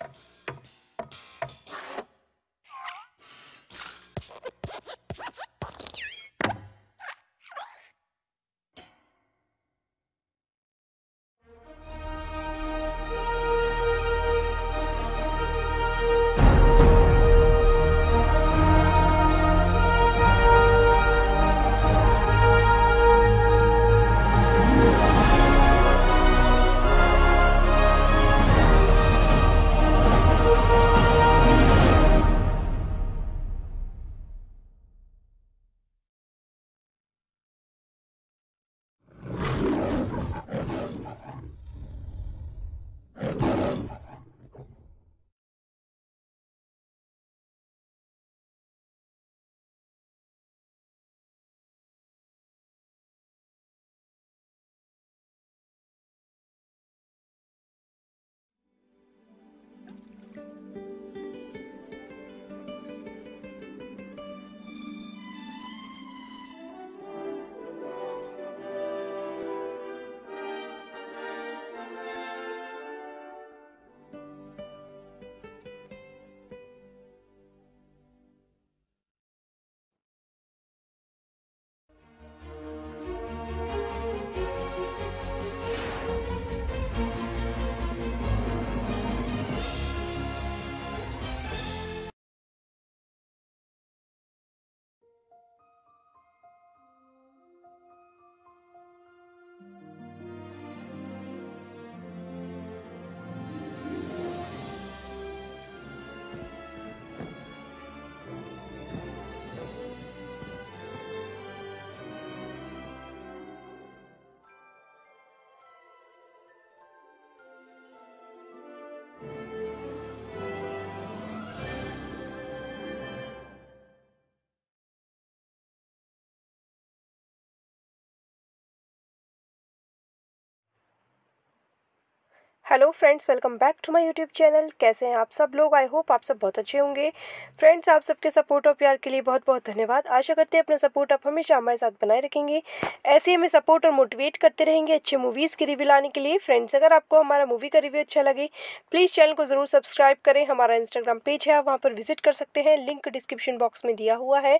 Thank you. Hello friends welcome back to my YouTube channel कैसे हैं आप सब लोग आई होप आप सब बहुत अच्छे होंगे फ्रेंड्स आप सबके सपोर्ट और प्यार के लिए बहुत बहुत धन्यवाद आशा करते हैं अपना सपोर्ट आप हमेशा हमारे साथ बनाए रखेंगे ऐसे ही हमें सपोर्ट और मोटिवेट करते रहेंगे अच्छे मूवीज़ की रिव्यू लाने के लिए फ्रेंड्स अगर आपको हमारा मूवी का रिव्यू अच्छा लगे प्लीज़ चैनल को ज़रूर सब्सक्राइब करें हमारा इंस्टाग्राम पेज है आप वहाँ पर विजिट कर सकते हैं लिंक डिस्क्रिप्शन बॉक्स में दिया हुआ है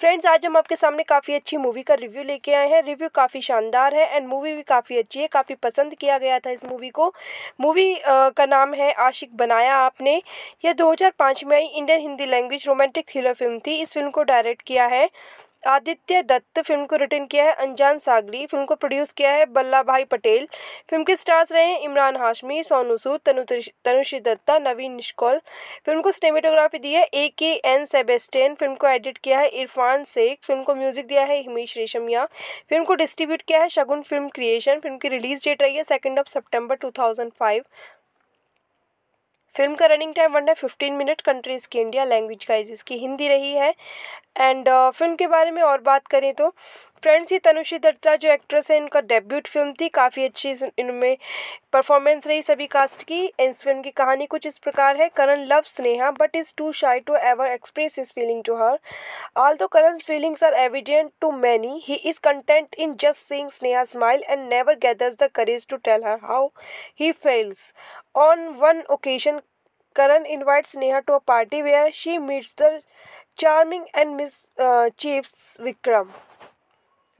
फ्रेंड्स आज हम आपके सामने काफ़ी अच्छी मूवी का रिव्यू लेके आए हैं रिव्यू काफ़ी शानदार है एंड मूवी भी काफ़ी अच्छी है काफ़ी पसंद किया गया था इस मूवी को मूवी का नाम है आशिक बनाया आपने यह दो हज़ार पाँच में आई Indian Hindi language romantic thriller film थी इस फिल्म को डायरेक्ट किया है आदित्य दत्त फिल्म को रिटर्न किया है अनजान सागरी फिल्म को प्रोड्यूस किया है बल्ला भाई पटेल फिल्म के स्टार्स रहे हैं इमरान हाशमी सोनू सूद तनु तनुषी दत्ता नवीन निश्कौल फिल्म को सिनेमेटोग्राफी दी है ए के एन सेबेस्टेन फिल्म को एडिट किया है इरफान शेख फिल्म को म्यूजिक दिया है हिमेश रेशमिया फिल्म को डिस्ट्रीब्यूट किया है शगुन फिल्म क्रिएशन फिल्म की रिलीज डेट रही है second of September two film का रनिंग टाइम वन है फिफ्टीन मिनट कंट्रीज़ की इंडिया लैंग्वेज का इसकी हिंदी रही है एंड uh, फिल्म के बारे में और बात करें तो फ्रेंड्स ये तनुषी दत्ता जो एक्ट्रेस है इनका डेब्यूट फिल्म थी काफ़ी अच्छी इनमें परफॉर्मेंस रही सभी कास्ट की इस फिल्म की कहानी कुछ इस प्रकार है Karan love Sneha but is too shy to ever express his feeling to her although Karan feelings are evident to many he is content in just seeing Sneha smile and never gathers the courage to tell her how he feels on one occasion Karan invite Sneha to a party where she meets the charming and miss uh, Vikram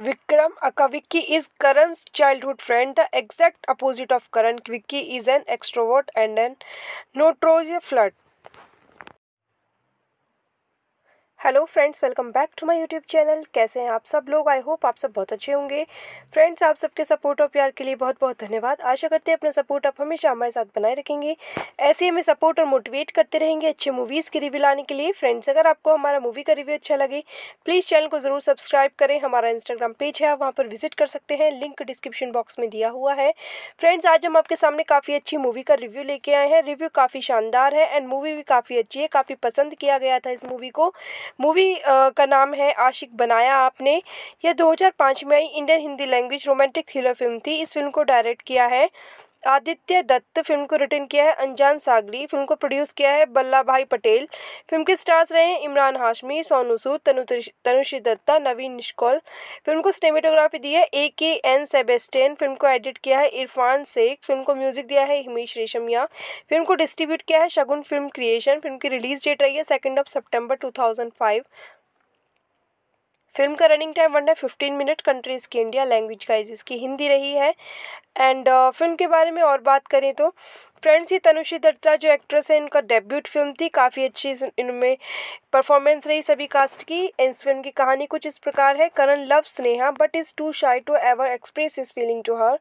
Vikram Akavicki is Karan's childhood friend. The exact opposite of Karan. Vicky is an extrovert and an notorious flirt. Hello friends welcome back to my YouTube channel कैसे हैं आप सब लोग I hope आप सब बहुत अच्छे होंगे फ्रेंड्स आप सबके सपोर्ट और प्यार के लिए बहुत बहुत धन्यवाद आशा करते हैं अपना सपोर्ट आप हमेशा हमारे साथ बनाए रखेंगे ऐसे ही हमें सपोर्ट और मोटिवेट करते रहेंगे अच्छे मूवीज़ की रिव्यू लाने के लिए फ्रेंड्स अगर आपको हमारा मूवी का रिव्यू अच्छा लगे प्लीज़ चैनल को ज़रूर सब्सक्राइब करें हमारा इंस्टाग्राम पेज है आप वहाँ पर विजिट कर सकते हैं लिंक डिस्क्रिप्शन बॉक्स में दिया हुआ है फ्रेंड्स आज हम आपके सामने काफ़ी अच्छी मूवी का रिव्यू लेके आए हैं रिव्यू काफ़ी शानदार है एंड मूवी भी काफ़ी अच्छी है काफ़ी पसंद किया गया था इस मूवी को मूवी का नाम है आशिक बनाया आपने यह दो हज़ार पाँच में आई Indian Hindi language romantic thriller film थी इस फिल्म को डायरेक्ट किया है आदित्य दत्त फिल्म को रिटर्न किया है अनजान सागरी फिल्म को प्रोड्यूस किया है बल्ला भाई पटेल फिल्म के स्टार्स रहे हैं इमरान हाशमी सोनू सूद तनु तनुषी दत्ता नवीन निश्कौल फिल्म को सिनेमेटोग्राफी दी है ए के एन सेबेस्टेन फिल्म को एडिट किया है इरफान शेख फिल्म को म्यूजिक दिया है हिमेश रेशमिया फिल्म को डिस्ट्रीब्यूट किया है शगुन फिल्म क्रिएशन फिल्म की रिलीज डेट रही है second of September two film का रनिंग टाइम वन है फिफ्टीन मिनट कंट्रीज़ की इंडिया लैंग्वेज का इसकी हिंदी रही है एंड फिल्म के बारे में और बात करें तो फ्रेंड्स ये तनुषी दत्ता जो एक्ट्रेस है इनका डेब्यूट फिल्म थी काफ़ी अच्छी इनमें परफॉर्मेंस रही सभी कास्ट की इस फिल्म की कहानी कुछ इस प्रकार है Karan love Sneha but is too shy to ever express his feeling to her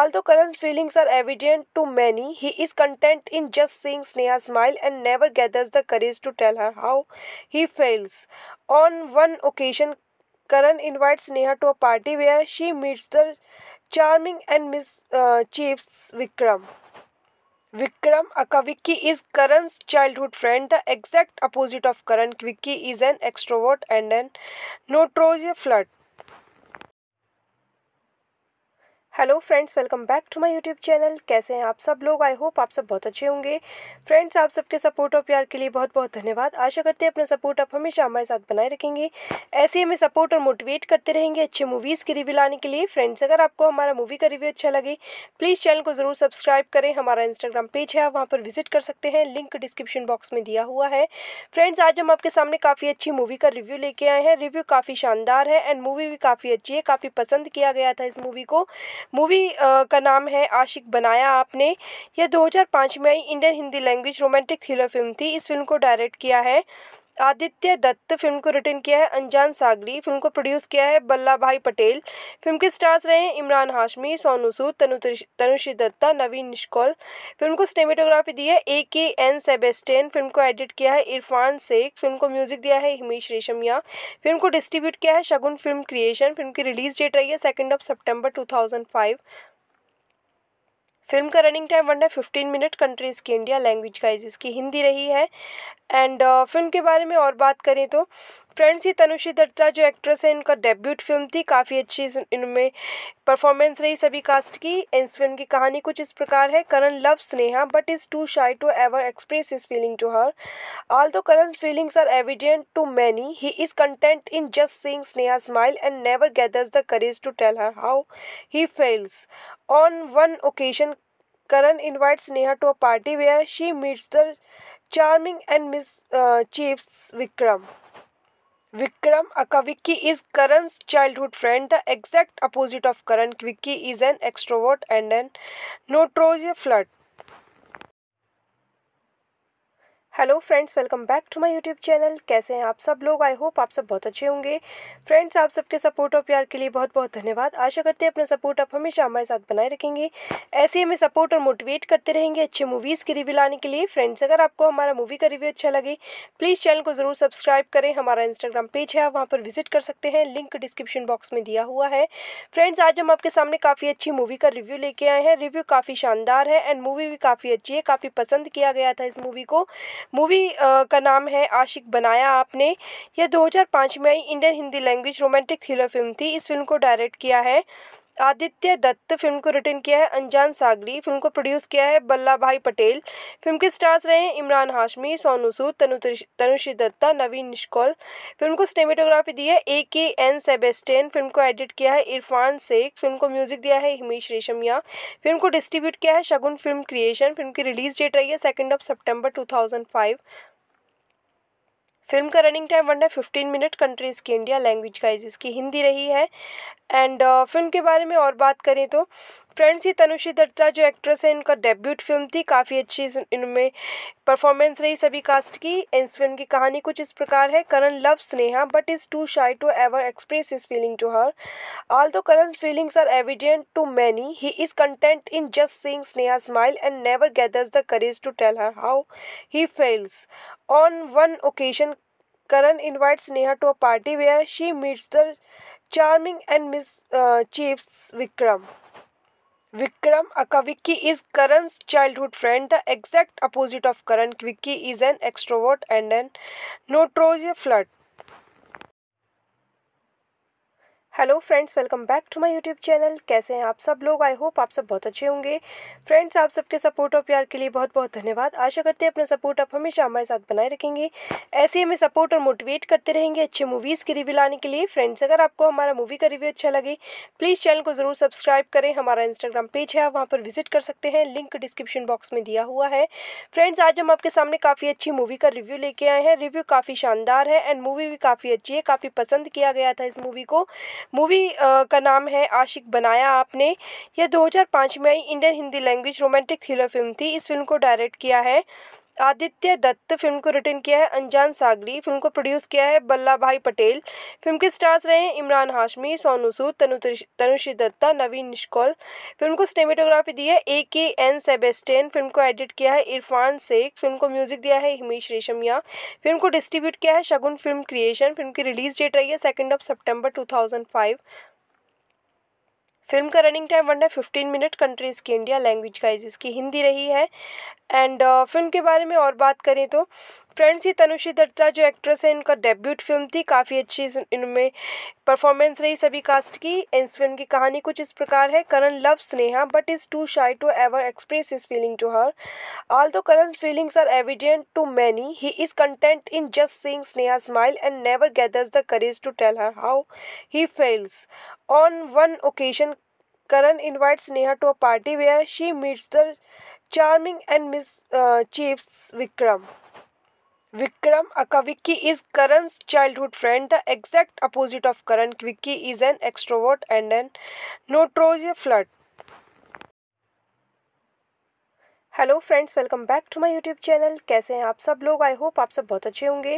although Karan feelings are evident to many he is content in just seeing Sneha smile and never gathers the courage to tell her how he feels on one occasion Karan invite Sneha to a party where she meets the charming and miss uh, Vikram Vikram Akaviki is Karan's childhood friend. The exact opposite of Karan, Vicky is an extrovert and an notorious flirt. Hello friends welcome back to my YouTube channel कैसे हैं आप सब लोग I hope आप सब बहुत अच्छे होंगे फ्रेंड्स आप सबके सपोर्ट और प्यार के लिए बहुत बहुत धन्यवाद आशा करते हैं अपना सपोर्ट आप हमेशा हमारे साथ बनाए रखेंगे ऐसे ही हमें सपोर्ट और मोटिवेट करते रहेंगे अच्छे मूवीज़ की रिव्यू लाने के लिए फ्रेंड्स अगर आपको हमारा मूवी का रिव्यू अच्छा लगे प्लीज़ चैनल को ज़रूर सब्सक्राइब करें हमारा इंस्टाग्राम पेज है आप वहाँ पर विजिट कर सकते हैं लिंक डिस्क्रिप्शन बॉक्स में दिया हुआ है फ्रेंड्स आज हम आपके सामने काफ़ी अच्छी मूवी का रिव्यू लेके आए हैं रिव्यू काफ़ी शानदार है एंड मूवी भी काफ़ी अच्छी है काफ़ी पसंद किया गया था इस मूवी को मूवी का नाम है आशिक बनाया आपने यह दो हज़ार पाँच में आई Indian Hindi language romantic thriller film थी इस फिल्म को डायरेक्ट किया है आदित्य दत्त फिल्म को रिटर्न किया है अनजान सागरी फिल्म को प्रोड्यूस किया है बल्ला भाई पटेल फिल्म के स्टार्स रहे हैं इमरान हाशमी सोनू सूद तनु तनुषी दत्ता नवीन निश्कौल फिल्म को सिनेमेटोग्राफी दी है ए के एन सेबेस्टेन फिल्म को एडिट किया है इरफान शेख फिल्म को म्यूजिक दिया है हिमेश रेशमिया फिल्म को डिस्ट्रीब्यूट किया है शगुन फिल्म क्रिएशन फिल्म की रिलीज डेट रही है second of September two film का रनिंग टाइम वन है फिफ्टीन मिनट कंट्रीज़ की इंडिया लैंग्वेज का इसकी हिंदी रही है एंड फिल्म के बारे में और बात करें तो फ्रेंड्स ये तनुषी दत्ता जो एक्ट्रेस है इनका डेब्यूट फिल्म थी काफ़ी अच्छी इनमें परफॉर्मेंस रही सभी कास्ट की इस फिल्म की कहानी कुछ इस प्रकार है Karan love Sneha but is too shy to ever express his feeling to her although Karan feelings are evident to many he is content in just seeing Sneha smile and never gathers the courage to tell her how he feels on one occasion Karan invite Sneha to a party where she meets the charming and mischievous Vikram Vikram Akavicki is Karan's childhood friend. The exact opposite of Karan. Vicky is an extrovert and an notorious flirt. Hello friends welcome back to my YouTube channel कैसे हैं आप सब लोग I hope आप सब बहुत अच्छे होंगे फ्रेंड्स आप सबके सपोर्ट और प्यार के लिए बहुत बहुत धन्यवाद आशा करते हैं अपना सपोर्ट आप हमेशा हमारे साथ बनाए रखेंगे ऐसे ही हमें सपोर्ट और मोटिवेट करते रहेंगे अच्छे मूवीज़ की रिव्यू लाने के लिए फ्रेंड्स अगर आपको हमारा मूवी का रिव्यू अच्छा लगे प्लीज़ चैनल को ज़रूर सब्सक्राइब करें हमारा इंस्टाग्राम पेज है आप वहाँ पर विजिट कर सकते हैं लिंक डिस्क्रिप्शन बॉक्स में दिया हुआ है फ्रेंड्स आज हम आपके सामने काफ़ी अच्छी मूवी का रिव्यू लेके आए हैं रिव्यू काफ़ी शानदार है एंड मूवी भी काफ़ी अच्छी है काफ़ी पसंद किया गया था इस मूवी को मूवी का नाम है आशिक बनाया आपने यह दो हज़ार पाँच में आई Indian Hindi language romantic thriller film थी इस फिल्म को डायरेक्ट किया है आदित्य दत्त फिल्म को रिटर्न किया है अनजान सागरी फिल्म को प्रोड्यूस किया है बल्ला भाई पटेल फिल्म के स्टार्स रहे हैं इमरान हाशमी सोनू सूद तनु तनुषी दत्ता नवीन निश्कौल फिल्म को सिनेमेटोग्राफी दी है ए के एन सेबेस्टेन फिल्म को एडिट किया है इरफान शेख फिल्म को म्यूजिक दिया है हिमेश रेशमिया फिल्म को डिस्ट्रीब्यूट किया है शगुन फिल्म क्रिएशन फिल्म की रिलीज डेट रही है second of September two film का रनिंग टाइम वन है फिफ्टीन मिनट कंट्रीज़ की इंडिया लैंग्वेज का इसकी हिंदी रही है एंड uh, फिल्म के बारे में और बात करें तो फ्रेंड्स ये तनुषी दत्ता जो एक्ट्रेस है इनका डेब्यूट फिल्म थी काफ़ी अच्छी इनमें परफॉर्मेंस रही सभी कास्ट की इस फिल्म की कहानी कुछ इस प्रकार है Karan love Sneha but is too shy to ever express his feeling to her although Karan feelings are evident to many he is content in just seeing Sneha smile and never gathers the courage to tell her how he feels on one occasion Karan invite Sneha to a party where she meets the charming and miss uh, Vikram Vikram Akavicki is Karan's childhood friend. The exact opposite of Karan. Vicky is an extrovert and an notorious flirt. Hello friends welcome back to my YouTube channel कैसे हैं आप सब लोग I hope आप सब बहुत अच्छे होंगे फ्रेंड्स आप सबके सपोर्ट और प्यार के लिए बहुत बहुत धन्यवाद आशा करते हैं अपना सपोर्ट आप हमेशा हमारे साथ बनाए रखेंगे ऐसे ही हमें सपोर्ट और मोटिवेट करते रहेंगे अच्छे मूवीज़ की रिव्यू लाने के लिए फ्रेंड्स अगर आपको हमारा मूवी का रिव्यू अच्छा लगे प्लीज़ चैनल को ज़रूर सब्सक्राइब करें हमारा इंस्टाग्राम पेज है आप वहाँ पर विजिट कर सकते हैं लिंक डिस्क्रिप्शन बॉक्स में दिया हुआ है फ्रेंड्स आज हम आपके सामने काफ़ी अच्छी मूवी का रिव्यू लेके आए हैं रिव्यू काफ़ी शानदार है एंड मूवी भी काफ़ी अच्छी है काफ़ी पसंद किया गया था इस मूवी को मूवी का नाम है आशिक बनाया आपने यह दो हज़ार पाँच में आई Indian Hindi language romantic thriller film थी इस फिल्म को डायरेक्ट किया है आदित्य दत्त फिल्म को रिटर्न किया है अनजान सागरी फिल्म को प्रोड्यूस किया है बल्ला भाई पटेल फिल्म के स्टार्स रहे हैं इमरान हाशमी सोनू सूद तनु तनुषी दत्ता नवीन निश्कौल फिल्म को सिनेमेटोग्राफी दी है ए के एन सेबेस्टेन फिल्म को एडिट किया है इरफान शेख फिल्म को म्यूजिक दिया है हिमेश रेशमिया फिल्म को डिस्ट्रीब्यूट किया है शगुन फिल्म क्रिएशन फिल्म की रिलीज डेट रही है second of September two film का रनिंग टाइम वन है फिफ्टीन मिनट कंट्रीज़ की इंडिया लैंग्वेज का इसकी हिंदी रही है एंड uh, फिल्म के बारे में और बात करें तो फ्रेंड्स ये तनुषी दत्ता जो एक्ट्रेस है इनका डेब्यूट फिल्म थी काफ़ी अच्छी इनमें परफॉर्मेंस रही सभी कास्ट की इस फिल्म की कहानी कुछ इस प्रकार है Karan love Sneha but is too shy to ever express his feeling to her although Karan feelings are evident to many he is content in just seeing Sneha smile and never gathers the courage to tell her how he feels on one occasion Karan invite Sneha to a party where she meets the charming and miss uh, Vikram Vikram Akavicki is Karan's childhood friend. The exact opposite of Karan. Vicky is an extrovert and an notorious flirt. Hello friends welcome back to my YouTube channel कैसे हैं आप सब लोग I hope आप सब बहुत अच्छे होंगे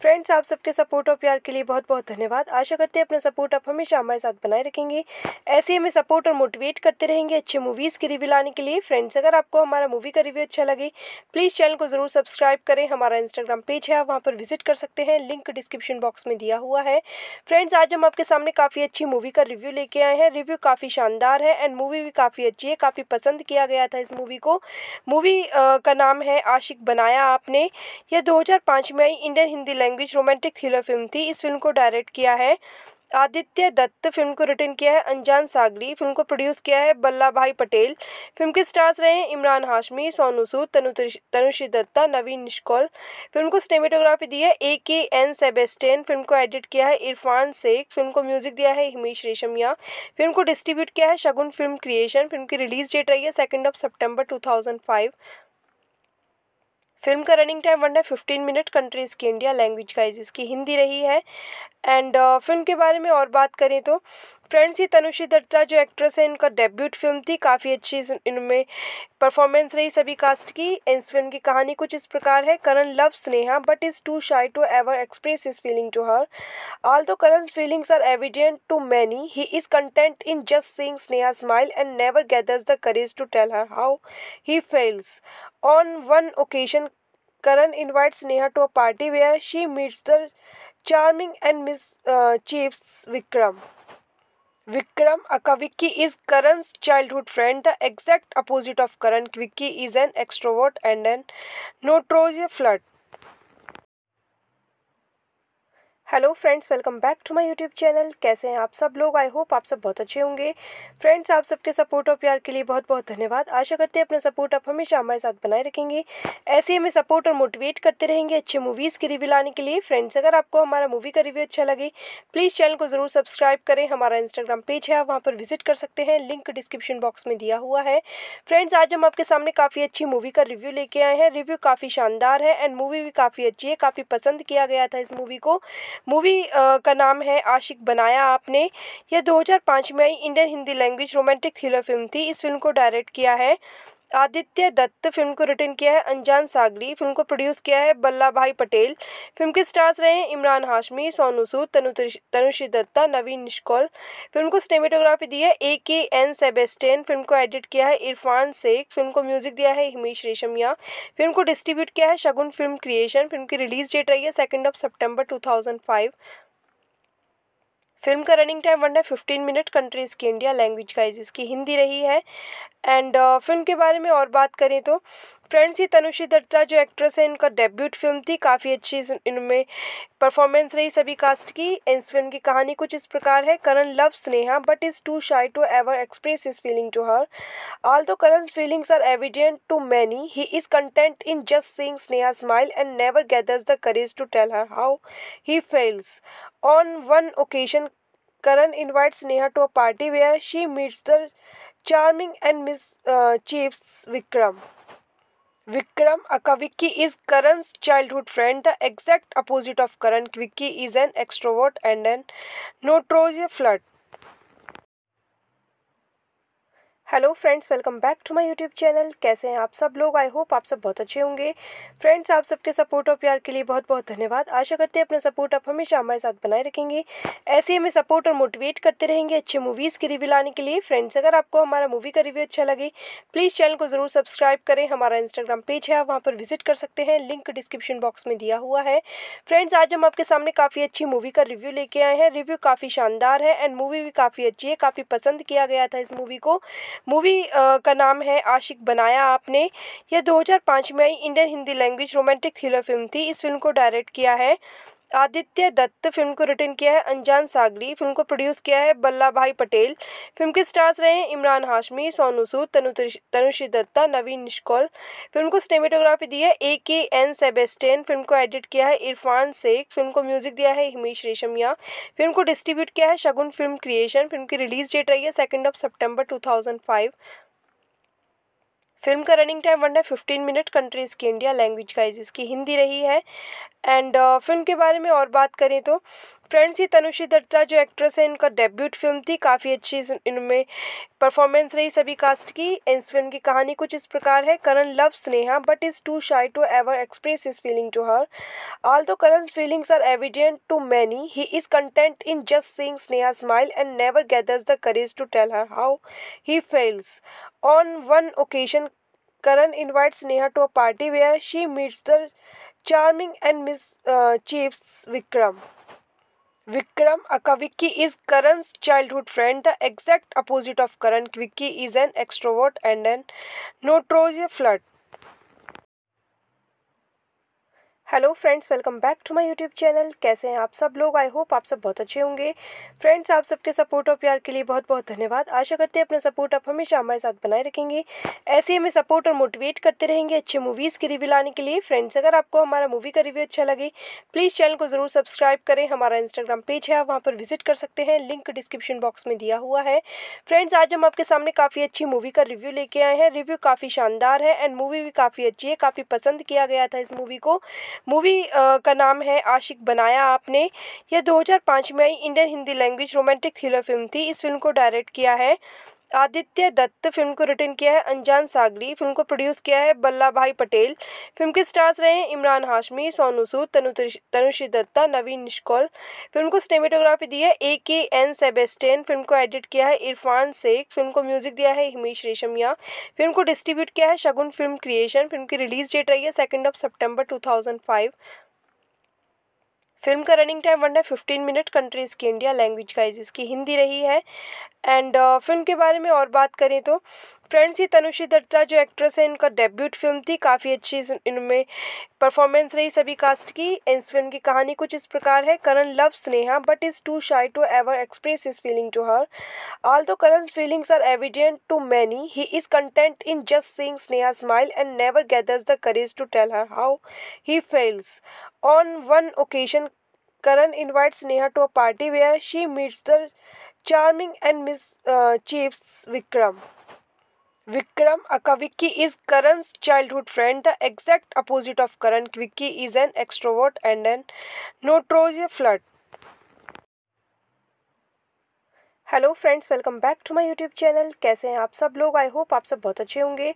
फ्रेंड्स आप सबके सपोर्ट और प्यार के लिए बहुत बहुत धन्यवाद आशा करते हैं अपना सपोर्ट आप हमेशा हमारे साथ बनाए रखेंगे ऐसे ही हमें सपोर्ट और मोटिवेट करते रहेंगे अच्छे मूवीज़ की रिव्यू लाने के लिए फ्रेंड्स अगर आपको हमारा मूवी का रिव्यू अच्छा लगे प्लीज़ चैनल को ज़रूर सब्सक्राइब करें हमारा इंस्टाग्राम पेज है आप वहाँ पर विजिट कर सकते हैं लिंक डिस्क्रिप्शन बॉक्स में दिया हुआ है फ्रेंड्स आज हम आपके सामने काफ़ी अच्छी मूवी का रिव्यू लेके आए हैं रिव्यू काफ़ी शानदार है एंड मूवी भी काफ़ी अच्छी है काफ़ी पसंद किया गया था इस मूवी को मूवी का नाम है आशिक बनाया आपने यह दो हज़ार पाँच में आई Indian Hindi language romantic thriller film थी इस फिल्म को डायरेक्ट किया है आदित्य दत्त फिल्म को रिटर्न किया है अनजान सागरी फिल्म को प्रोड्यूस किया है बल्ला भाई पटेल फिल्म के स्टार्स रहे हैं इमरान हाशमी सोनू सूद तनु तनुषी दत्ता नवीन निश्कौल फिल्म को सिनेमेटोग्राफी दी है ए के एन सेबेस्टेन फिल्म को एडिट किया है इरफान शेख फिल्म को म्यूजिक दिया है हिमेश रेशमिया फिल्म को डिस्ट्रीब्यूट किया है शगुन फिल्म क्रिएशन फिल्म की रिलीज डेट रही है second of September two film का रनिंग टाइम वन है फिफ्टीन मिनट कंट्रीज़ की इंडिया लैंग्वेज का इसकी हिंदी रही है एंड uh, फिल्म के बारे में और बात करें तो फ्रेंड्स ये तनुषी दत्ता जो एक्ट्रेस है इनका डेब्यूट फिल्म थी काफ़ी अच्छी इनमें परफॉर्मेंस रही सभी कास्ट की इस फिल्म की कहानी कुछ इस प्रकार है Karan love Sneha but is too shy to ever express his feeling to her although Karan feelings are evident to many he is content in just seeing Sneha smile and never gathers the courage to tell her how he feels on one occasion Karan invite Sneha to a party where she meets the charming and mischievous Vikram Vikram Akavicki is Karan's childhood friend. The exact opposite of Karan. Vicky is an extrovert and an notorious flirt. Hello friends welcome back to my YouTube channel कैसे हैं आप सब लोग I hope आप सब बहुत अच्छे होंगे फ्रेंड्स आप सबके सपोर्ट और प्यार के लिए बहुत बहुत धन्यवाद आशा करते हैं अपना सपोर्ट आप हमेशा हमारे साथ बनाए रखेंगे ऐसे ही हमें सपोर्ट और मोटिवेट करते रहेंगे अच्छे मूवीज़ की रिव्यू लाने के लिए फ्रेंड्स अगर आपको हमारा मूवी का रिव्यू अच्छा लगे प्लीज़ चैनल को ज़रूर सब्सक्राइब करें हमारा इंस्टाग्राम पेज है आप वहाँ पर विजिट कर सकते हैं लिंक डिस्क्रिप्शन बॉक्स में दिया हुआ है फ्रेंड्स आज हम आपके सामने काफ़ी अच्छी मूवी का रिव्यू लेके आए हैं रिव्यू काफ़ी शानदार है एंड मूवी भी काफ़ी अच्छी है काफ़ी पसंद किया गया था इस मूवी को मूवी का नाम है आशिक बनाया आपने यह दो हज़ार पाँच में आई Indian Hindi language romantic thriller film थी इस फिल्म को डायरेक्ट किया है आदित्य दत्त फिल्म को रिटर्न किया है अनजान सागरी फिल्म को प्रोड्यूस किया है बल्ला भाई पटेल फिल्म के स्टार्स रहे हैं इमरान हाशमी सोनू सूद तनु तनुषी दत्ता नवीन निश्कौल फिल्म को सिनेमेटोग्राफी दी है ए के एन सेबेस्टेन फिल्म को एडिट किया है इरफान शेख फिल्म को म्यूजिक दिया है हिमेश रेशमिया फिल्म को डिस्ट्रीब्यूट किया है शगुन फिल्म क्रिएशन फिल्म की रिलीज डेट रही है second of September two film का रनिंग टाइम वन है फिफ्टीन मिनट कंट्रीज़ की इंडिया लैंग्वेज का इसकी हिंदी रही है एंड uh, फिल्म के बारे में और बात करें तो फ्रेंड्स ये तनुषी दत्ता जो एक्ट्रेस है इनका डेब्यूट फिल्म थी काफ़ी अच्छी इनमें परफॉर्मेंस रही सभी कास्ट की इस फिल्म की कहानी कुछ इस प्रकार है Karan love Sneha but is too shy to ever express his feeling to her although Karan feelings are evident to many he is content in just seeing Sneha smile and never gathers the courage to tell her how he feels on one occasion Karan invite Sneha to a party where she meets the charming and miss uh, Vikram Vikram Akavicki is Karan's childhood friend. The exact opposite of Karan. Vicky is an extrovert and an notorious flirt. Hello friends welcome back to my YouTube channel कैसे हैं आप सब लोग I hope आप सब बहुत अच्छे होंगे फ्रेंड्स आप सबके सपोर्ट और प्यार के लिए बहुत बहुत धन्यवाद आशा करते हैं अपना सपोर्ट आप हमेशा हमारे साथ बनाए रखेंगे ऐसे ही हमें सपोर्ट और मोटिवेट करते रहेंगे अच्छे मूवीज़ की रिव्यू लाने के लिए फ्रेंड्स अगर आपको हमारा मूवी का रिव्यू अच्छा लगे प्लीज़ चैनल को ज़रूर सब्सक्राइब करें हमारा इंस्टाग्राम पेज है आप वहाँ पर विजिट कर सकते हैं लिंक डिस्क्रिप्शन बॉक्स में दिया हुआ है फ्रेंड्स आज हम आपके सामने काफ़ी अच्छी मूवी का रिव्यू लेके आए हैं रिव्यू काफ़ी शानदार है एंड मूवी भी काफ़ी अच्छी है काफ़ी पसंद किया गया था इस मूवी को मूवी का नाम है आशिक बनाया आपने यह दो हज़ार पाँच में आई Indian Hindi language romantic thriller film थी इस फिल्म को डायरेक्ट किया है आदित्य दत्त फिल्म को रिटर्न किया है अनजान सागरी फिल्म को प्रोड्यूस किया है बल्ला भाई पटेल फिल्म के स्टार्स रहे हैं इमरान हाशमी सोनू सूद तनु तनुषी दत्ता नवीन निश्कौल फिल्म को सिनेमेटोग्राफी दी है ए के एन सेबेस्टेन फिल्म को एडिट किया है इरफान शेख फिल्म को म्यूजिक दिया है हिमेश रेशमिया फिल्म को डिस्ट्रीब्यूट किया है शगुन फिल्म क्रिएशन फिल्म की रिलीज डेट रही है second of September two film का रनिंग टाइम वन है फिफ्टीन मिनट कंट्रीज़ की इंडिया लैंग्वेज का इसकी हिंदी रही है एंड uh, फिल्म के बारे में और बात करें तो फ्रेंड्स ये तनुषी दत्ता जो एक्ट्रेस है इनका डेब्यूट फिल्म थी काफ़ी अच्छी इनमें परफॉर्मेंस रही सभी कास्ट की इस फिल्म की कहानी कुछ इस प्रकार है Karan love Sneha but is too shy to ever express his feeling to her although Karan feelings are evident to many he is content in just seeing Sneha smile and never gathers the courage to tell her how he feels on one occasion Karan invite Sneha to a party where she meets the charming and mischievous Vikram Vikram Akavicki is Karan's childhood friend. The exact opposite of Karan, Vicky is an extrovert and an notorious flirt. Hello friends welcome back to my YouTube channel कैसे हैं आप सब लोग I hope आप सब बहुत अच्छे होंगे फ्रेंड्स आप सबके सपोर्ट और प्यार के लिए बहुत बहुत धन्यवाद आशा करते हैं अपना सपोर्ट आप हमेशा हमारे साथ बनाए रखेंगे ऐसे ही हमें सपोर्ट और मोटिवेट करते रहेंगे अच्छे मूवीज़ की रिव्यू लाने के लिए फ्रेंड्स अगर आपको हमारा मूवी का रिव्यू अच्छा लगे प्लीज़ चैनल को ज़रूर सब्सक्राइब करें हमारा इंस्टाग्राम पेज है आप वहाँ पर विजिट कर सकते हैं लिंक डिस्क्रिप्शन बॉक्स में दिया हुआ है फ्रेंड्स आज हम आपके सामने काफ़ी अच्छी मूवी का रिव्यू लेके आए हैं रिव्यू काफ़ी शानदार है एंड मूवी भी काफ़ी अच्छी है काफ़ी पसंद किया गया था इस मूवी को मूवी का नाम है आशिक बनाया आपने यह दो हज़ार पाँच में आई Indian Hindi language romantic thriller film थी इस फिल्म को डायरेक्ट किया है आदित्य दत्त फिल्म को रिटर्न किया है अनजान सागरी फिल्म को प्रोड्यूस किया है बल्ला भाई पटेल फिल्म के स्टार्स रहे हैं इमरान हाशमी सोनू सूद तनु तनुषी दत्ता नवीन निश्कौल फिल्म को सिनेमेटोग्राफी दी है ए के एन सेबेस्टेन फिल्म को एडिट किया है इरफान शेख फिल्म को म्यूजिक दिया है हिमेश रेशमिया फिल्म को डिस्ट्रीब्यूट किया है शगुन फिल्म क्रिएशन फिल्म की रिलीज डेट रही है second of September two film का रनिंग टाइम वन है फिफ्टीन मिनट कंट्रीज़ की इंडिया लैंग्वेज का इसकी हिंदी रही है एंड फिल्म के बारे में और बात करें तो फ्रेंड्स ये तनुषी दत्ता जो एक्ट्रेस है इनका डेब्यूट फिल्म थी काफ़ी अच्छी इनमें परफॉर्मेंस रही सभी कास्ट की इस फिल्म की कहानी कुछ इस प्रकार है Karan love Sneha but is too shy to ever express his feeling to her although Karan feelings are evident to many he is content in just seeing Sneha smile and never gathers the courage to tell her how he feels on one occasion Karan invite Sneha to a party where she meets the charming and miss uh, Vikram Vikram Akavicki is Karan's childhood friend. The exact opposite of Karan. Vicky is an extrovert and an notorious flirt. Hello friends welcome back to my YouTube channel कैसे हैं आप सब लोग I hope आप सब बहुत अच्छे होंगे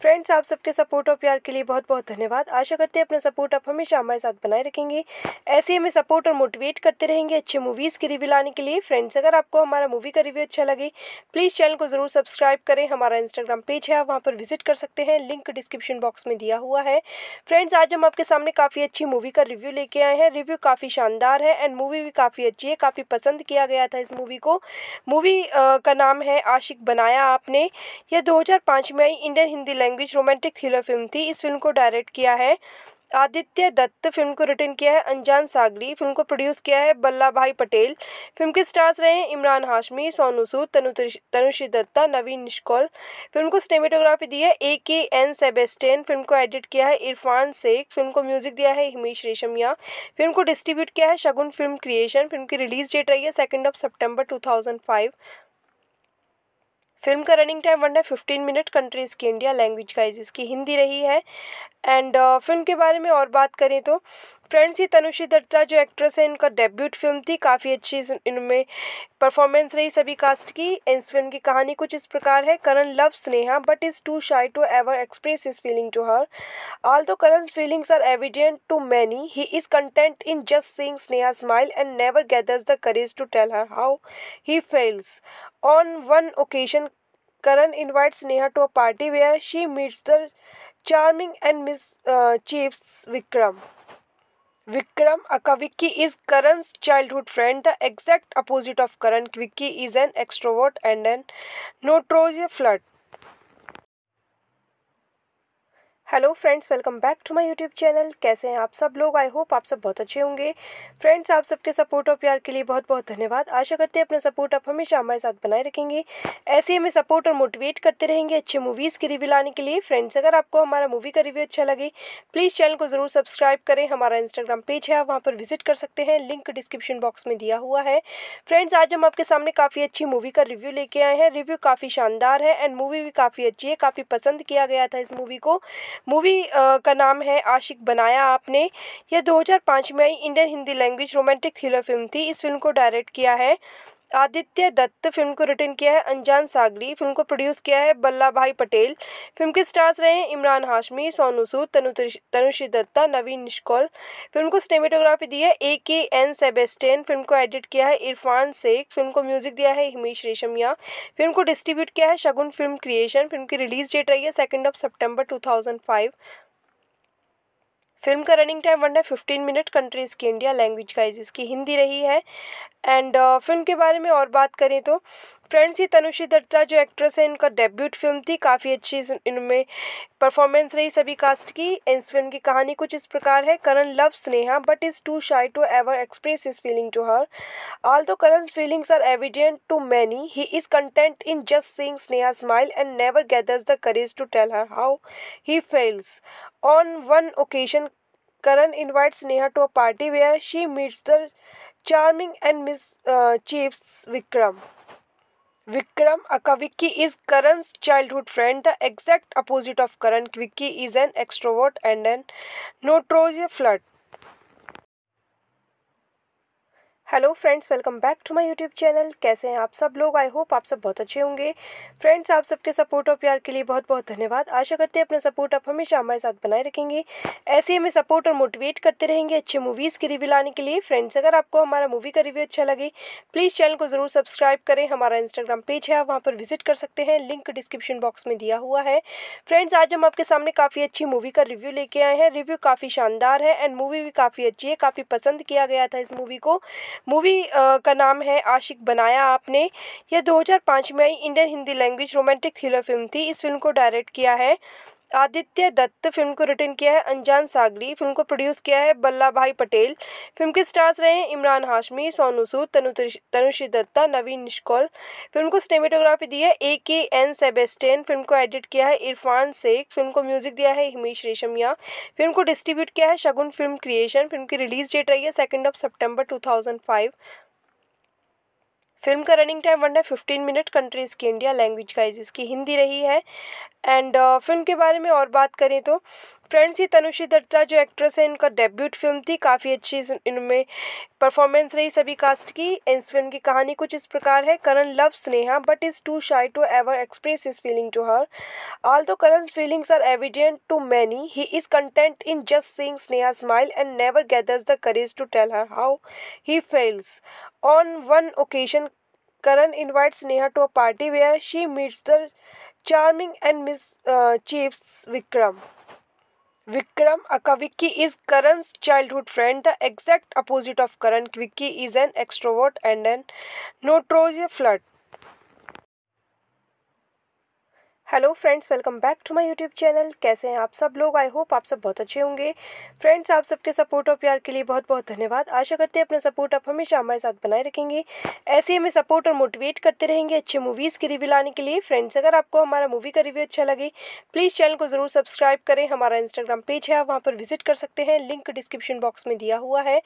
फ्रेंड्स आप सबके सपोर्ट और प्यार के लिए बहुत बहुत धन्यवाद आशा करते हैं अपना सपोर्ट आप हमेशा हमारे साथ बनाए रखेंगे ऐसे ही हमें सपोर्ट और मोटिवेट करते रहेंगे अच्छे मूवीज़ की रिव्यू लाने के लिए फ्रेंड्स अगर आपको हमारा मूवी का रिव्यू अच्छा लगे प्लीज़ चैनल को ज़रूर सब्सक्राइब करें हमारा इंस्टाग्राम पेज है आप वहाँ पर विजिट कर सकते हैं लिंक डिस्क्रिप्शन बॉक्स में दिया हुआ है फ्रेंड्स आज हम आपके सामने काफ़ी अच्छी मूवी का रिव्यू लेके आए हैं रिव्यू काफ़ी शानदार है एंड मूवी भी काफ़ी अच्छी है काफ़ी पसंद किया गया था इस मूवी को मूवी का नाम है आशिक बनाया आपने यह दो हज़ार पाँच में आई Indian Hindi language romantic thriller film थी इस फिल्म को डायरेक्ट किया है आदित्य दत्त फिल्म को रिटर्न किया है अनजान सागरी फिल्म को प्रोड्यूस किया है बल्ला भाई पटेल फिल्म के स्टार्स रहे हैं इमरान हाशमी सोनू सूद तनु तनुषी दत्ता नवीन निश्कौल फिल्म को सिनेमेटोग्राफी दी है ए के एन सेबेस्टेन फिल्म को एडिट किया है इरफान शेख फिल्म को म्यूजिक दिया है हिमेश रेशमिया फिल्म को डिस्ट्रीब्यूट किया है शगुन फिल्म क्रिएशन फिल्म की रिलीज डेट रही है second of September two film का रनिंग टाइम वन है फिफ्टीन मिनट कंट्रीज़ की इंडिया लैंग्वेज का इसकी हिंदी रही है एंड uh, फिल्म के बारे में और बात करें तो फ्रेंड्स ये तनुषी दत्ता जो एक्ट्रेस है इनका डेब्यूट फिल्म थी काफ़ी अच्छी इनमें परफॉर्मेंस रही सभी कास्ट की इस फिल्म की कहानी कुछ इस प्रकार है Karan love Sneha but is too shy to ever express his feeling to her although Karan feelings are evident to many he is content in just seeing Sneha smile and never gathers the courage to tell her how he feels on one occasion Karan invite Sneha to a party where she meets the charming and mischievous Vikram Vikram Akavicki is Karan's childhood friend. The exact opposite of Karan, Vicky is an extrovert and an notorious flirt. Hello friends welcome back to my YouTube channel कैसे हैं आप सब लोग I hope आप सब बहुत अच्छे होंगे फ्रेंड्स आप सबके सपोर्ट और प्यार के लिए बहुत बहुत धन्यवाद आशा करते हैं अपना सपोर्ट आप हमेशा हमारे साथ बनाए रखेंगे ऐसे ही हमें सपोर्ट और मोटिवेट करते रहेंगे अच्छे मूवीज़ की रिव्यू लाने के लिए फ्रेंड्स अगर आपको हमारा मूवी का रिव्यू अच्छा लगे प्लीज़ चैनल को ज़रूर सब्सक्राइब करें हमारा इंस्टाग्राम पेज है आप वहाँ पर विजिट कर सकते हैं लिंक डिस्क्रिप्शन बॉक्स में दिया हुआ है फ्रेंड्स आज हम आपके सामने काफ़ी अच्छी मूवी का रिव्यू लेके आए हैं रिव्यू काफ़ी शानदार है एंड मूवी भी काफ़ी अच्छी है काफ़ी पसंद किया गया था इस मूवी को मूवी का नाम है आशिक बनाया आपने यह दो हज़ार पाँच में आई Indian Hindi language romantic thriller film थी इस फिल्म को डायरेक्ट किया है आदित्य दत्त फिल्म को रिटर्न किया है अनजान सागरी फिल्म को प्रोड्यूस किया है बल्ला भाई पटेल फिल्म के स्टार्स रहे हैं इमरान हाशमी सोनू सूद तनु तनुषी दत्ता नवीन निश्कौल फिल्म को सिनेमेटोग्राफी दी है ए के एन सेबेस्टेन फिल्म को एडिट किया है इरफान शेख फिल्म को म्यूजिक दिया है हिमेश रेशमिया फिल्म को डिस्ट्रीब्यूट किया है शगुन फिल्म क्रिएशन फिल्म की रिलीज डेट रही है second of September two thousand five film का रनिंग टाइम वन है फिफ्टीन मिनट कंट्रीज़ की इंडिया लैंग्वेज का इसकी हिंदी रही है एंड फिल्म के बारे में और बात करें तो फ्रेंड्स ये तनुषी दत्ता जो एक्ट्रेस है इनका डेब्यूट फिल्म थी काफ़ी अच्छी इनमें परफॉर्मेंस रही सभी कास्ट की इस फिल्म की कहानी कुछ इस प्रकार है Karan love Sneha but is too shy to ever express his feeling to her although Karan feelings are evident to many he is content in just seeing Sneha smile and never gathers the courage to tell her how he feels on one occasion Karan invite Sneha to a party where she meets the charming and mischievous Vikram Vikram Akavicki is Karan's childhood friend. The exact opposite of Karan, Vicky is an extrovert and an notorious flirt. Hello friends welcome back to my YouTube channel कैसे हैं आप सब लोग I hope आप सब बहुत अच्छे होंगे फ्रेंड्स आप सबके सपोर्ट और प्यार के लिए बहुत बहुत धन्यवाद आशा करते हैं अपना सपोर्ट आप हमेशा हमारे साथ बनाए रखेंगे ऐसे ही हमें सपोर्ट और मोटिवेट करते रहेंगे अच्छे मूवीज़ की रिव्यू लाने के लिए फ्रेंड्स अगर आपको हमारा मूवी का रिव्यू अच्छा लगे प्लीज़ चैनल को ज़रूर सब्सक्राइब करें हमारा इंस्टाग्राम पेज है आप वहाँ पर विजिट कर सकते हैं लिंक डिस्क्रिप्शन बॉक्स में दिया हुआ है फ्रेंड्स आज हम आपके सामने काफ़ी अच्छी मूवी का रिव्यू लेके आए हैं रिव्यू काफ़ी शानदार है एंड मूवी भी काफ़ी अच्छी है काफ़ी पसंद किया गया था इस मूवी को मूवी का नाम है आशिक बनाया आपने यह दो हज़ार पाँच में आई Indian Hindi language romantic thriller film थी इस फिल्म को डायरेक्ट किया है आदित्य दत्त फिल्म को रिटर्न किया है अनजान सागरी फिल्म को प्रोड्यूस किया है बल्ला भाई पटेल फिल्म के स्टार्स रहे हैं इमरान हाशमी सोनू सूद तनु तनुषी दत्ता नवीन निश्कौल फिल्म को सिनेमेटोग्राफी दी है ए के एन सेबेस्टेन फिल्म को एडिट किया है इरफान शेख फिल्म को म्यूजिक दिया है हिमेश रेशमिया फिल्म को डिस्ट्रीब्यूट किया है शगुन फिल्म क्रिएशन फिल्म की रिलीज डेट रही है second of September two film का रनिंग टाइम वन है फिफ्टीन मिनट कंट्रीज़ की इंडिया लैंग्वेज का इसकी हिंदी रही है एंड फिल्म के बारे में और बात करें तो फ्रेंड्स ये तनुषी दत्ता जो एक्ट्रेस है इनका डेब्यूट फिल्म थी काफ़ी अच्छी इनमें परफॉर्मेंस रही सभी कास्ट की इस फिल्म की कहानी कुछ इस प्रकार है Karan love Sneha but is too shy to ever express his feeling to her although Karan feelings are evident to many he is content in just seeing Sneha smile and never gathers the courage to tell her how he feels on one occasion Karan invite Sneha to a party where she meets the charming and mischievous Vikram Vikram Akavicki is Karan's childhood friend. The exact opposite of Karan, Vicky is an extrovert and an notorious flirt. Hello friends welcome back to my YouTube channel कैसे हैं आप सब लोग I hope आप सब बहुत अच्छे होंगे फ्रेंड्स आप सबके सपोर्ट और प्यार के लिए बहुत बहुत धन्यवाद आशा करते हैं अपना सपोर्ट आप हमेशा हमारे साथ बनाए रखेंगे ऐसे ही हमें सपोर्ट और मोटिवेट करते रहेंगे अच्छे मूवीज़ की रिव्यू लाने के लिए फ्रेंड्स अगर आपको हमारा मूवी का रिव्यू अच्छा लगे प्लीज़ चैनल को ज़रूर सब्सक्राइब करें हमारा इंस्टाग्राम पेज है आप वहाँ पर विजिट कर सकते हैं लिंक डिस्क्रिप्शन बॉक्स में दिया हुआ है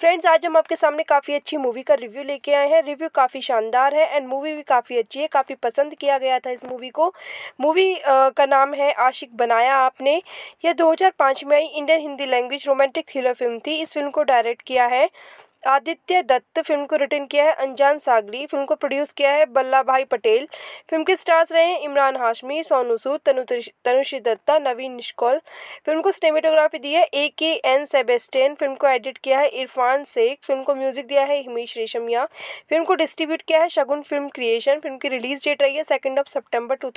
फ्रेंड्स आज हम आपके सामने काफ़ी अच्छी मूवी का रिव्यू लेके आए हैं रिव्यू काफ़ी शानदार है एंड मूवी भी काफ़ी अच्छी है काफ़ी पसंद किया गया था इस मूवी को मूवी का नाम है आशिक बनाया आपने यह दो हज़ार पाँच में आई Indian Hindi language romantic thriller film थी इस फिल्म को डायरेक्ट किया है आदित्य दत्त फिल्म को रिटर्न किया है अनजान सागरी फिल्म को प्रोड्यूस किया है बल्ला भाई पटेल फिल्म के स्टार्स रहे हैं इमरान हाशमी सोनू सूद तनु तनुषी दत्ता नवीन निश्कौल फिल्म को सिनेमेटोग्राफी दी है ए के एन सेबेस्टेन फिल्म को एडिट किया है इरफान शेख फिल्म को म्यूजिक दिया है हिमेश रेशमिया फिल्म को डिस्ट्रीब्यूट किया है शगुन फिल्म क्रिएशन फिल्म की रिलीज डेट रही है second of September two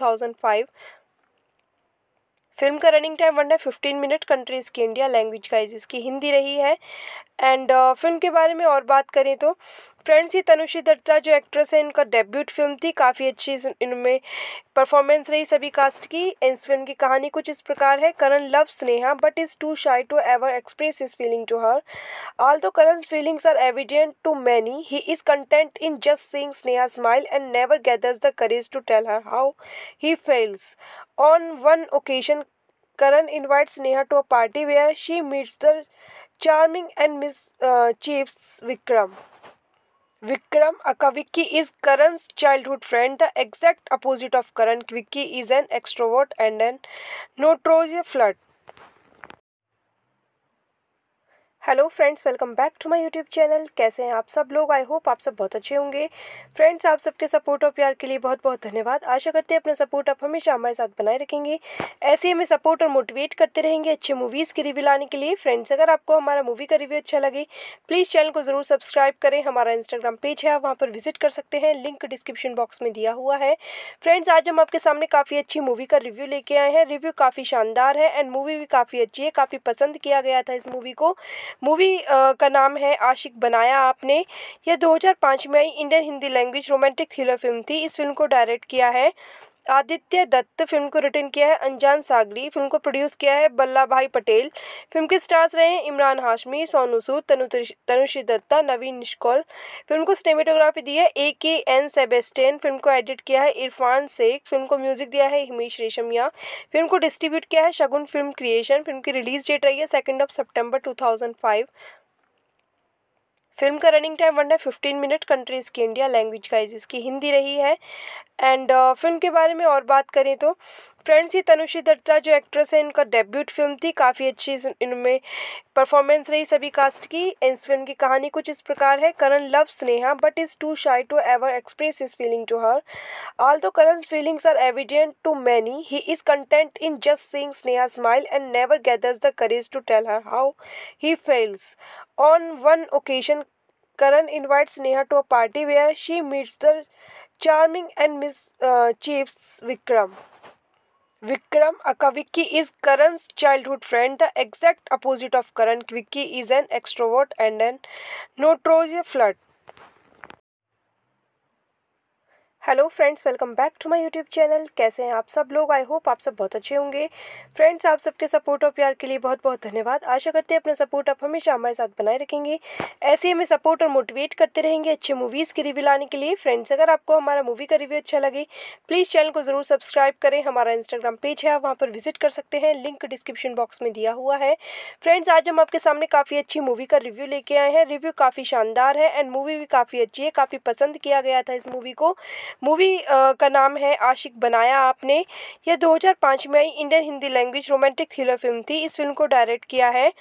film का रनिंग टाइम वन है फिफ्टीन मिनट कंट्रीज़ की इंडिया लैंग्वेज का इसकी हिंदी रही है एंड फिल्म के बारे में और बात करें तो फ्रेंड्स ये तनुषी दत्ता जो एक्ट्रेस है इनका डेब्यूट फिल्म थी काफ़ी अच्छी इनमें परफॉर्मेंस रही सभी कास्ट की इस फिल्म की कहानी कुछ इस प्रकार है Karan love Sneha but is too shy to ever express his feeling to her although Karan feelings are evident to many he is content in just seeing Sneha smile and never gathers the courage to tell her how he feels on one occasion Karan invite Sneha to a party where she meets the charming and miss uh, Vikram Vikram Akavicki is Karan's childhood friend. The exact opposite of Karan. Vicky is an extrovert and an notorious flirt. Hello friends welcome back to my YouTube channel कैसे हैं आप सब लोग I hope आप सब बहुत अच्छे होंगे फ्रेंड्स आप सबके सपोर्ट और प्यार के लिए बहुत बहुत धन्यवाद आशा करते हैं अपना सपोर्ट आप हमेशा हमारे साथ बनाए रखेंगे ऐसे ही हमें सपोर्ट और मोटिवेट करते रहेंगे अच्छे मूवीज़ की रिव्यू लाने के लिए फ्रेंड्स अगर आपको हमारा मूवी का रिव्यू अच्छा लगे प्लीज़ चैनल को ज़रूर सब्सक्राइब करें हमारा इंस्टाग्राम पेज है आप वहाँ पर विजिट कर सकते हैं लिंक डिस्क्रिप्शन बॉक्स में दिया हुआ है फ्रेंड्स आज हम आपके सामने काफ़ी अच्छी मूवी का रिव्यू लेके आए हैं रिव्यू काफ़ी शानदार है एंड मूवी भी काफ़ी अच्छी है काफ़ी पसंद किया गया था इस मूवी को मूवी का नाम है आशिक बनाया आपने यह दो हज़ार पाँच में आई Indian Hindi language romantic thriller film थी इस फिल्म को डायरेक्ट किया है आदित्य दत्त फिल्म को रिटर्न किया है अनजान सागरी फिल्म को प्रोड्यूस किया है बल्ला भाई पटेल फिल्म के स्टार्स रहे हैं इमरान हाशमी सोनू सूद तनु तनुषी दत्ता नवीन निश्कौल फिल्म को सिनेमेटोग्राफी दी है ए के एन सेबेस्टेन फिल्म को एडिट किया है इरफान शेख फिल्म को म्यूजिक दिया है हिमेश रेशमिया फिल्म को डिस्ट्रीब्यूट किया है शगुन फिल्म क्रिएशन फिल्म की रिलीज डेट रही है second of September two film का रनिंग टाइम वन है फिफ्टीन मिनट कंट्रीज़ की इंडिया लैंग्वेज का इसकी हिंदी रही है एंड uh, फिल्म के बारे में और बात करें तो फ्रेंड्स ये तनुषी दत्ता जो एक्ट्रेस है इनका डेब्यूट फिल्म थी काफ़ी अच्छी इनमें परफॉर्मेंस रही सभी कास्ट की इस फिल्म की कहानी कुछ इस प्रकार है Karan love Sneha but is too shy to ever express his feeling to her although Karan feelings are evident to many he is content in just seeing Sneha smile and never gathers the courage to tell her how he feels on one occasion Karan invite Sneha to a party where she meets the charming and mischievous Vikram Vikram Akavicki is Karan's childhood friend. The exact opposite of Karan, Vicky is an extrovert and an notorious flirt. Hello friends welcome back to my YouTube channel कैसे हैं आप सब लोग I hope आप सब बहुत अच्छे होंगे फ्रेंड्स आप सबके सपोर्ट और प्यार के लिए बहुत बहुत धन्यवाद आशा करते हैं अपना सपोर्ट आप हमेशा हमारे साथ बनाए रखेंगे ऐसे ही हमें सपोर्ट और मोटिवेट करते रहेंगे अच्छे मूवीज़ की रिव्यू लाने के लिए फ्रेंड्स अगर आपको हमारा मूवी का रिव्यू अच्छा लगे प्लीज़ चैनल को ज़रूर सब्सक्राइब करें हमारा इंस्टाग्राम पेज है आप वहाँ पर विजिट कर सकते हैं लिंक डिस्क्रिप्शन बॉक्स में दिया हुआ है फ्रेंड्स आज हम आपके सामने काफ़ी अच्छी मूवी का रिव्यू लेके आए हैं रिव्यू काफ़ी शानदार है एंड मूवी भी काफ़ी अच्छी है काफ़ी पसंद किया गया था इस मूवी को मूवी का नाम है आशिक बनाया आपने यह दो हज़ार पाँच में आई Indian Hindi language romantic thriller film थी इस फिल्म को डायरेक्ट किया है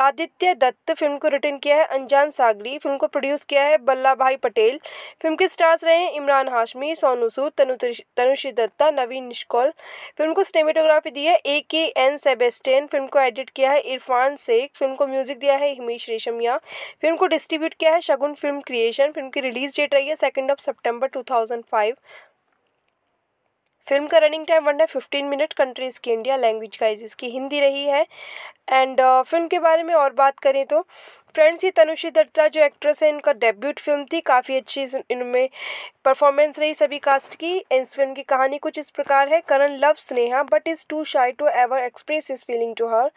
आदित्य दत्त फिल्म को रिटर्न किया है अनजान सागरी फिल्म को प्रोड्यूस किया है बल्ला भाई पटेल फिल्म के स्टार्स रहे हैं इमरान हाशमी सोनू सूद तनु तनुश्री दत्ता नवीन निश्कौल फिल्म को सिनेमेटोग्राफी दी है ए के एन सेबेस्टेन फिल्म को एडिट किया है इरफान शेख फिल्म को म्यूजिक दिया है हिमेश रेशमिया फिल्म को डिस्ट्रीब्यूट किया है शगुन फिल्म क्रिएशन फिल्म की रिलीज डेट रही है second of September two film का रनिंग टाइम वन है फिफ्टीन मिनट कंट्रीज़ की इंडिया लैंग्वेज का इसकी हिंदी रही है एंड uh, फिल्म के बारे में और बात करें तो फ्रेंड्स ये तनुषी दत्ता जो एक्ट्रेस है इनका डेब्यूट फिल्म थी काफ़ी अच्छी इनमें परफॉर्मेंस रही सभी कास्ट की इस फिल्म की कहानी कुछ इस प्रकार है Karan love Sneha but is too shy to ever express his feeling to her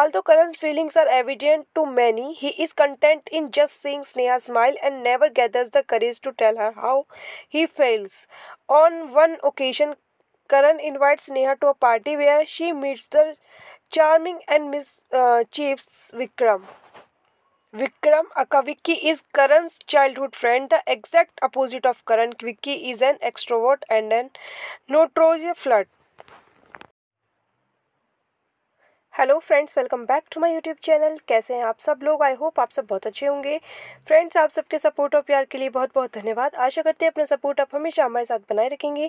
although Karan feelings are evident to many he is content in just seeing Sneha smile and never gathers the courage to tell her how he feels on one occasion Karan invite Sneha to a party where she meets the charming and miss uh, Vikram Vikram Akavicki is Karan's childhood friend. The exact opposite of Karan, Vicky is an extrovert and an notorious flirt. Hello friends welcome back to my YouTube channel कैसे हैं आप सब लोग I hope आप सब बहुत अच्छे होंगे फ्रेंड्स आप सबके सपोर्ट और प्यार के लिए बहुत बहुत धन्यवाद आशा करते हैं अपना सपोर्ट आप हमेशा हमारे साथ बनाए रखेंगे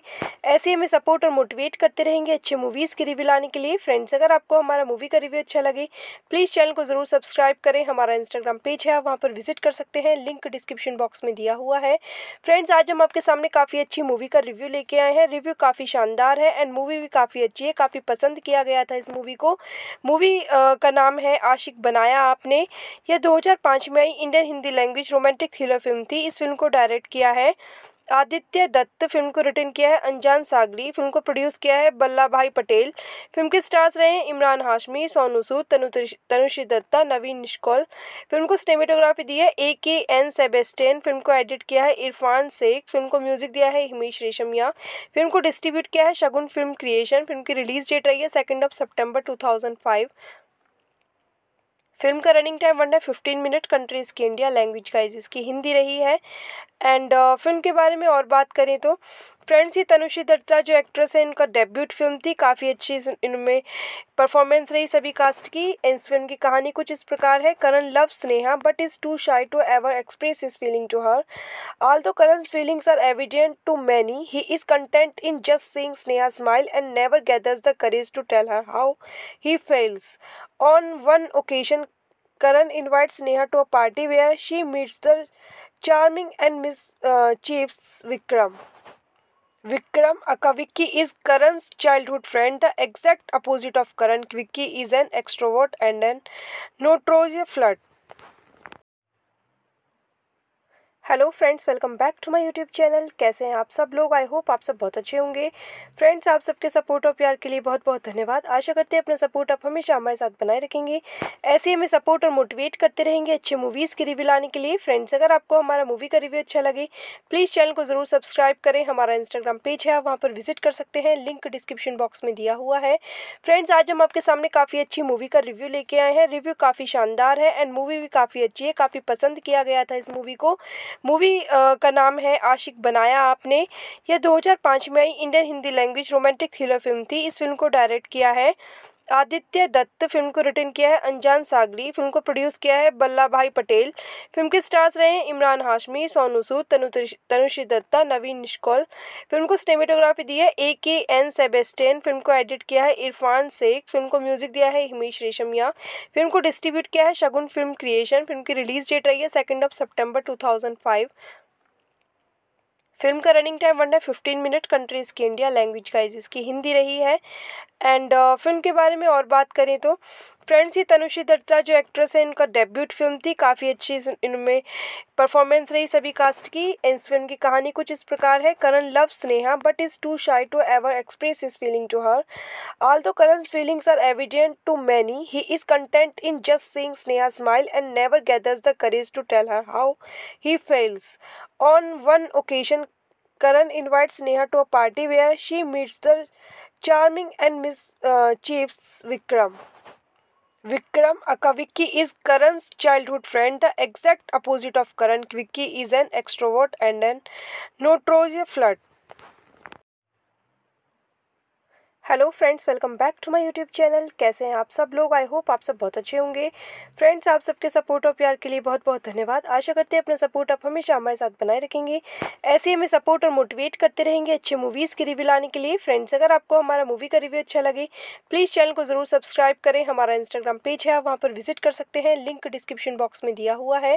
ऐसे ही हमें सपोर्ट और मोटिवेट करते रहेंगे अच्छे मूवीज़ की रिव्यू लाने के लिए फ्रेंड्स अगर आपको हमारा मूवी का रिव्यू अच्छा लगे प्लीज़ चैनल को ज़रूर सब्सक्राइब करें हमारा इंस्टाग्राम पेज है आप वहाँ पर विजिट कर सकते हैं लिंक डिस्क्रिप्शन बॉक्स में दिया हुआ है फ्रेंड्स आज हम आपके सामने काफ़ी अच्छी मूवी का रिव्यू लेके आए हैं रिव्यू काफ़ी शानदार है एंड मूवी भी काफ़ी अच्छी है काफ़ी पसंद किया गया था इस मूवी को मूवी का नाम है आशिक बनाया आपने यह दो हज़ार पाँच में आई Indian Hindi language romantic thriller film थी इस फिल्म को डायरेक्ट किया है आदित्य दत्त फिल्म को रिटर्न किया है अनजान सागरी फिल्म को प्रोड्यूस किया है बल्ला भाई पटेल फिल्म के स्टार्स रहे हैं इमरान हाशमी सोनू सूद तनु तनुषी दत्ता नवीन निश्कौल फिल्म को सिनेमेटोग्राफी दी है ए के एन सेबेस्टेन फिल्म को एडिट किया है इरफान शेख फिल्म को म्यूजिक दिया है हिमेश रेशमिया फिल्म को डिस्ट्रीब्यूट किया है शगुन फिल्म क्रिएशन फिल्म की रिलीज डेट रही है second of September two film का रनिंग टाइम वन है फिफ्टीन मिनट कंट्रीज़ की इंडिया लैंग्वेज का इसकी हिंदी रही है एंड फिल्म के बारे में और बात करें तो फ्रेंड्स ये तनुषी दत्ता जो एक्ट्रेस है इनका डेब्यूट फिल्म थी काफ़ी अच्छी इनमें परफॉर्मेंस रही सभी कास्ट की इस फिल्म की कहानी कुछ इस प्रकार है Karan love Sneha but is too shy to ever express his feeling to her although Karan feelings are evident to many he is content in just seeing Sneha smile and never gathers the courage to tell her how he feels on one occasion Karan invite Sneha to a party where she meets the charming and miss uh, Vikram Vikram Akavicki is Karan's childhood friend. The exact opposite of Karan. Vicky is an extrovert and an notorious flirt. Hello friends welcome back to my YouTube channel कैसे हैं आप सब लोग I hope आप सब बहुत अच्छे होंगे फ्रेंड्स आप सबके सपोर्ट और प्यार के लिए बहुत बहुत धन्यवाद आशा करते हैं अपना सपोर्ट आप हमेशा हमारे साथ बनाए रखेंगे ऐसे ही हमें सपोर्ट और मोटिवेट करते रहेंगे अच्छे मूवीज़ की रिव्यू लाने के लिए फ्रेंड्स अगर आपको हमारा मूवी का रिव्यू अच्छा लगे प्लीज़ चैनल को ज़रूर सब्सक्राइब करें हमारा इंस्टाग्राम पेज है आप वहाँ पर विजिट कर सकते हैं लिंक डिस्क्रिप्शन बॉक्स में दिया हुआ है फ्रेंड्स आज हम आपके सामने काफ़ी अच्छी मूवी का रिव्यू लेके आए हैं रिव्यू काफ़ी शानदार है एंड मूवी भी काफ़ी अच्छी है काफ़ी पसंद किया गया था इस मूवी को मूवी का नाम है आशिक बनाया आपने यह दो हज़ार पाँच में आई Indian Hindi language romantic thriller film थी इस फिल्म को डायरेक्ट किया है आदित्य दत्त फिल्म को रिटर्न किया है अनजान सागरी फिल्म को प्रोड्यूस किया है बल्ला भाई पटेल फिल्म के स्टार्स रहे हैं इमरान हाशमी सोनू सूद तनु तनुषी दत्ता नवीन निश्कौल फिल्म को सिनेमेटोग्राफी दी है ए के एन सेबेस्टेन फिल्म को एडिट किया है इरफान शेख फिल्म को म्यूजिक दिया है हिमेश रेशमिया फिल्म को डिस्ट्रीब्यूट किया है शगुन फिल्म क्रिएशन फिल्म की रिलीज डेट रही है second of September two film का रनिंग टाइम वन है फिफ्टीन मिनट कंट्रीज़ की इंडिया लैंग्वेज का इसकी हिंदी रही है एंड uh, फिल्म के बारे में और बात करें तो फ्रेंड्स ये तनुषी दत्ता जो एक्ट्रेस है इनका डेब्यूट फिल्म थी काफ़ी अच्छी इनमें परफॉर्मेंस रही सभी कास्ट की इस फिल्म की कहानी कुछ इस प्रकार है Karan love Sneha but is too shy to ever express his feeling to her although Karan feelings are evident to many he is content in just seeing Sneha smile and never gathers the courage to tell her how he feels on one occasion Karan invite Sneha to a party where she meets the charming and miss uh, Vikram Vikram Akavicki is Karan's childhood friend. The exact opposite of Karan. Vicky is an extrovert and an notorious flirt. Hello friends welcome back to my YouTube channel कैसे हैं आप सब लोग I hope आप सब बहुत अच्छे होंगे फ्रेंड्स आप सबके सपोर्ट और प्यार के लिए बहुत बहुत धन्यवाद आशा करते हैं अपना सपोर्ट आप हमेशा हमारे साथ बनाए रखेंगे ऐसे ही हमें सपोर्ट और मोटिवेट करते रहेंगे अच्छे मूवीज़ की रिव्यू लाने के लिए फ्रेंड्स अगर आपको हमारा मूवी का रिव्यू अच्छा लगे प्लीज़ चैनल को ज़रूर सब्सक्राइब करें हमारा इंस्टाग्राम पेज है आप वहाँ पर विजिट कर सकते हैं लिंक डिस्क्रिप्शन बॉक्स में दिया हुआ है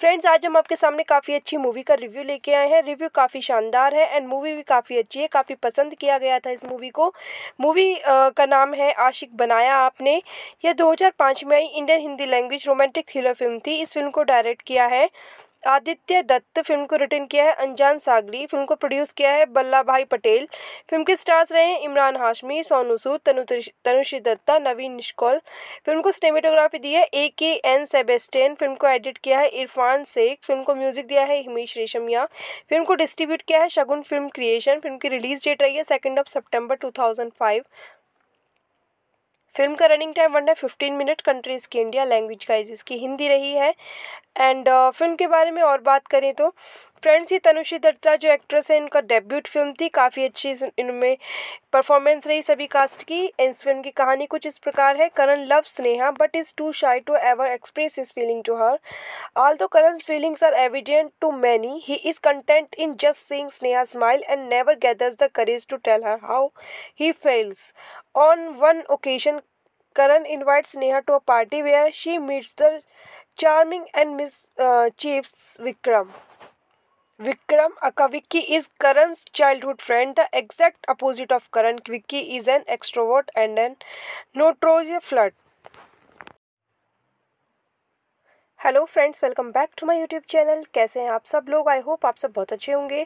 फ्रेंड्स आज हम आपके सामने काफ़ी अच्छी मूवी का रिव्यू लेके आए हैं रिव्यू काफ़ी शानदार है एंड मूवी भी काफ़ी अच्छी है काफ़ी पसंद किया गया था इस मूवी को मूवी का नाम है आशिक बनाया आपने यह दो हज़ार पाँच में आई Indian Hindi language romantic thriller film थी इस फिल्म को डायरेक्ट किया है आदित्य दत्त फिल्म को रिटर्न किया है अनजान सागरी फिल्म को प्रोड्यूस किया है बल्ला भाई पटेल फिल्म के स्टार्स रहे हैं इमरान हाशमी सोनू सूद तनु तनुषी दत्ता नवीन निश्कौल फिल्म को सिनेमेटोग्राफी दी है ए के एन सेबेस्टेन फिल्म को एडिट किया है इरफान शेख फिल्म को म्यूजिक दिया है हिमेश रेशमिया फिल्म को डिस्ट्रीब्यूट किया है शगुन फिल्म क्रिएशन फिल्म की रिलीज डेट रही है second of September two film का रनिंग टाइम वन है फिफ्टीन मिनट कंट्रीज़ की इंडिया लैंग्वेज का इसकी हिंदी रही है एंड uh, फिल्म के बारे में और बात करें तो फ्रेंड्स ये तनुषी दत्ता जो एक्ट्रेस है इनका डेब्यूट फिल्म थी काफ़ी अच्छी इनमें परफॉर्मेंस रही सभी कास्ट की इस फिल्म की कहानी कुछ इस प्रकार है Karan love Sneha but is too shy to ever express his feeling to her although Karan feelings are evident to many he is content in just seeing Sneha smile and never gathers the courage to tell her how he feels on one occasion Karan invite Sneha to a party where she meets the charming and miss uh, Vikram Vikram Akaviki is Karan's childhood friend. The exact opposite of Karan, Vicky is an extrovert and an notorious flirt. Hello friends welcome back to my YouTube channel कैसे हैं आप सब लोग I hope आप सब बहुत अच्छे होंगे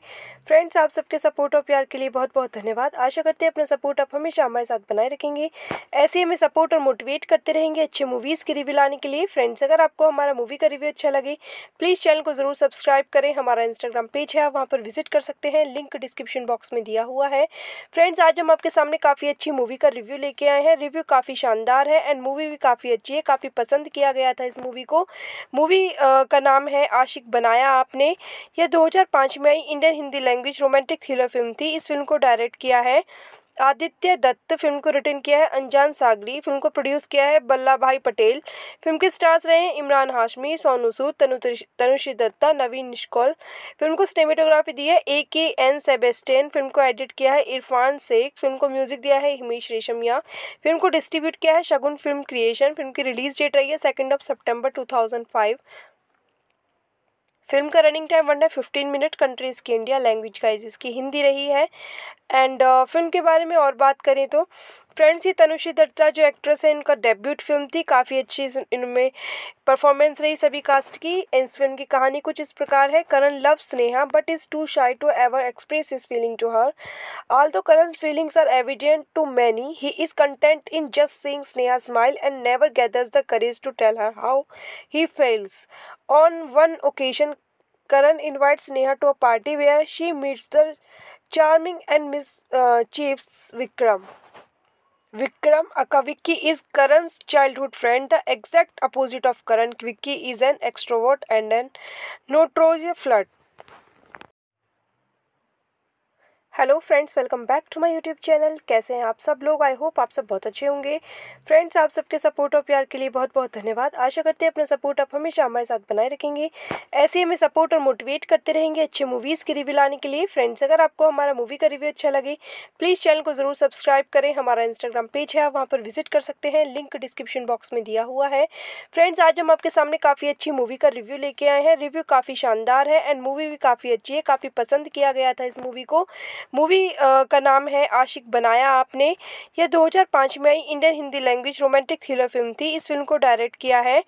फ्रेंड्स आप सबके सपोर्ट और प्यार के लिए बहुत बहुत धन्यवाद आशा करते हैं अपना सपोर्ट आप हमेशा हमारे साथ बनाए रखेंगे ऐसे ही हमें सपोर्ट और मोटिवेट करते रहेंगे अच्छे मूवीज़ की रिव्यू लाने के लिए फ्रेंड्स अगर आपको हमारा मूवी का रिव्यू अच्छा लगे प्लीज़ चैनल को ज़रूर सब्सक्राइब करें हमारा इंस्टाग्राम पेज है आप वहाँ पर विजिट कर सकते हैं लिंक डिस्क्रिप्शन बॉक्स में दिया हुआ है फ्रेंड्स आज हम आपके सामने काफ़ी अच्छी मूवी का रिव्यू लेके आए हैं रिव्यू काफ़ी शानदार है एंड मूवी भी काफ़ी अच्छी है काफ़ी पसंद किया गया था इस मूवी को मूवी का नाम है आशिक बनाया आपने यह दो हज़ार पाँच में आई Indian Hindi language romantic thriller film थी इस फिल्म को डायरेक्ट किया है आदित्य दत्त फिल्म को रिटर्न किया है अनजान सागरी फिल्म को प्रोड्यूस किया है बल्ला भाई पटेल फिल्म के स्टार्स रहे हैं इमरान हाशमी सोनू सूद तनु तनुषी दत्ता नवीन निश्कौल फिल्म को सिनेमेटोग्राफी दी है ए के एन सेबेस्टेन फिल्म को एडिट किया है इरफान शेख फिल्म को म्यूजिक दिया है हिमेश रेशमिया फिल्म को डिस्ट्रीब्यूट किया है शगुन फिल्म क्रिएशन फिल्म की रिलीज डेट रही है second of September two film का रनिंग टाइम वन है फिफ्टीन मिनट कंट्रीज़ की इंडिया लैंग्वेज का इसकी हिंदी रही है एंड फिल्म के बारे में और बात करें तो फ्रेंड्स ये तनुषी दत्ता जो एक्ट्रेस है इनका डेब्यूट फिल्म थी काफ़ी अच्छी इनमें परफॉर्मेंस रही सभी कास्ट की इस फिल्म की कहानी कुछ इस प्रकार है Karan love Sneha but is too shy to ever express his feeling to her although Karan feelings are evident to many he is content in just seeing Sneha smile and never gathers the courage to tell her how he feels on one occasion Karan invite Sneha to a party where she meets the charming and miss uh, Vikram Vikram Akavicki is Karan's childhood friend. The exact opposite of Karan. Vicky is an extrovert and an notorious flirt. Hello friends welcome back to my YouTube channel कैसे हैं आप सब लोग I hope आप सब बहुत अच्छे होंगे फ्रेंड्स आप सबके सपोर्ट और प्यार के लिए बहुत बहुत धन्यवाद आशा करते हैं अपना सपोर्ट आप हमेशा हमारे साथ बनाए रखेंगे ऐसे ही हमें सपोर्ट और मोटिवेट करते रहेंगे अच्छे मूवीज़ की रिव्यू लाने के लिए फ्रेंड्स अगर आपको हमारा मूवी का रिव्यू अच्छा लगे प्लीज़ चैनल को ज़रूर सब्सक्राइब करें हमारा इंस्टाग्राम पेज है आप वहाँ पर विजिट कर सकते हैं लिंक डिस्क्रिप्शन बॉक्स में दिया हुआ है फ्रेंड्स आज हम आपके सामने काफ़ी अच्छी मूवी का रिव्यू लेके आए हैं रिव्यू काफ़ी शानदार है एंड मूवी भी काफ़ी अच्छी है काफ़ी पसंद किया गया था इस मूवी को मूवी का नाम है आशिक बनाया आपने यह दो हज़ार पाँच में आई Indian Hindi language romantic thriller film थी इस फिल्म को डायरेक्ट किया है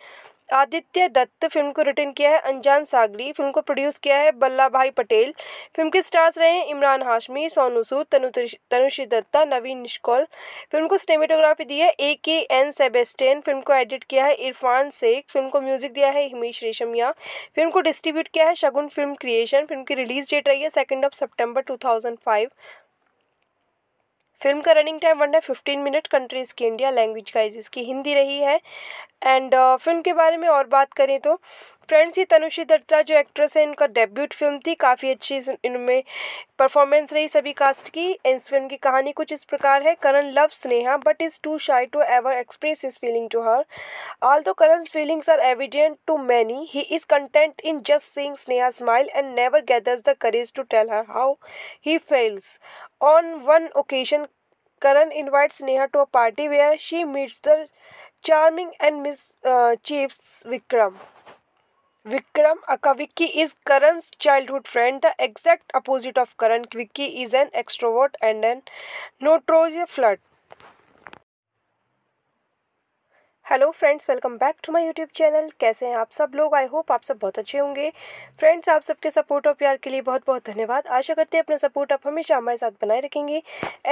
आदित्य दत्त फिल्म को रिटर्न किया है अनजान सागरी फिल्म को प्रोड्यूस किया है बल्ला भाई पटेल फिल्म के स्टार्स रहे हैं इमरान हाशमी सोनू सूद तनु तनुषी दत्ता नवीन निश्कौल फिल्म को सिनेमेटोग्राफी दी है ए के एन सेबेस्टेन फिल्म को एडिट किया है इरफान शेख फिल्म को म्यूजिक दिया है हिमेश रेशमिया फिल्म को डिस्ट्रीब्यूट किया है शगुन फिल्म क्रिएशन फिल्म की रिलीज डेट रही है second of September two film का रनिंग टाइम वन है फिफ्टीन मिनट कंट्रीज़ की इंडिया लैंग्वेज का इसकी हिंदी रही है एंड फिल्म के बारे में और बात करें तो फ्रेंड्स ये तनुषी दत्ता जो एक्ट्रेस है इनका डेब्यूट फिल्म थी काफ़ी अच्छी इनमें परफॉर्मेंस रही सभी कास्ट की इस फिल्म की कहानी कुछ इस प्रकार है Karan love Sneha but is too shy to ever express his feeling to her although Karan feelings are evident to many he is content in just seeing Sneha smile and never gathers the courage to tell her how he feels on one occasion Karan invite Sneha to a party where she meets the charming and miss uh, Vikram Vikram Akavicki is Karan's childhood friend. The exact opposite of Karan, Vicky is an extrovert and an notorious flirt. Hello friends welcome back to my YouTube channel कैसे हैं आप सब लोग I hope आप सब बहुत अच्छे होंगे फ्रेंड्स आप सबके सपोर्ट और प्यार के लिए बहुत बहुत धन्यवाद आशा करते हैं अपना सपोर्ट आप हमेशा हमारे साथ बनाए रखेंगे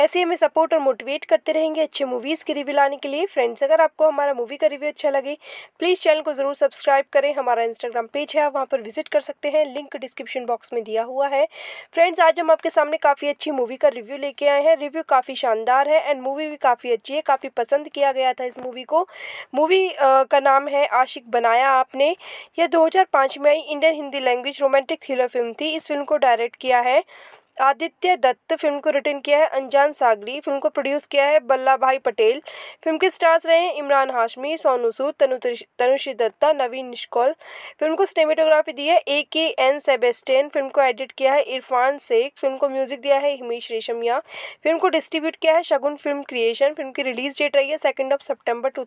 ऐसे ही हमें सपोर्ट और मोटिवेट करते रहेंगे अच्छे मूवीज़ की रिव्यू लाने के लिए फ्रेंड्स अगर आपको हमारा मूवी का रिव्यू अच्छा लगे प्लीज़ चैनल को ज़रूर सब्सक्राइब करें हमारा इंस्टाग्राम पेज है आप वहाँ पर विजिट कर सकते हैं लिंक डिस्क्रिप्शन बॉक्स में दिया हुआ है फ्रेंड्स आज हम आपके सामने काफ़ी अच्छी मूवी का रिव्यू लेके आए हैं रिव्यू काफ़ी शानदार है एंड मूवी भी काफ़ी अच्छी है काफ़ी पसंद किया गया था इस मूवी को मूवी का नाम है आशिक बनाया आपने यह दो हज़ार पाँच में आई Indian Hindi language romantic thriller film थी इस फिल्म को डायरेक्ट किया है आदित्य दत्त फिल्म को रिटर्न किया है अनजान सागरी फिल्म को प्रोड्यूस किया है बल्ला भाई पटेल फिल्म के स्टार्स रहे हैं इमरान हाशमी सोनू सूद तनु तनुषी दत्ता नवीन निश्कौल फिल्म को सिनेमेटोग्राफी दी है ए के एन सेबेस्टेन फिल्म को एडिट किया है इरफान शेख फिल्म को म्यूजिक दिया है हिमेश रेशमिया फिल्म को डिस्ट्रीब्यूट किया है शगुन फिल्म क्रिएशन फिल्म की रिलीज डेट रही है second of September two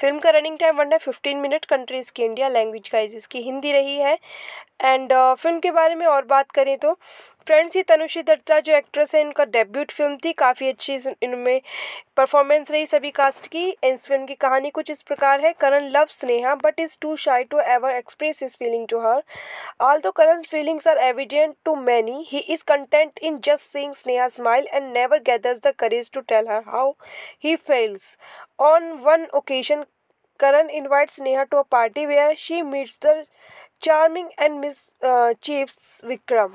film का रनिंग टाइम वन है फिफ्टीन मिनट कंट्रीज़ की इंडिया लैंग्वेज का इसकी हिंदी रही है एंड uh, फिल्म के बारे में और बात करें तो फ्रेंड्स ये तनुषी दत्ता जो एक्ट्रेस है इनका डेब्यूट फिल्म थी काफ़ी अच्छी इनमें परफॉर्मेंस रही सभी कास्ट की इस फिल्म की कहानी कुछ इस प्रकार है Karan love Sneha but is too shy to ever express his feeling to her although Karan feelings are evident to many he is content in just seeing Sneha smile and never gathers the courage to tell her how he feels on one occasion Karan invite Sneha to a party where she meets the charming and mischievous Vikram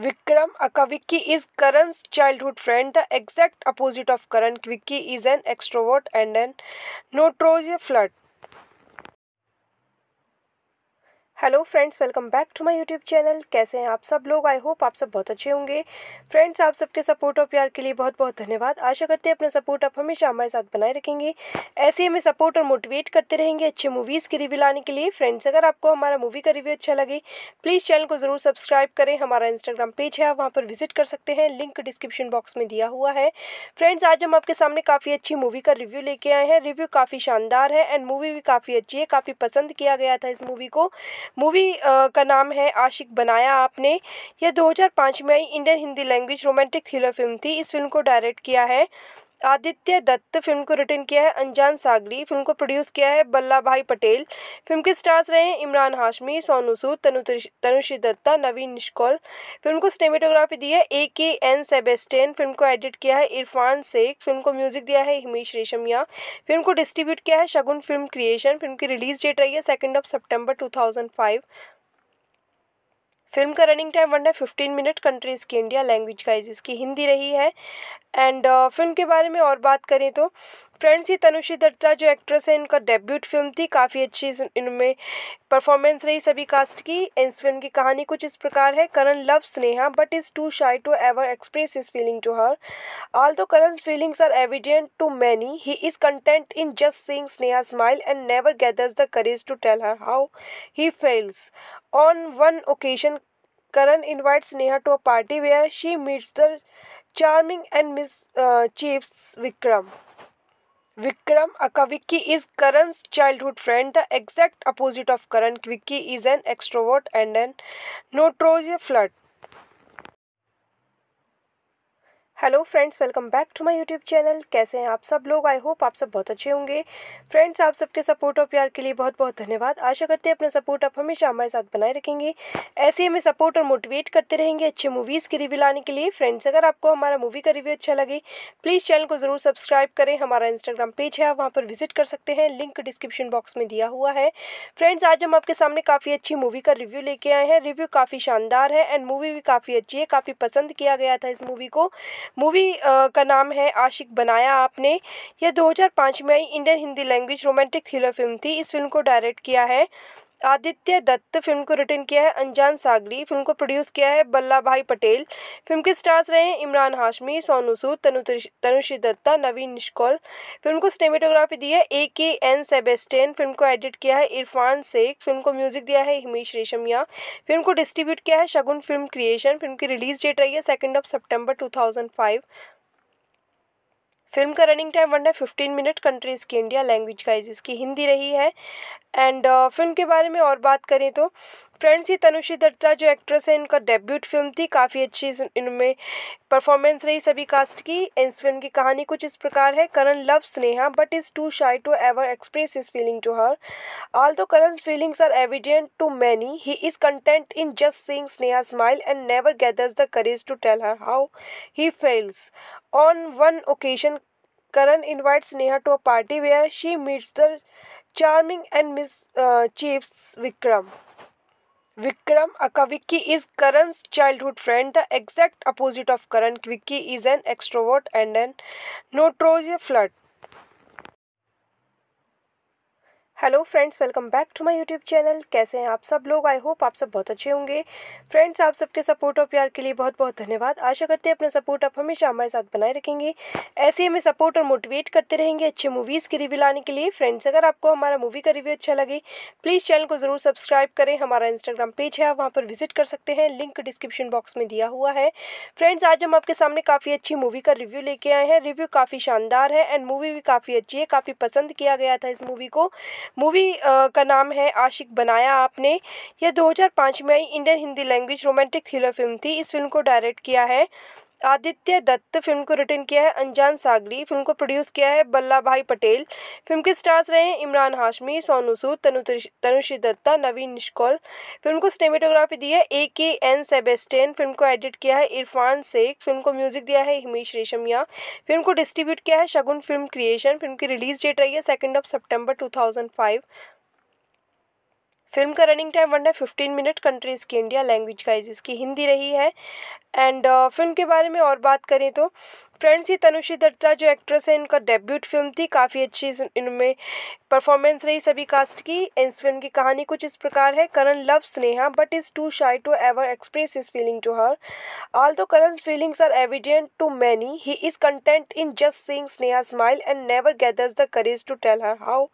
Vikram Akavicki is Karan's childhood friend. The exact opposite of Karan. Vicky is an extrovert and an notorious flirt. Hello friends welcome back to my YouTube channel कैसे हैं आप सब लोग I hope आप सब बहुत अच्छे होंगे फ्रेंड्स आप सबके सपोर्ट और प्यार के लिए बहुत बहुत धन्यवाद आशा करते हैं अपना सपोर्ट आप हमेशा हमारे साथ बनाए रखेंगे ऐसे ही हमें सपोर्ट और मोटिवेट करते रहेंगे अच्छे मूवीज़ की रिव्यू लाने के लिए फ्रेंड्स अगर आपको हमारा मूवी का रिव्यू अच्छा लगे प्लीज़ चैनल को ज़रूर सब्सक्राइब करें हमारा इंस्टाग्राम पेज है आप वहाँ पर विजिट कर सकते हैं लिंक डिस्क्रिप्शन बॉक्स में दिया हुआ है फ्रेंड्स आज हम आपके सामने काफ़ी अच्छी मूवी का रिव्यू लेके आए हैं रिव्यू काफ़ी शानदार है एंड मूवी भी काफ़ी अच्छी है काफ़ी पसंद किया गया था इस मूवी को मूवी का नाम है आशिक बनाया आपने यह दो हज़ार पाँच में आई Indian Hindi language romantic thriller film थी इस फिल्म को डायरेक्ट किया है आदित्य दत्त फिल्म को रिटर्न किया है अनजान सागरी फिल्म को प्रोड्यूस किया है बल्ला भाई पटेल फिल्म के स्टार्स रहे हैं इमरान हाशमी सोनू सूद तनु तनुषी दत्ता नवीन निश्कौल फिल्म को सिनेमेटोग्राफी दी है ए के एन सेबेस्टेन फिल्म को एडिट किया है इरफान शेख फिल्म को म्यूजिक दिया है हिमेश रेशमिया फिल्म को डिस्ट्रीब्यूट किया है शगुन फिल्म क्रिएशन फिल्म की रिलीज डेट रही है second of September two film का रनिंग टाइम वन है फिफ्टीन मिनट कंट्रीज़ की इंडिया लैंग्वेज का इसकी हिंदी रही है एंड uh, फिल्म के बारे में और बात करें तो फ्रेंड्स ये तनुषी दत्ता जो एक्ट्रेस है इनका डेब्यूट फिल्म थी काफ़ी अच्छी इनमें परफॉर्मेंस रही सभी कास्ट की इस फिल्म की कहानी कुछ इस प्रकार है Karan love Sneha but is too shy to ever express his feeling to her although Karan feelings are evident to many he is content in just seeing Sneha smile and never gathers the courage to tell her how he feels on one occasion Karan invite Sneha to a party where she meets the charming and mischievous Vikram Vikram Akavicki is Karan's childhood friend. The exact opposite of Karan, Vicky is an extrovert and an notorious flirt. Hello friends welcome back to my YouTube channel कैसे हैं आप सब लोग I hope आप सब बहुत अच्छे होंगे फ्रेंड्स आप सबके सपोर्ट और प्यार के लिए बहुत बहुत धन्यवाद आशा करते हैं अपना सपोर्ट आप हमेशा हमारे साथ बनाए रखेंगे ऐसे ही हमें सपोर्ट और मोटिवेट करते रहेंगे अच्छे मूवीज़ की रिव्यू लाने के लिए फ्रेंड्स अगर आपको हमारा मूवी का रिव्यू अच्छा लगे प्लीज़ चैनल को ज़रूर सब्सक्राइब करें हमारा इंस्टाग्राम पेज है आप वहाँ पर विजिट कर सकते हैं लिंक डिस्क्रिप्शन बॉक्स में दिया हुआ है फ्रेंड्स आज हम आपके सामने काफ़ी अच्छी मूवी का रिव्यू लेके आए हैं रिव्यू काफ़ी शानदार है एंड मूवी भी काफ़ी अच्छी है काफ़ी पसंद किया गया था इस मूवी को मूवी का नाम है आशिक बनाया आपने यह दो हज़ार पाँच में आई Indian Hindi language romantic thriller film थी इस फिल्म को डायरेक्ट किया है आदित्य दत्त फिल्म को रिटर्न किया है अनजान सागरी फिल्म को प्रोड्यूस किया है बल्ला भाई पटेल फिल्म के स्टार्स रहे हैं इमरान हाशमी सोनू सूद तनु तनुषी दत्ता नवीन निश्कौल फिल्म को सिनेमेटोग्राफी दी है ए के एन सेबेस्टेन फिल्म को एडिट किया है इरफान शेख फिल्म को म्यूजिक दिया है हिमेश रेशमिया फिल्म को डिस्ट्रीब्यूट किया है शगुन फिल्म क्रिएशन फिल्म की रिलीज डेट रही है second of September two film का रनिंग टाइम वन है फिफ्टीन मिनट कंट्रीज़ की इंडिया लैंग्वेज का इसकी हिंदी रही है एंड uh, फिल्म के बारे में और बात करें तो फ्रेंड्स ये तनुषी दत्ता जो एक्ट्रेस है इनका डेब्यूट फिल्म थी काफ़ी अच्छी इनमें परफॉर्मेंस रही सभी कास्ट की इस फिल्म की कहानी कुछ इस प्रकार है Karan love Sneha but is too shy to ever express his feeling to her although Karan feelings are evident to many he is content in just seeing Sneha smile and never gathers the courage to tell her how he feels on one occasion Karan invite Sneha to a party where she meets the charming and mischievous Vikram Vikram Akavicki is Karan's childhood friend. The exact opposite of Karan. Vicky is an extrovert and an notorious flirt. Hello friends welcome back to my YouTube channel कैसे हैं आप सब लोग I hope आप सब बहुत अच्छे होंगे फ्रेंड्स आप सबके सपोर्ट और प्यार के लिए बहुत बहुत धन्यवाद आशा करते हैं अपना सपोर्ट आप हमेशा हमारे साथ बनाए रखेंगे ऐसे ही हमें सपोर्ट और मोटिवेट करते रहेंगे अच्छे मूवीज़ की रिव्यू लाने के लिए फ्रेंड्स अगर आपको हमारा मूवी का रिव्यू अच्छा लगे प्लीज़ चैनल को ज़रूर सब्सक्राइब करें हमारा इंस्टाग्राम पेज है आप वहाँ पर विजिट कर सकते हैं लिंक डिस्क्रिप्शन बॉक्स में दिया हुआ है फ्रेंड्स आज हम आपके सामने काफ़ी अच्छी मूवी का रिव्यू लेके आए हैं रिव्यू काफ़ी शानदार है एंड मूवी भी काफ़ी अच्छी है काफ़ी पसंद किया गया था इस मूवी को मूवी का नाम है आशिक बनाया आपने यह दो हज़ार पाँच में आई Indian Hindi language romantic thriller film थी इस फिल्म को डायरेक्ट किया है आदित्य दत्त फिल्म को रिटर्न किया है अनजान सागरी फिल्म को प्रोड्यूस किया है बल्ला भाई पटेल फिल्म के स्टार्स रहे हैं इमरान हाशमी सोनू सूद तनु तनुषी दत्ता नवीन निश्कौल फिल्म को सिनेमेटोग्राफी दी है ए के एन सेबेस्टेन फिल्म को एडिट किया है इरफान शेख फिल्म को म्यूजिक दिया है हिमेश रेशमिया फिल्म को डिस्ट्रीब्यूट किया है शगुन फिल्म क्रिएशन फिल्म की रिलीज डेट रही है second of September two film का रनिंग टाइम वन है फिफ्टीन मिनट कंट्रीज़ की इंडिया लैंग्वेज का इसकी हिंदी रही है एंड फिल्म के बारे में और बात करें तो फ्रेंड्स ये तनुषी दत्ता जो एक्ट्रेस है इनका डेब्यूट फिल्म थी काफ़ी अच्छी इनमें परफॉर्मेंस रही सभी कास्ट की इस फिल्म की कहानी कुछ इस प्रकार है Karan love Sneha but is too shy to ever express his feeling to her although Karan feelings are evident to many he is content in just seeing Sneha smile and never gathers the courage to tell her how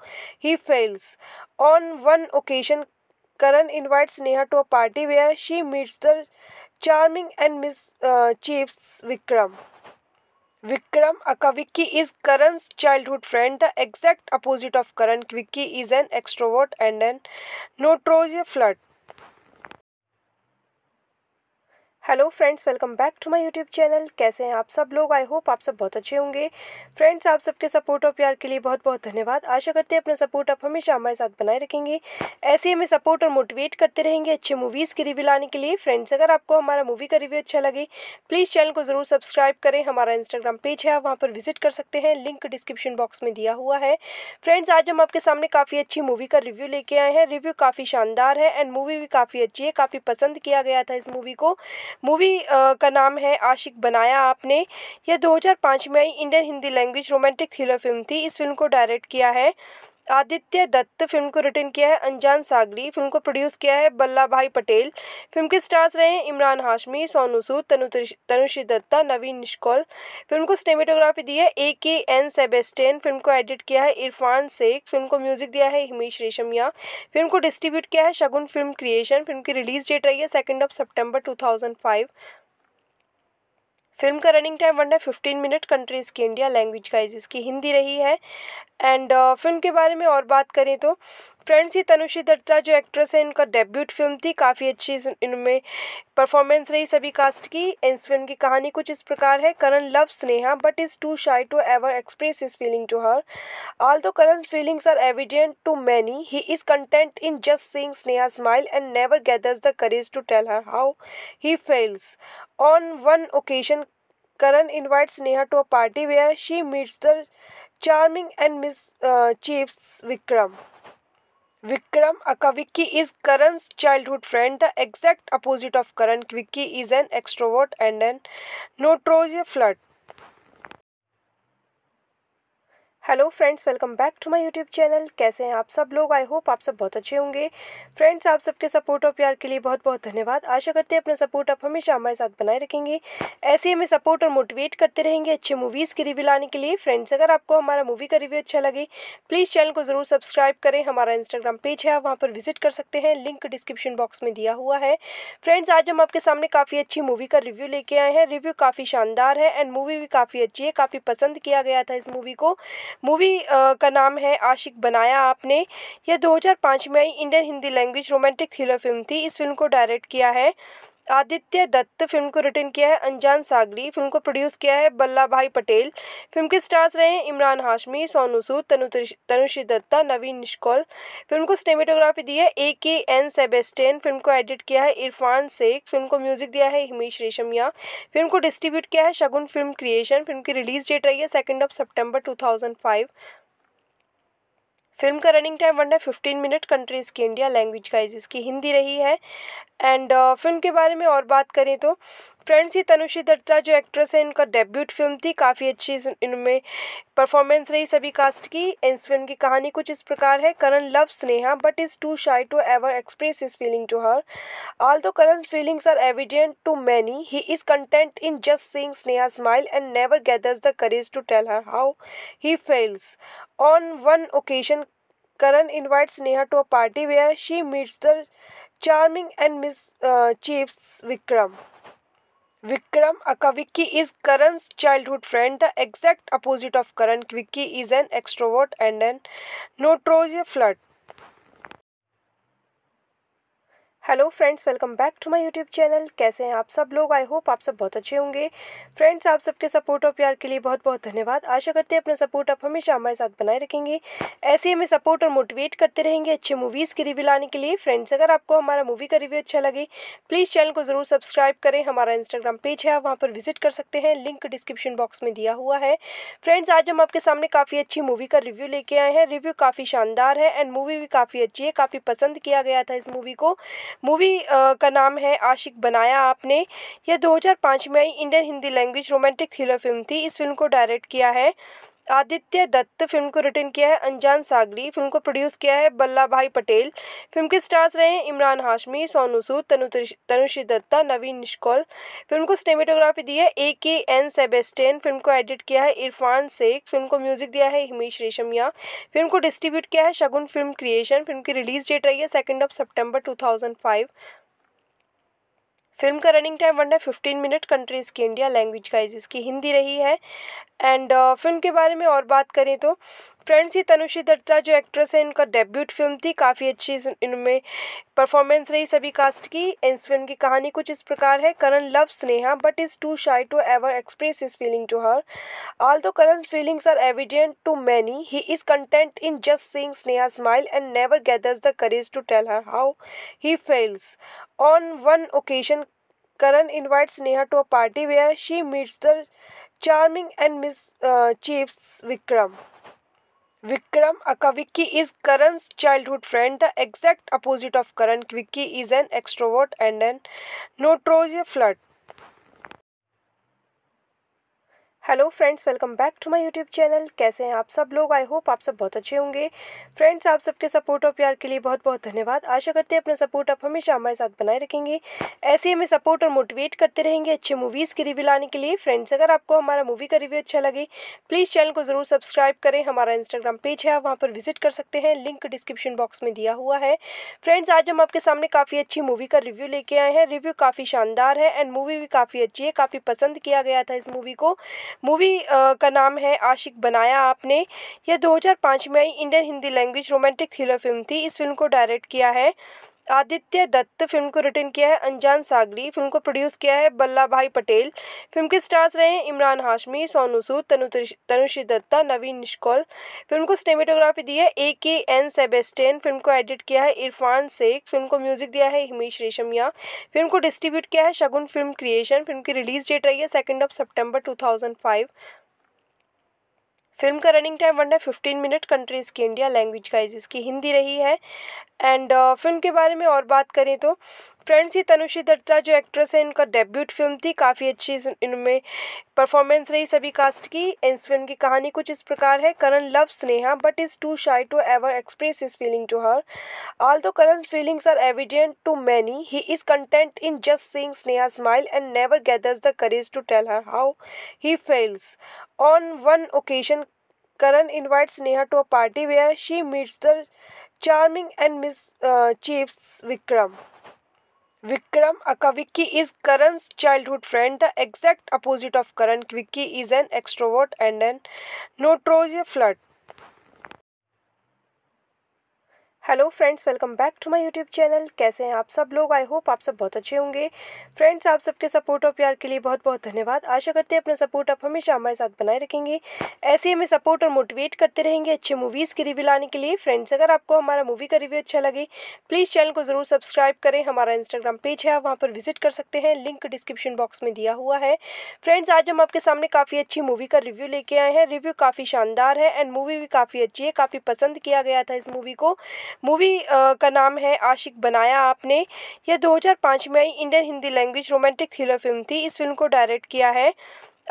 he feels on one occasion Karan invite Sneha to a party where she meets the charming and miss uh, Vikram Vikram Akavicki is Karan's childhood friend. The exact opposite of Karan, Vicky is an extrovert and an notorious flirt. Hello friends welcome back to my YouTube channel कैसे हैं आप सब लोग I hope आप सब बहुत अच्छे होंगे फ्रेंड्स आप सबके सपोर्ट और प्यार के लिए बहुत बहुत धन्यवाद आशा करते हैं अपना सपोर्ट आप हमेशा हमारे साथ बनाए रखेंगे ऐसे ही हमें सपोर्ट और मोटिवेट करते रहेंगे अच्छे मूवीज़ की रिव्यू लाने के लिए फ्रेंड्स अगर आपको हमारा मूवी का रिव्यू अच्छा लगे प्लीज़ चैनल को ज़रूर सब्सक्राइब करें हमारा इंस्टाग्राम पेज है आप वहाँ पर विजिट कर सकते हैं लिंक डिस्क्रिप्शन बॉक्स में दिया हुआ है फ्रेंड्स आज हम आपके सामने काफ़ी अच्छी मूवी का रिव्यू लेके आए हैं रिव्यू काफ़ी शानदार है एंड मूवी भी काफ़ी अच्छी है काफ़ी पसंद किया गया था इस मूवी को मूवी का नाम है आशिक बनाया आपने यह दो हज़ार पाँच में आई Indian Hindi language romantic thriller film थी इस फिल्म को डायरेक्ट किया है आदित्य दत्त फिल्म को रिटर्न किया है अनजान सागरी फिल्म को प्रोड्यूस किया है बल्ला भाई पटेल फिल्म के स्टार्स रहे हैं इमरान हाशमी सोनू सूद तनु तनुषी दत्ता नवीन निश्कौल फिल्म को सिनेमेटोग्राफी दी है ए के एन सेबेस्टेन फिल्म को एडिट किया है इरफान शेख फिल्म को म्यूजिक दिया है हिमेश रेशमिया फिल्म को डिस्ट्रीब्यूट किया है शगुन फिल्म क्रिएशन फिल्म की रिलीज डेट रही है second of September two film का रनिंग टाइम वन है फिफ्टीन मिनट कंट्रीज़ की इंडिया लैंग्वेज का इसकी हिंदी रही है एंड फिल्म के बारे में और बात करें तो फ्रेंड्स ये तनुषी दत्ता जो एक्ट्रेस है इनका डेब्यूट फिल्म थी काफ़ी अच्छी इनमें परफॉर्मेंस रही सभी कास्ट की इस फिल्म की कहानी कुछ इस प्रकार है Karan love Sneha but is too shy to ever express his feeling to her although Karan feelings are evident to many he is content in just seeing Sneha smile and never gathers the courage to tell her how he feels on one occasion Karan invite Sneha to a party where she meets the charming and mischievous Vikram Vikram Akavicki is Karan's childhood friend. The exact opposite of Karan. Vicky is an extrovert and an notorious flirt. Hello friends welcome back to my YouTube channel कैसे हैं आप सब लोग I hope आप सब बहुत अच्छे होंगे फ्रेंड्स आप सबके सपोर्ट और प्यार के लिए बहुत बहुत धन्यवाद आशा करते हैं अपना सपोर्ट आप हमेशा हमारे साथ बनाए रखेंगे ऐसे ही हमें सपोर्ट और मोटिवेट करते रहेंगे अच्छे मूवीज़ की रिव्यू लाने के लिए फ्रेंड्स अगर आपको हमारा मूवी का रिव्यू अच्छा लगे प्लीज़ चैनल को ज़रूर सब्सक्राइब करें हमारा इंस्टाग्राम पेज है आप वहाँ पर विजिट कर सकते हैं लिंक डिस्क्रिप्शन बॉक्स में दिया हुआ है फ्रेंड्स आज हम आपके सामने काफ़ी अच्छी मूवी का रिव्यू लेके आए हैं रिव्यू काफ़ी शानदार है एंड मूवी भी काफ़ी अच्छी है काफ़ी पसंद किया गया था इस मूवी को मूवी का नाम है आशिक बनाया आपने यह दो हज़ार पाँच में आई Indian Hindi language romantic thriller film थी इस फिल्म को डायरेक्ट किया है आदित्य दत्त फिल्म को रिटर्न किया है अनजान सागरी फिल्म को प्रोड्यूस किया है बल्ला भाई पटेल फिल्म के स्टार्स रहे हैं इमरान हाशमी सोनू सूद तनु तनुषी दत्ता नवीन निश्कौल फिल्म को सिनेमेटोग्राफी दी है ए के एन सेबेस्टेन फिल्म को एडिट किया है इरफान शेख फिल्म को म्यूजिक दिया है हिमेश रेशमिया फिल्म को डिस्ट्रीब्यूट किया है शगुन फिल्म क्रिएशन फिल्म की रिलीज डेट रही है second of September two film का रनिंग टाइम वन है फिफ्टीन मिनट कंट्रीज़ की इंडिया लैंग्वेज का इसकी हिंदी रही है एंड uh, फिल्म के बारे में और बात करें तो फ्रेंड्स ये तनुषी दत्ता जो एक्ट्रेस है इनका डेब्यूट फिल्म थी काफ़ी अच्छी इनमें परफॉर्मेंस रही सभी कास्ट की इस फिल्म की कहानी कुछ इस प्रकार है Karan love Sneha but is too shy to ever express his feeling to her although Karan feelings are evident to many he is content in just seeing Sneha smile and never gathers the courage to tell her how he feels on one occasion Karan invite Sneha to a party where she meets the charming and miss uh, Vikram Vikram Akaviki is Karan's childhood friend. The exact opposite of Karan, Vicky is an extrovert and an notorious flirt. Hello friends welcome back to my YouTube channel कैसे हैं आप सब लोग I hope आप सब बहुत अच्छे होंगे फ्रेंड्स आप सबके सपोर्ट और प्यार के लिए बहुत बहुत धन्यवाद आशा करते हैं अपना सपोर्ट आप हमेशा हमारे साथ बनाए रखेंगे ऐसे ही हमें सपोर्ट और मोटिवेट करते रहेंगे अच्छे मूवीज़ की रिव्यू लाने के लिए फ्रेंड्स अगर आपको हमारा मूवी का रिव्यू अच्छा लगे प्लीज़ चैनल को ज़रूर सब्सक्राइब करें हमारा इंस्टाग्राम पेज है आप वहाँ पर विजिट कर सकते हैं लिंक डिस्क्रिप्शन बॉक्स में दिया हुआ है फ्रेंड्स आज हम आपके सामने काफ़ी अच्छी मूवी का रिव्यू लेके आए हैं रिव्यू काफ़ी शानदार है एंड मूवी भी काफ़ी अच्छी है काफ़ी पसंद किया गया था इस मूवी को मूवी का नाम है आशिक बनाया आपने यह दो हज़ार पाँच में आई Indian Hindi language romantic thriller film थी इस फिल्म को डायरेक्ट किया है आदित्य दत्त फिल्म को रिटर्न किया है अनजान सागरी फिल्म को प्रोड्यूस किया है बल्ला भाई पटेल फिल्म के स्टार्स रहे हैं इमरान हाशमी सोनू सूद तनु तनुषी दत्ता नवीन निश्कौल फिल्म को सिनेमेटोग्राफी दी है ए के एन सेबेस्टेन फिल्म को एडिट किया है इरफान शेख फिल्म को म्यूजिक दिया है हिमेश रेशमिया फिल्म को डिस्ट्रीब्यूट किया है शगुन फिल्म क्रिएशन फिल्म की रिलीज डेट रही है second of September two film का रनिंग टाइम वन है फिफ्टीन मिनट कंट्रीज़ की इंडिया लैंग्वेज का इसकी हिंदी रही है एंड uh, फिल्म के बारे में और बात करें तो फ्रेंड्स ये तनुषी दत्ता जो एक्ट्रेस है इनका डेब्यूट फिल्म थी काफ़ी अच्छी इनमें परफॉर्मेंस रही सभी कास्ट की इस फिल्म की कहानी कुछ इस प्रकार है Karan love Sneha but is too shy to ever express his feeling to her although Karan feelings are evident to many he is content in just seeing Sneha smile and never gathers the courage to tell her how he feels on one occasion Karan invite Sneha to a party where she meets the charming and miss uh, Vikram Vikram Akavicki is Karan's childhood friend. The exact opposite of Karan, Vicky is an extrovert and an notorious flirt. Hello friends welcome back to my YouTube channel कैसे हैं आप सब लोग I hope आप सब बहुत अच्छे होंगे फ्रेंड्स आप सबके सपोर्ट और प्यार के लिए बहुत बहुत धन्यवाद आशा करते हैं अपना सपोर्ट आप हमेशा हमारे साथ बनाए रखेंगे ऐसे ही हमें सपोर्ट और मोटिवेट करते रहेंगे अच्छे मूवीज़ की रिव्यू लाने के लिए फ्रेंड्स अगर आपको हमारा मूवी का रिव्यू अच्छा लगे प्लीज़ चैनल को ज़रूर सब्सक्राइब करें हमारा इंस्टाग्राम पेज है आप वहाँ पर विजिट कर सकते हैं लिंक डिस्क्रिप्शन बॉक्स में दिया हुआ है फ्रेंड्स आज हम आपके सामने काफ़ी अच्छी मूवी का रिव्यू लेके आए हैं रिव्यू काफ़ी शानदार है एंड मूवी भी काफ़ी अच्छी है काफ़ी पसंद किया गया था इस मूवी को मूवी का नाम है आशिक बनाया आपने यह दो हज़ार पाँच में आई Indian Hindi language romantic thriller film थी इस फिल्म को डायरेक्ट किया है आदित्य दत्त फिल्म को रिटर्न किया है अनजान सागरी फिल्म को प्रोड्यूस किया है बल्ला भाई पटेल फिल्म के स्टार्स रहे हैं इमरान हाशमी सोनू सूद तनु तनुषी दत्ता नवीन निश्कौल फिल्म को सिनेमेटोग्राफी दी है ए के एन सेबेस्टेन फिल्म को एडिट किया है इरफान शेख फिल्म को म्यूजिक दिया है हिमेश रेशमिया फिल्म को डिस्ट्रीब्यूट किया है शगुन फिल्म क्रिएशन फिल्म की रिलीज डेट रही है second of September two film का रनिंग टाइम वन है फिफ्टीन मिनट कंट्रीज़ की इंडिया लैंग्वेज का इसकी हिंदी रही है एंड uh, फिल्म के बारे में और बात करें तो फ्रेंड्स ये तनुषी दत्ता जो एक्ट्रेस है इनका डेब्यूट फिल्म थी काफ़ी अच्छी इनमें परफॉर्मेंस रही सभी कास्ट की इस फिल्म की कहानी कुछ इस प्रकार है Karan love Sneha but is too shy to ever express his feeling to her although Karan feelings are evident to many he is content in just seeing Sneha smile and never gathers the courage to tell her how he feels on one occasion Karan invite Sneha to a party where she meets the charming and miss uh, Vikram Vikram Akavicki is Karan's childhood friend. The exact opposite of Karan. Vicky is an extrovert and an notorious flirt. Hello friends welcome back to my YouTube channel कैसे हैं आप सब लोग I hope आप सब बहुत अच्छे होंगे फ्रेंड्स आप सबके सपोर्ट और प्यार के लिए बहुत बहुत धन्यवाद आशा करते हैं अपना सपोर्ट आप हमेशा हमारे साथ बनाए रखेंगे ऐसे ही हमें सपोर्ट और मोटिवेट करते रहेंगे अच्छे मूवीज़ की रिव्यू लाने के लिए फ्रेंड्स अगर आपको हमारा मूवी का रिव्यू अच्छा लगे प्लीज़ चैनल को ज़रूर सब्सक्राइब करें हमारा इंस्टाग्राम पेज है आप वहाँ पर विजिट कर सकते हैं लिंक डिस्क्रिप्शन बॉक्स में दिया हुआ है फ्रेंड्स आज हम आपके सामने काफ़ी अच्छी मूवी का रिव्यू लेके आए हैं रिव्यू काफ़ी शानदार है एंड मूवी भी काफ़ी अच्छी है काफ़ी पसंद किया गया था इस मूवी को मूवी का नाम है आशिक बनाया आपने यह दो हज़ार पाँच में आई Indian Hindi language romantic thriller film थी इस फिल्म को डायरेक्ट किया है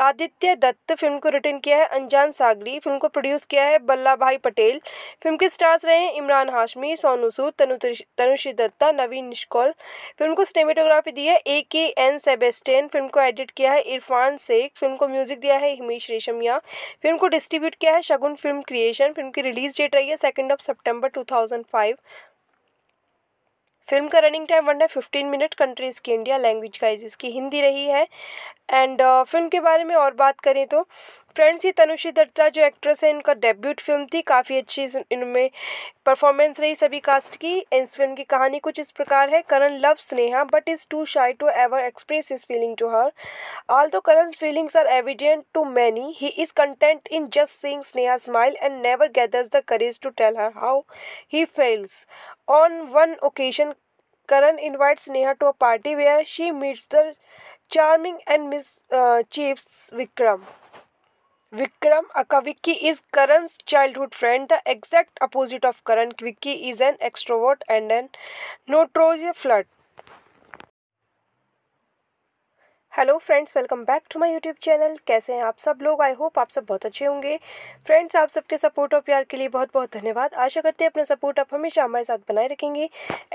आदित्य दत्त फिल्म को रिटर्न किया है अनजान सागरी फिल्म को प्रोड्यूस किया है बल्ला भाई पटेल फिल्म के स्टार्स रहे हैं इमरान हाशमी सोनू सूद तनु तनुषी दत्ता नवीन निश्कौल फिल्म को सिनेमेटोग्राफी दी है ए के एन सेबेस्टेन फिल्म को एडिट किया है इरफान शेख फिल्म को म्यूजिक दिया है हिमेश रेशमिया फिल्म को डिस्ट्रीब्यूट किया है शगुन फिल्म क्रिएशन फिल्म की रिलीज डेट रही है second of September two film का रनिंग टाइम वन है फिफ्टीन मिनट कंट्रीज़ की इंडिया लैंग्वेज का इसकी हिंदी रही है एंड uh, फिल्म के बारे में और बात करें तो फ्रेंड्स ये तनुषी दत्ता जो एक्ट्रेस है इनका डेब्यूट फिल्म थी काफ़ी अच्छी इनमें परफॉर्मेंस रही सभी कास्ट की इस फिल्म की कहानी कुछ इस प्रकार है Karan love Sneha but is too shy to ever express his feeling to her although Karan feelings are evident to many he is content in just seeing Sneha smile and never gathers the courage to tell her how he feels on one occasion Karan invite Sneha to a party where she meets the charming and mischievous Vikram Vikram Akavicki is Karan's childhood friend. The exact opposite of Karan. Vicky is an extrovert and an notorious flirt. Hello friends welcome back to my YouTube channel कैसे हैं आप सब लोग I hope आप सब बहुत अच्छे होंगे फ्रेंड्स आप सबके सपोर्ट और प्यार के लिए बहुत बहुत धन्यवाद आशा करते हैं अपना सपोर्ट आप हमेशा हमारे साथ बनाए रखेंगे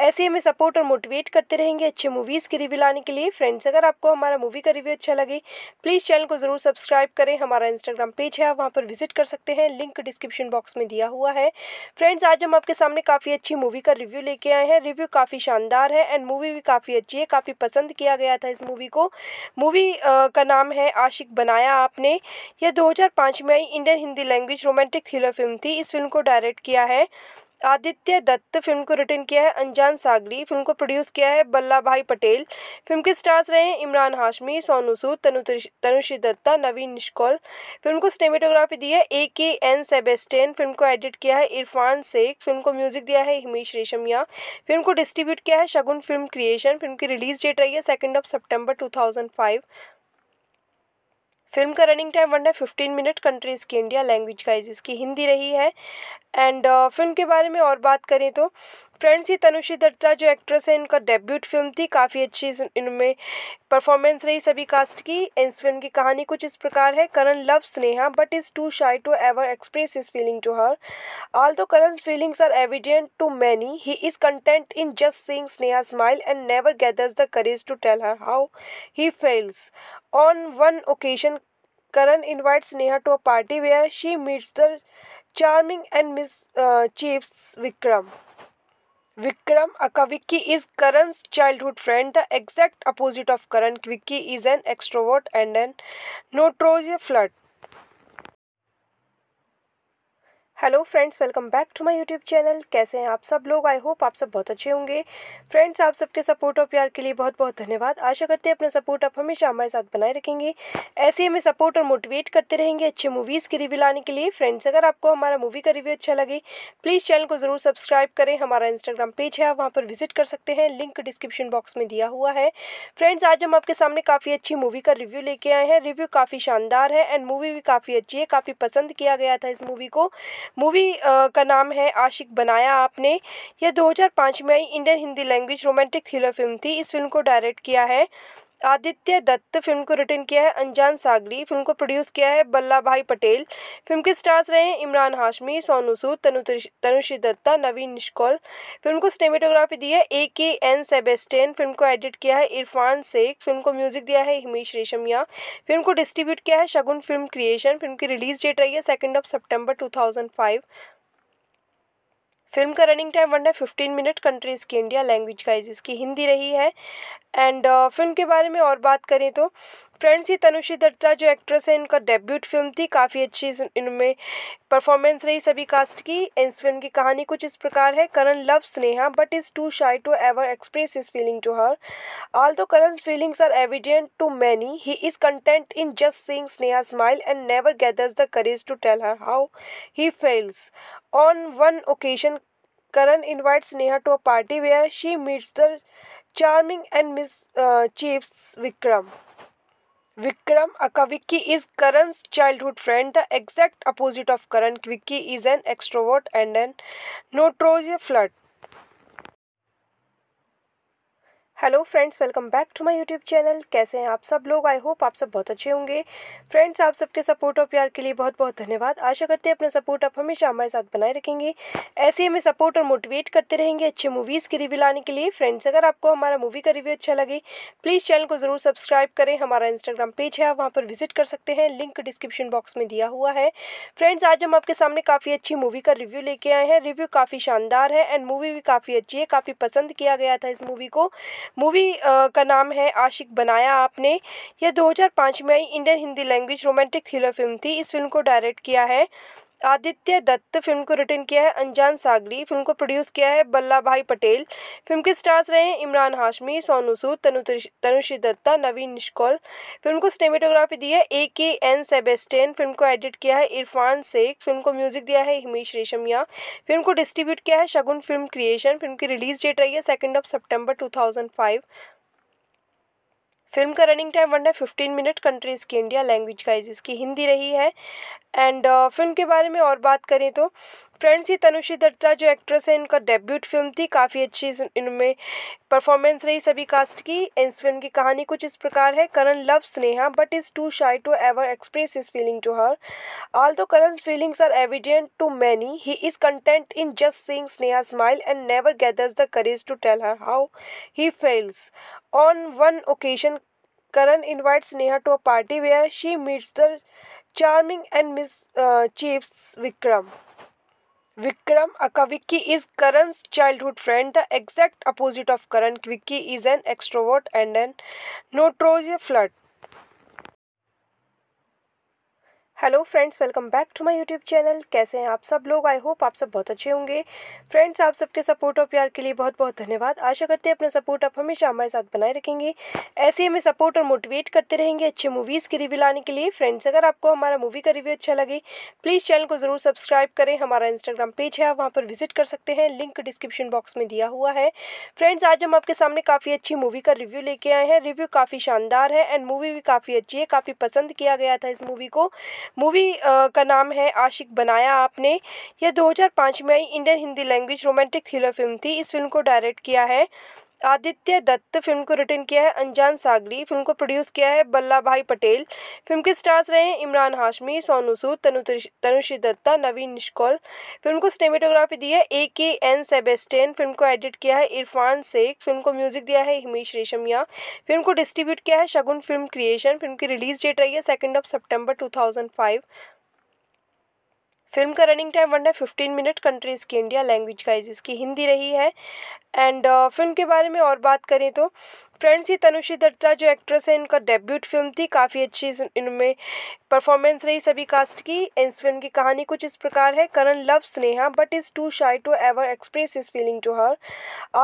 ऐसे ही हमें सपोर्ट और मोटिवेट करते रहेंगे अच्छे मूवीज़ की रिव्यू लाने के लिए फ्रेंड्स अगर आपको हमारा मूवी का रिव्यू अच्छा लगे प्लीज़ चैनल को ज़रूर सब्सक्राइब करें हमारा इंस्टाग्राम पेज है आप वहाँ पर विजिट कर सकते हैं लिंक डिस्क्रिप्शन बॉक्स में दिया हुआ है फ्रेंड्स आज हम आपके सामने काफ़ी अच्छी मूवी का रिव्यू लेके आए हैं रिव्यू काफ़ी शानदार है एंड मूवी भी काफ़ी अच्छी है काफ़ी पसंद किया गया था इस मूवी को मूवी का नाम है आशिक बनाया आपने यह दो हज़ार पाँच में आई Indian Hindi language romantic thriller film थी इस फिल्म को डायरेक्ट किया है आदित्य दत्त फिल्म को रिटर्न किया है अनजान सागरी फिल्म को प्रोड्यूस किया है बल्ला भाई पटेल फिल्म के स्टार्स रहे हैं इमरान हाशमी सोनू सूद तनु तनुषी दत्ता नवीन निश्कौल फिल्म को सिनेमेटोग्राफी दी है ए के एन सेबेस्टेन फिल्म को एडिट किया है इरफान शेख फिल्म को म्यूजिक दिया है हिमेश रेशमिया फिल्म को डिस्ट्रीब्यूट किया है शगुन फिल्म क्रिएशन फिल्म की रिलीज डेट रही है second of September two film का रनिंग टाइम वन है फिफ्टीन मिनट कंट्रीज़ की इंडिया लैंग्वेज का इसकी हिंदी रही है एंड uh, फिल्म के बारे में और बात करें तो फ्रेंड्स ये तनुषी दत्ता जो एक्ट्रेस है इनका डेब्यूट फिल्म थी काफ़ी अच्छी इनमें परफॉर्मेंस रही सभी कास्ट की इस फिल्म की कहानी कुछ इस प्रकार है Karan love Sneha but is too shy to ever express his feeling to her although Karan feelings are evident to many he is content in just seeing Sneha smile and never gathers the courage to tell her how he feels on one occasion Karan invite Sneha to a party where she meets the charming and mischievous Vikram Vikram Akavicki is Karan's childhood friend. The exact opposite of Karan, Vicky is an extrovert and an notorious flirt. Hello friends welcome back to my YouTube channel कैसे हैं आप सब लोग I hope आप सब बहुत अच्छे होंगे फ्रेंड्स आप सबके सपोर्ट और प्यार के लिए बहुत बहुत धन्यवाद आशा करते हैं अपना सपोर्ट आप हमेशा हमारे साथ बनाए रखेंगे ऐसे ही हमें सपोर्ट और मोटिवेट करते रहेंगे अच्छे मूवीज़ की रिव्यू लाने के लिए फ्रेंड्स अगर आपको हमारा मूवी का रिव्यू अच्छा लगे प्लीज़ चैनल को ज़रूर सब्सक्राइब करें हमारा इंस्टाग्राम पेज है आप वहाँ पर विजिट कर सकते हैं लिंक डिस्क्रिप्शन बॉक्स में दिया हुआ है फ्रेंड्स आज हम आपके सामने काफ़ी अच्छी मूवी का रिव्यू लेके आए हैं रिव्यू काफ़ी शानदार है एंड मूवी भी काफ़ी अच्छी है काफ़ी पसंद किया गया था इस मूवी को मूवी का नाम है आशिक बनाया आपने यह दो हज़ार पाँच में आई Indian Hindi language romantic thriller film थी इस फिल्म को डायरेक्ट किया है आदित्य दत्त फिल्म को रिटर्न किया है अनजान सागरी फिल्म को प्रोड्यूस किया है बल्ला भाई पटेल फिल्म के स्टार्स रहे हैं इमरान हाशमी सोनू सूद तनु तनुषी दत्ता नवीन निश्कौल फिल्म को सिनेमेटोग्राफी दी है ए के एन सेबेस्टेन फिल्म को एडिट किया है इरफान शेख फिल्म को म्यूजिक दिया है हिमेश रेशमिया फिल्म को डिस्ट्रीब्यूट किया है शगुन फिल्म क्रिएशन फिल्म की रिलीज डेट रही है second of September two film का रनिंग टाइम वन है फिफ्टीन मिनट कंट्रीज़ की इंडिया लैंग्वेज का इसकी हिंदी रही है एंड uh, फिल्म के बारे में और बात करें तो फ्रेंड्स ये तनुषी दत्ता जो एक्ट्रेस है इनका डेब्यूट फिल्म थी काफ़ी अच्छी इनमें परफॉर्मेंस रही सभी कास्ट की इस फिल्म की कहानी कुछ इस प्रकार है Karan love Sneha but is too shy to ever express his feeling to her although Karan feelings are evident to many he is content in just seeing Sneha smile and never gathers the courage to tell her how he feels on one occasion Karan invite Sneha to a party where she meets the charming and mischievous Vikram Vikram Akavicki is Karan's childhood friend. The exact opposite of Karan. Vicky is an extrovert and an notorious flirt. Hello friends welcome back to my YouTube channel कैसे हैं आप सब लोग I hope आप सब बहुत अच्छे होंगे फ्रेंड्स आप सबके सपोर्ट और प्यार के लिए बहुत बहुत धन्यवाद आशा करते हैं अपना सपोर्ट आप हमेशा हमारे साथ बनाए रखेंगे ऐसे ही हमें सपोर्ट और मोटिवेट करते रहेंगे अच्छे मूवीज़ की रिव्यू लाने के लिए फ्रेंड्स अगर आपको हमारा मूवी का रिव्यू अच्छा लगे प्लीज़ चैनल को ज़रूर सब्सक्राइब करें हमारा इंस्टाग्राम पेज है आप वहाँ पर विजिट कर सकते हैं लिंक डिस्क्रिप्शन बॉक्स में दिया हुआ है फ्रेंड्स आज हम आपके सामने काफ़ी अच्छी मूवी का रिव्यू लेके आए हैं रिव्यू काफ़ी शानदार है एंड मूवी भी काफ़ी अच्छी है काफ़ी पसंद किया गया था इस मूवी को मूवी का नाम है आशिक बनाया आपने यह दो हज़ार पाँच में आई Indian Hindi language romantic thriller film थी इस फिल्म को डायरेक्ट किया है आदित्य दत्त फिल्म को रिटर्न किया है अनजान सागरी फिल्म को प्रोड्यूस किया है बल्ला भाई पटेल फिल्म के स्टार्स रहे हैं इमरान हाशमी सोनू सूद तनु तनुषी दत्ता नवीन निश्कौल फिल्म को सिनेमेटोग्राफी दी है ए के एन सेबेस्टेन फिल्म को एडिट किया है इरफान शेख फिल्म को म्यूजिक दिया है हिमेश रेशमिया फिल्म को डिस्ट्रीब्यूट किया है शगुन फिल्म क्रिएशन फिल्म की रिलीज डेट रही है second of September two film का रनिंग टाइम वन है फिफ्टीन मिनट कंट्रीज़ की इंडिया लैंग्वेज का इसकी हिंदी रही है एंड फिल्म के बारे में और बात करें तो फ्रेंड्स ये तनुषी दत्ता जो एक्ट्रेस है इनका डेब्यूट फिल्म थी काफ़ी अच्छी इनमें परफॉर्मेंस रही सभी कास्ट की इस फिल्म की कहानी कुछ इस प्रकार है Karan love Sneha but is too shy to ever express his feeling to her although Karan feelings are evident to many he is content in just seeing Sneha smile and never gathers the courage to tell her how he feels on one occasion Karan invite Sneha to a party where she meets the charming and mischievous Vikram Vikram Akavicki is Karan's childhood friend. The exact opposite of Karan. Vicky is an extrovert and an notorious flirt. Hello friends welcome back to my YouTube channel कैसे हैं आप सब लोग I hope आप सब बहुत अच्छे होंगे फ्रेंड्स आप सबके सपोर्ट और प्यार के लिए बहुत बहुत धन्यवाद आशा करते हैं अपना सपोर्ट आप हमेशा हमारे साथ बनाए रखेंगे ऐसे ही हमें सपोर्ट और मोटिवेट करते रहेंगे अच्छे मूवीज़ की रिव्यू लाने के लिए फ्रेंड्स अगर आपको हमारा मूवी का रिव्यू अच्छा लगे प्लीज़ चैनल को ज़रूर सब्सक्राइब करें हमारा इंस्टाग्राम पेज है आप वहाँ पर विजिट कर सकते हैं लिंक डिस्क्रिप्शन बॉक्स में दिया हुआ है फ्रेंड्स आज हम आपके सामने काफ़ी अच्छी मूवी का रिव्यू लेके आए हैं रिव्यू काफ़ी शानदार है एंड मूवी भी काफ़ी अच्छी है काफ़ी पसंद किया गया था इस मूवी को मूवी का नाम है आशिक बनाया आपने यह दो हज़ार पाँच में आई Indian Hindi language romantic thriller film थी इस फिल्म को डायरेक्ट किया है आदित्य दत्त फिल्म को रिटर्न किया है अनजान सागरी फिल्म को प्रोड्यूस किया है बल्ला भाई पटेल फिल्म के स्टार्स रहे हैं इमरान हाशमी सोनू सूद तनु तनुषी दत्ता नवीन निश्कौल फिल्म को सिनेमेटोग्राफी दी है ए के एन सेबेस्टेन फिल्म को एडिट किया है इरफान शेख फिल्म को म्यूजिक दिया है हिमेश रेशमिया फिल्म को डिस्ट्रीब्यूट किया है शगुन फिल्म क्रिएशन फिल्म की रिलीज डेट रही है second of September two film का रनिंग टाइम वन है फिफ्टीन मिनट कंट्रीज़ की इंडिया लैंग्वेज का इसकी हिंदी रही है एंड uh, फिल्म के बारे में और बात करें तो फ्रेंड्स ये तनुषी दत्ता जो एक्ट्रेस है इनका डेब्यूट फिल्म थी काफ़ी अच्छी इनमें परफॉर्मेंस रही सभी कास्ट की इस फिल्म की कहानी कुछ इस प्रकार है Karan love Sneha but is too shy to ever express his feeling to her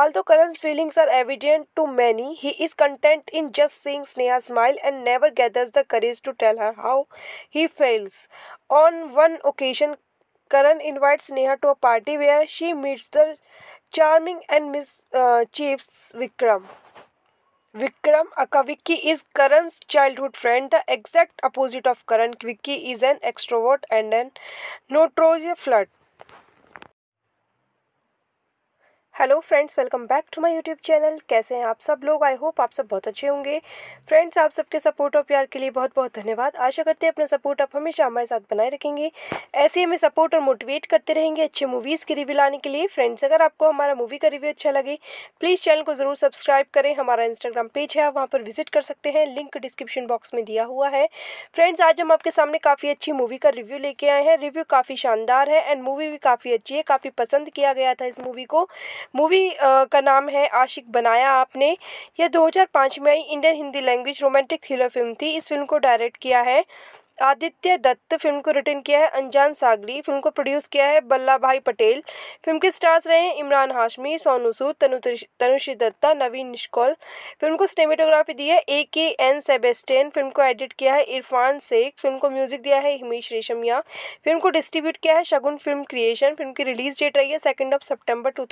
although Karan feelings are evident to many he is content in just seeing Sneha smile and never gathers the courage to tell her how he feels on one occasion Karan invite Sneha to a party where she meets the charming and miss uh, Vikram Vikram Akavicki is Karan's childhood friend. The exact opposite of Karan. Vicky is an extrovert and an notorious flirt. Hello friends welcome back to my YouTube channel कैसे हैं आप सब लोग I hope आप सब बहुत अच्छे होंगे फ्रेंड्स आप सबके सपोर्ट और प्यार के लिए बहुत बहुत धन्यवाद आशा करते हैं अपना सपोर्ट आप हमेशा हमारे साथ बनाए रखेंगे ऐसे ही हमें सपोर्ट और मोटिवेट करते रहेंगे अच्छे मूवीज़ की रिव्यू लाने के लिए फ्रेंड्स अगर आपको हमारा मूवी का रिव्यू अच्छा लगे प्लीज़ चैनल को ज़रूर सब्सक्राइब करें हमारा इंस्टाग्राम पेज है आप वहाँ पर विजिट कर सकते हैं लिंक डिस्क्रिप्शन बॉक्स में दिया हुआ है फ्रेंड्स आज हम आपके सामने काफ़ी अच्छी मूवी का रिव्यू लेके आए हैं रिव्यू काफ़ी शानदार है एंड मूवी भी काफ़ी अच्छी है काफ़ी पसंद किया गया था इस मूवी को मूवी का नाम है आशिक बनाया आपने यह दो हज़ार पाँच में आई Indian Hindi language romantic thriller film थी इस फिल्म को डायरेक्ट किया है आदित्य दत्त फिल्म को रिटर्न किया है अनजान सागरी फिल्म को प्रोड्यूस किया है बल्ला भाई पटेल फिल्म के स्टार्स रहे हैं इमरान हाशमी सोनू सूद तनु तनुषी दत्ता नवीन निश्कौल फिल्म को सिनेमेटोग्राफी दी है ए के एन सेबेस्टेन फिल्म को एडिट किया है इरफान शेख फिल्म को म्यूजिक दिया है हिमेश रेशमिया फिल्म को डिस्ट्रीब्यूट किया है शगुन फिल्म क्रिएशन फिल्म की रिलीज डेट रही है second of September two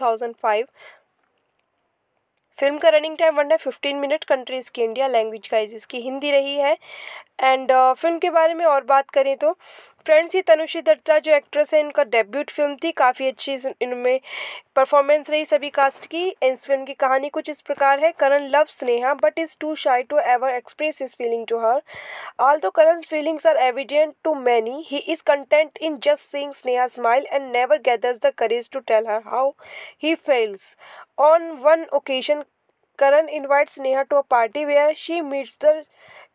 film का रनिंग टाइम वन है फिफ्टीन मिनट कंट्रीज़ की इंडिया लैंग्वेज का इसकी हिंदी रही है एंड फिल्म के बारे में और बात करें तो फ्रेंड्स ये तनुषी दत्ता जो एक्ट्रेस है इनका डेब्यूट फिल्म थी काफ़ी अच्छी इनमें परफॉर्मेंस रही सभी कास्ट की इस फिल्म की कहानी कुछ इस प्रकार है Karan love Sneha but is too shy to ever express his feeling to her although Karan feelings are evident to many he is content in just seeing Sneha smile and never gathers the courage to tell her how he feels on one occasion Karan invite Sneha to a party where she meets the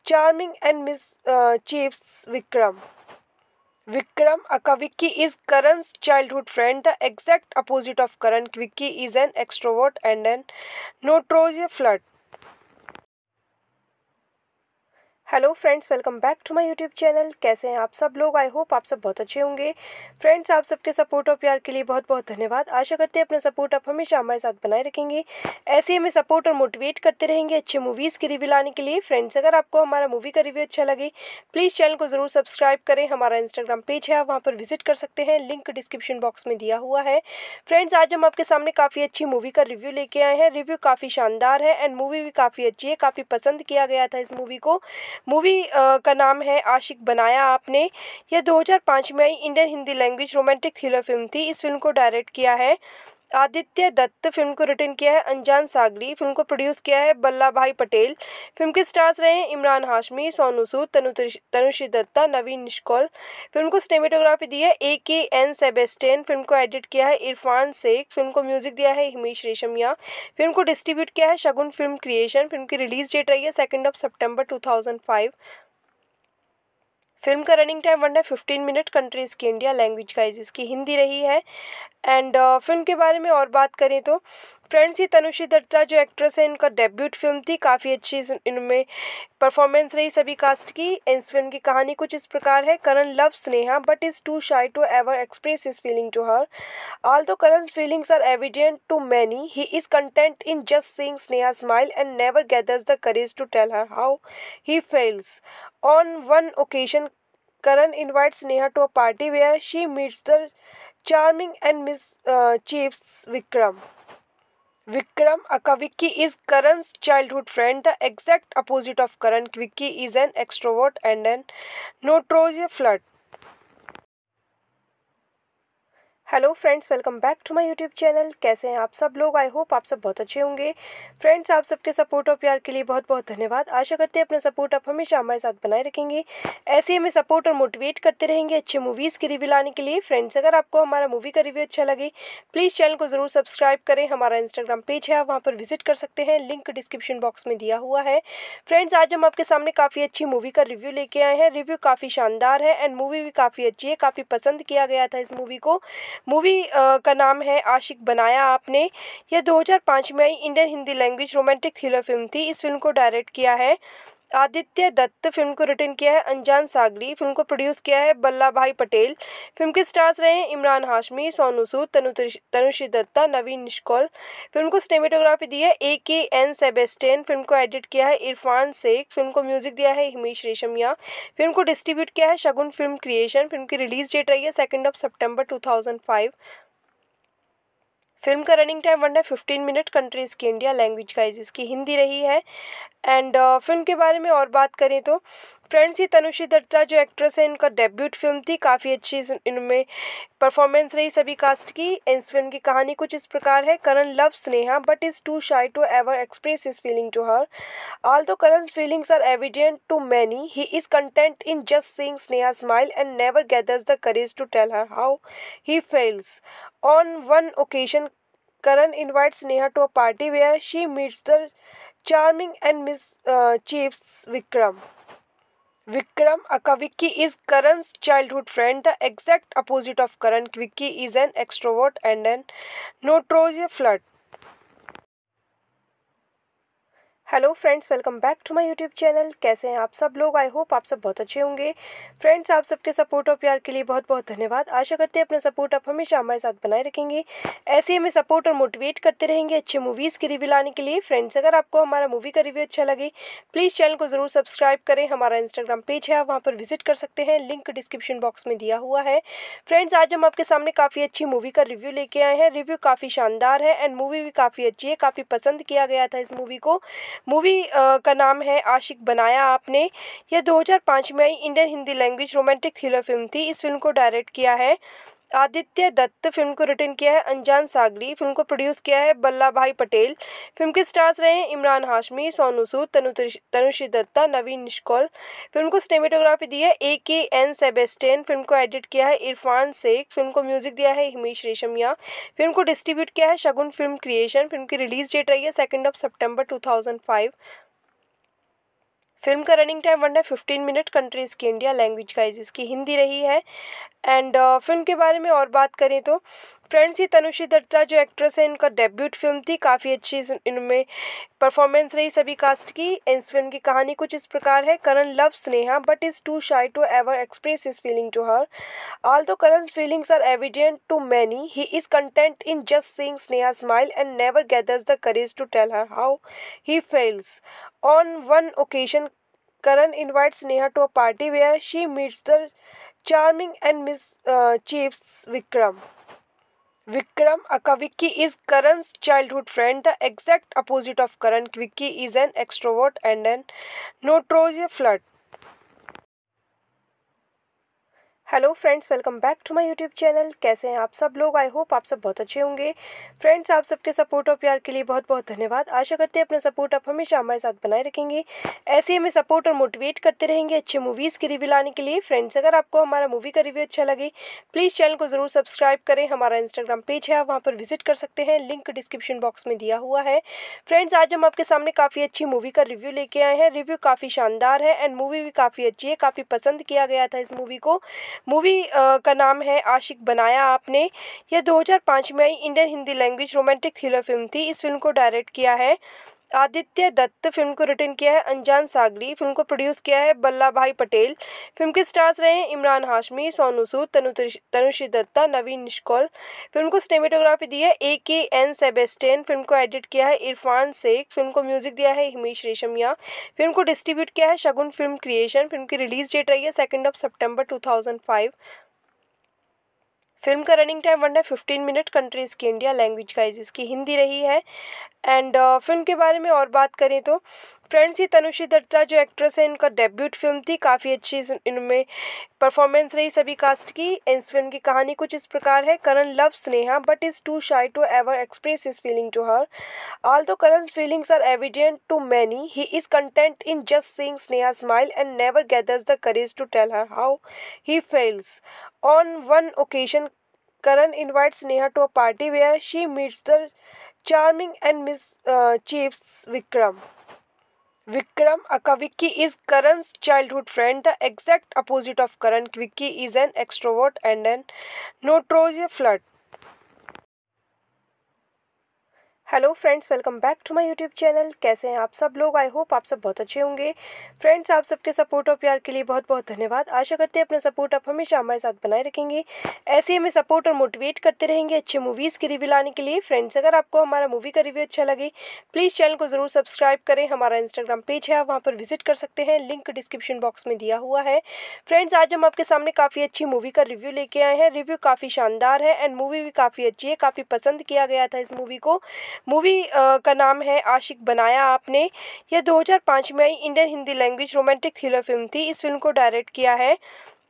charming and mischievous Vikram Vikram Akaviki is Karan's childhood friend. The exact opposite of Karan, Vicky is an extrovert and an notorious flirt. Hello friends welcome back to my YouTube channel कैसे हैं आप सब लोग I hope आप सब बहुत अच्छे होंगे फ्रेंड्स आप सबके सपोर्ट और प्यार के लिए बहुत बहुत धन्यवाद आशा करते हैं अपना सपोर्ट आप हमेशा हमारे साथ बनाए रखेंगे ऐसे ही हमें सपोर्ट और मोटिवेट करते रहेंगे अच्छे मूवीज़ की रिव्यू लाने के लिए फ्रेंड्स अगर आपको हमारा मूवी का रिव्यू अच्छा लगे प्लीज़ चैनल को ज़रूर सब्सक्राइब करें हमारा इंस्टाग्राम पेज है आप वहाँ पर विजिट कर सकते हैं लिंक डिस्क्रिप्शन बॉक्स में दिया हुआ है फ्रेंड्स आज हम आपके सामने काफ़ी अच्छी मूवी का रिव्यू लेके आए हैं रिव्यू काफ़ी शानदार है एंड मूवी भी काफ़ी अच्छी है काफ़ी पसंद किया गया था इस मूवी को मूवी का नाम है आशिक बनाया आपने यह दो हज़ार पाँच में आई Indian Hindi language romantic thriller film थी इस फिल्म को डायरेक्ट किया है आदित्य दत्त फिल्म को रिटर्न किया है अनजान सागरी फिल्म को प्रोड्यूस किया है बल्ला भाई पटेल फिल्म के स्टार्स रहे हैं इमरान हाशमी सोनू सूद तनु तनुषी दत्ता नवीन निश्कौल फिल्म को सिनेमेटोग्राफी दी है ए के एन सेबेस्टेन फिल्म को एडिट किया है इरफान शेख फिल्म को म्यूजिक दिया है हिमेश रेशमिया फिल्म को डिस्ट्रीब्यूट किया है शगुन फिल्म क्रिएशन फिल्म की रिलीज डेट रही है second of September two film का रनिंग टाइम वन है फिफ्टीन मिनट कंट्रीज़ की इंडिया लैंग्वेज का इसकी हिंदी रही है एंड uh, फिल्म के बारे में और बात करें तो फ्रेंड्स ये तनुषी दत्ता जो एक्ट्रेस है इनका डेब्यूट फिल्म थी काफ़ी अच्छी इनमें परफॉर्मेंस रही सभी कास्ट की इस फिल्म की कहानी कुछ इस प्रकार है Karan love Sneha but is too shy to ever express his feeling to her although Karan feelings are evident to many he is content in just seeing Sneha smile and never gathers the courage to tell her how he feels on one occasion Karan invite Sneha to a party where she meets the charming and mischievous Vikram Vikram Akavicki is Karan's childhood friend. The exact opposite of Karan. Vicky is an extrovert and an notorious flirt. Hello friends welcome back to my YouTube channel कैसे हैं आप सब लोग I hope आप सब बहुत अच्छे होंगे फ्रेंड्स आप सबके सपोर्ट और प्यार के लिए बहुत बहुत धन्यवाद आशा करते हैं अपना सपोर्ट आप हमेशा हमारे साथ बनाए रखेंगे ऐसे ही हमें सपोर्ट और मोटिवेट करते रहेंगे अच्छे मूवीज़ की रिव्यू लाने के लिए फ्रेंड्स अगर आपको हमारा मूवी का रिव्यू अच्छा लगे प्लीज़ चैनल को ज़रूर सब्सक्राइब करें हमारा इंस्टाग्राम पेज है आप वहाँ पर विजिट कर सकते हैं लिंक डिस्क्रिप्शन बॉक्स में दिया हुआ है फ्रेंड्स आज हम आपके सामने काफ़ी अच्छी मूवी का रिव्यू लेके आए हैं रिव्यू काफ़ी शानदार है एंड मूवी भी काफ़ी अच्छी है काफ़ी पसंद किया गया था इस मूवी को मूवी का नाम है आशिक बनाया आपने यह दो हज़ार पाँच में आई Indian Hindi language romantic thriller film थी इस फिल्म को डायरेक्ट किया है आदित्य दत्त फिल्म को रिटर्न किया है अनजान सागरी फिल्म को प्रोड्यूस किया है बल्ला भाई पटेल फिल्म के स्टार्स रहे हैं इमरान हाशमी सोनू सूद तनु तनुषी दत्ता नवीन निश्कौल फिल्म को सिनेमेटोग्राफी दी है ए के एन सेबेस्टेन फिल्म को एडिट किया है इरफान शेख फिल्म को म्यूजिक दिया है हिमेश रेशमिया फिल्म को डिस्ट्रीब्यूट किया है शगुन फिल्म क्रिएशन फिल्म की रिलीज डेट रही है second of September two film का रनिंग टाइम वन है फिफ्टीन मिनट कंट्रीज़ की इंडिया लैंग्वेज का इसकी हिंदी रही है एंड फिल्म के बारे में और बात करें तो फ्रेंड्स ये तनुषी दत्ता जो एक्ट्रेस है इनका डेब्यूट फिल्म थी काफ़ी अच्छी इनमें परफॉर्मेंस रही सभी कास्ट की इस फिल्म की कहानी कुछ इस प्रकार है Karan love Sneha but is too shy to ever express his feeling to her although Karan feelings are evident to many he is content in just seeing Sneha smile and never gathers the courage to tell her how he feels on one occasion Karan invite Sneha to a party where she meets the charming and miss uh, Vikram Vikram Akavicki is Karan's childhood friend. The exact opposite of Karan. Vicky is an extrovert and an notorious flirt. Hello friends welcome back to my YouTube channel कैसे हैं आप सब लोग I hope आप सब बहुत अच्छे होंगे फ्रेंड्स आप सबके सपोर्ट और प्यार के लिए बहुत बहुत धन्यवाद आशा करते हैं अपना सपोर्ट आप हमेशा हमारे साथ बनाए रखेंगे ऐसे ही हमें सपोर्ट और मोटिवेट करते रहेंगे अच्छे मूवीज़ की रिव्यू लाने के लिए फ्रेंड्स अगर आपको हमारा मूवी का रिव्यू अच्छा लगे प्लीज़ चैनल को ज़रूर सब्सक्राइब करें हमारा इंस्टाग्राम पेज है आप वहाँ पर विजिट कर सकते हैं लिंक डिस्क्रिप्शन बॉक्स में दिया हुआ है फ्रेंड्स आज हम आपके सामने काफ़ी अच्छी मूवी का रिव्यू लेके आए हैं रिव्यू काफ़ी शानदार है एंड मूवी भी काफ़ी अच्छी है काफ़ी पसंद किया गया था इस मूवी को मूवी का नाम है आशिक बनाया आपने यह दो हज़ार पाँच में आई Indian Hindi language romantic thriller film थी इस फिल्म को डायरेक्ट किया है आदित्य दत्त फिल्म को रिटर्न किया है अनजान सागरी फिल्म को प्रोड्यूस किया है बल्ला भाई पटेल फिल्म के स्टार्स रहे हैं इमरान हाशमी सोनू सूद तनु तनुषी दत्ता नवीन निश्कौल फिल्म को सिनेमेटोग्राफी दी है ए के एन सेबेस्टेन फिल्म को एडिट किया है इरफान शेख फिल्म को म्यूजिक दिया है हिमेश रेशमिया फिल्म को डिस्ट्रीब्यूट किया है शगुन फिल्म क्रिएशन फिल्म की रिलीज डेट रही है second of September two film का रनिंग टाइम वन है फिफ्टीन मिनट कंट्रीज़ की इंडिया लैंग्वेज का इसकी हिंदी रही है एंड uh, फिल्म के बारे में और बात करें तो फ्रेंड्स ये तनुषी दत्ता जो एक्ट्रेस है इनका डेब्यूट फिल्म थी काफ़ी अच्छी इनमें परफॉर्मेंस रही सभी कास्ट की इस फिल्म की कहानी कुछ इस प्रकार है Karan love Sneha but is too shy to ever express his feeling to her although Karan feelings are evident to many he is content in just seeing Sneha smile and never gathers the courage to tell her how he feels on one occasion Karan invite Sneha to a party where she meets the charming and miss uh, Vikram Vikram Akavicki is Karan's childhood friend. The exact opposite of Karan. Vicky is an extrovert and an notorious flirt. Hello friends welcome back to my YouTube channel कैसे हैं आप सब लोग I hope आप सब बहुत अच्छे होंगे फ्रेंड्स आप सबके सपोर्ट और प्यार के लिए बहुत बहुत धन्यवाद आशा करते हैं अपना सपोर्ट आप हमेशा हमारे साथ बनाए रखेंगे ऐसे ही हमें सपोर्ट और मोटिवेट करते रहेंगे अच्छे मूवीज़ की रिव्यू लाने के लिए फ्रेंड्स अगर आपको हमारा मूवी का रिव्यू अच्छा लगे प्लीज़ चैनल को ज़रूर सब्सक्राइब करें हमारा इंस्टाग्राम पेज है आप वहाँ पर विजिट कर सकते हैं लिंक डिस्क्रिप्शन बॉक्स में दिया हुआ है फ्रेंड्स आज हम आपके सामने काफ़ी अच्छी मूवी का रिव्यू लेके आए हैं रिव्यू काफ़ी शानदार है एंड मूवी भी काफ़ी अच्छी है काफ़ी पसंद किया गया था इस मूवी को मूवी का नाम है आशिक बनाया आपने यह दो हज़ार पाँच में आई Indian Hindi language romantic thriller film थी इस फिल्म को डायरेक्ट किया है आदित्य दत्त फिल्म को रिटर्न किया है अनजान सागरी फिल्म को प्रोड्यूस किया है बल्ला भाई पटेल फिल्म के स्टार्स रहे हैं इमरान हाशमी सोनू सूद तनु तनुषी दत्ता नवीन निश्कौल फिल्म को सिनेमेटोग्राफी दी है ए के एन सेबेस्टेन फिल्म को एडिट किया है इरफान शेख फिल्म को म्यूजिक दिया है हिमेश रेशमिया फिल्म को डिस्ट्रीब्यूट किया है शगुन फिल्म क्रिएशन फिल्म की रिलीज डेट रही है second of September two film का रनिंग टाइम वन है फिफ्टीन मिनट कंट्रीज़ की इंडिया लैंग्वेज का इसकी हिंदी रही है एंड uh, फिल्म के बारे में और बात करें तो फ्रेंड्स ये तनुषी दत्ता जो एक्ट्रेस है इनका डेब्यूट फिल्म थी काफ़ी अच्छी इनमें परफॉर्मेंस रही सभी कास्ट की इस फिल्म की कहानी कुछ इस प्रकार है Karan love Sneha but is too shy to ever express his feeling to her although Karan feelings are evident to many he is content in just seeing Sneha smile and never gathers the courage to tell her how he feels on one occasion Karan invite Sneha to a party where she meets the charming and miss uh, Vikram Vikram Akaviki is Karan's childhood friend. The exact opposite of Karan, Vicky is an extrovert and an notorious flirt. Hello friends welcome back to my YouTube channel कैसे हैं आप सब लोग I hope आप सब बहुत अच्छे होंगे फ्रेंड्स आप सबके सपोर्ट और प्यार के लिए बहुत बहुत धन्यवाद आशा करते हैं अपना सपोर्ट आप हमेशा हमारे साथ बनाए रखेंगे ऐसे ही हमें सपोर्ट और मोटिवेट करते रहेंगे अच्छे मूवीज़ की रिव्यू लाने के लिए फ्रेंड्स अगर आपको हमारा मूवी का रिव्यू अच्छा लगे प्लीज़ चैनल को ज़रूर सब्सक्राइब करें हमारा इंस्टाग्राम पेज है आप वहाँ पर विजिट कर सकते हैं लिंक डिस्क्रिप्शन बॉक्स में दिया हुआ है फ्रेंड्स आज हम आपके सामने काफ़ी अच्छी मूवी का रिव्यू लेके आए हैं रिव्यू काफ़ी शानदार है एंड मूवी भी काफ़ी अच्छी है काफ़ी पसंद किया गया था इस मूवी को मूवी का नाम है आशिक बनाया आपने यह दो हज़ार पाँच में आई Indian Hindi language romantic thriller film थी इस फिल्म को डायरेक्ट किया है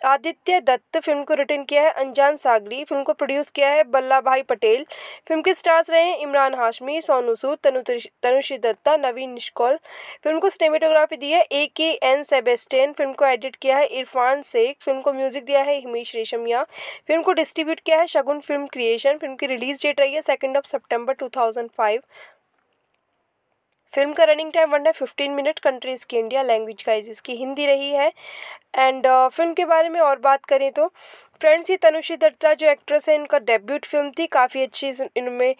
आदित्य दत्त फिल्म को रिटर्न किया है अनजान सागरी फिल्म को प्रोड्यूस किया है बल्ला भाई पटेल फिल्म के स्टार्स रहे हैं इमरान हाशमी सोनू सूद तनु तनुषी दत्ता नवीन निश्कौल फिल्म को सिनेमेटोग्राफी दी है ए के एन सेबेस्टेन फिल्म को एडिट किया है इरफान शेख फिल्म को म्यूजिक दिया है हिमेश रेशमिया फिल्म को डिस्ट्रीब्यूट किया है शगुन फिल्म क्रिएशन फिल्म की रिलीज डेट रही है second of September two film का रनिंग टाइम वन है फिफ्टीन मिनट कंट्रीज़ की इंडिया लैंग्वेज का इसकी हिंदी रही है एंड फिल्म के बारे में और बात करें तो फ्रेंड्स ये तनुषी दत्ता जो एक्ट्रेस है इनका डेब्यूट फिल्म थी काफ़ी अच्छी इनमें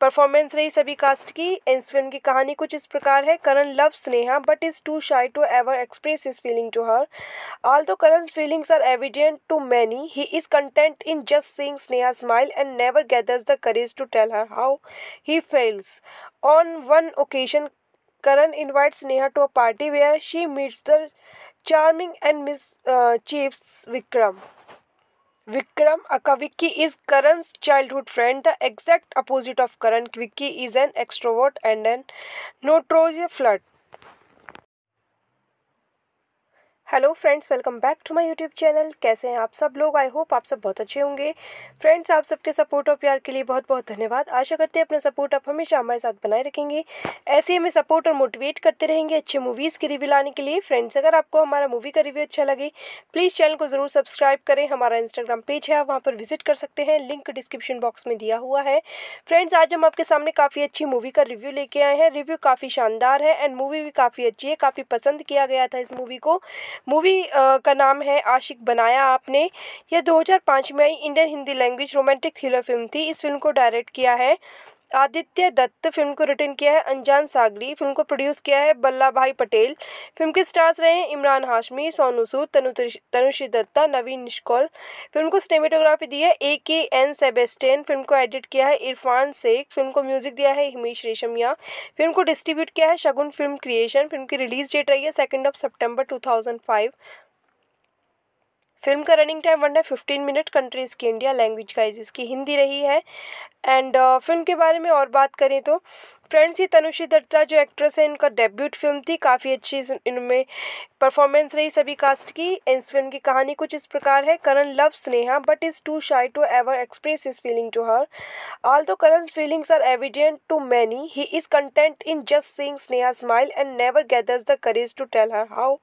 परफॉर्मेंस रही सभी कास्ट की इस फिल्म की कहानी कुछ इस प्रकार है Karan love Sneha but is too shy to ever express his feeling to her although Karan feelings are evident to many he is content in just seeing Sneha smile and never gathers the courage to tell her how he feels on one occasion Karan invite Sneha to a party where she meets the charming and miss uh, Vikram Vikram Akavicki is Karan's childhood friend. The exact opposite of Karan. Vicky is an extrovert and an notorious flirt. Hello friends welcome back to my YouTube channel कैसे हैं आप सब लोग I hope आप सब बहुत अच्छे होंगे फ्रेंड्स आप सबके सपोर्ट और प्यार के लिए बहुत बहुत धन्यवाद आशा करते हैं अपना सपोर्ट आप हमेशा हमारे साथ बनाए रखेंगे ऐसे ही हमें सपोर्ट और मोटिवेट करते रहेंगे अच्छे मूवीज़ की रिव्यू लाने के लिए फ्रेंड्स अगर आपको हमारा मूवी का रिव्यू अच्छा लगे प्लीज़ चैनल को ज़रूर सब्सक्राइब करें हमारा इंस्टाग्राम पेज है आप वहाँ पर विजिट कर सकते हैं लिंक डिस्क्रिप्शन बॉक्स में दिया हुआ है फ्रेंड्स आज हम आपके सामने काफ़ी अच्छी मूवी का रिव्यू लेके आए हैं रिव्यू काफ़ी शानदार है एंड मूवी भी काफ़ी अच्छी है काफ़ी पसंद किया गया था इस मूवी को मूवी का नाम है आशिक बनाया आपने यह दो हज़ार पाँच में आई Indian Hindi language romantic thriller film थी इस फिल्म को डायरेक्ट किया है आदित्य दत्त फिल्म को रिटर्न किया है अनजान सागरी फिल्म को प्रोड्यूस किया है बल्ला भाई पटेल फिल्म के स्टार्स रहे हैं इमरान हाशमी सोनू सूद तनु तनुषी दत्ता नवीन निश्कौल फिल्म को सिनेमेटोग्राफी दी है ए के एन सेबेस्टेन फिल्म को एडिट किया है इरफान शेख फिल्म को म्यूजिक दिया है हिमेश रेशमिया फिल्म को डिस्ट्रीब्यूट किया है शगुन फिल्म क्रिएशन फिल्म की रिलीज डेट रही है second of September two film का रनिंग टाइम वन है फिफ्टीन मिनट कंट्रीज़ की इंडिया लैंग्वेज का इसकी हिंदी रही है एंड फिल्म के बारे में और बात करें तो फ्रेंड्स ये तनुषी दत्ता जो एक्ट्रेस है इनका डेब्यूट फिल्म थी काफ़ी अच्छी इनमें परफॉर्मेंस रही सभी कास्ट की इस फिल्म की कहानी कुछ इस प्रकार है Karan love Sneha but is too shy to ever express his feeling to her although Karan feelings are evident to many he is content in just seeing Sneha smile and never gathers the courage to tell her how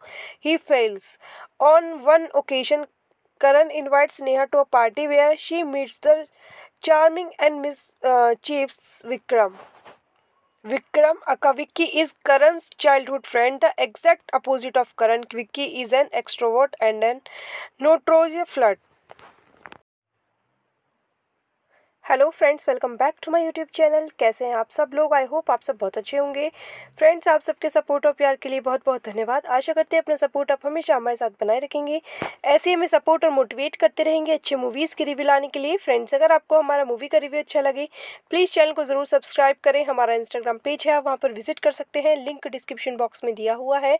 he feels on one occasion Karan invite Sneha to a party where she meets the charming and miss uh, Vikram Vikram Akavicki is Karan's childhood friend. The exact opposite of Karan, Vicky is an extrovert and an notorious flirt. Hello friends welcome back to my YouTube channel कैसे हैं आप सब लोग I hope आप सब बहुत अच्छे होंगे फ्रेंड्स आप सबके सपोर्ट और प्यार के लिए बहुत बहुत धन्यवाद आशा करते हैं अपना सपोर्ट आप हमेशा हमारे साथ बनाए रखेंगे ऐसे ही हमें सपोर्ट और मोटिवेट करते रहेंगे अच्छे मूवीज़ की रिव्यू लाने के लिए फ्रेंड्स अगर आपको हमारा मूवी का रिव्यू अच्छा लगे प्लीज़ चैनल को ज़रूर सब्सक्राइब करें हमारा इंस्टाग्राम पेज है आप वहाँ पर विजिट कर सकते हैं लिंक डिस्क्रिप्शन बॉक्स में दिया हुआ है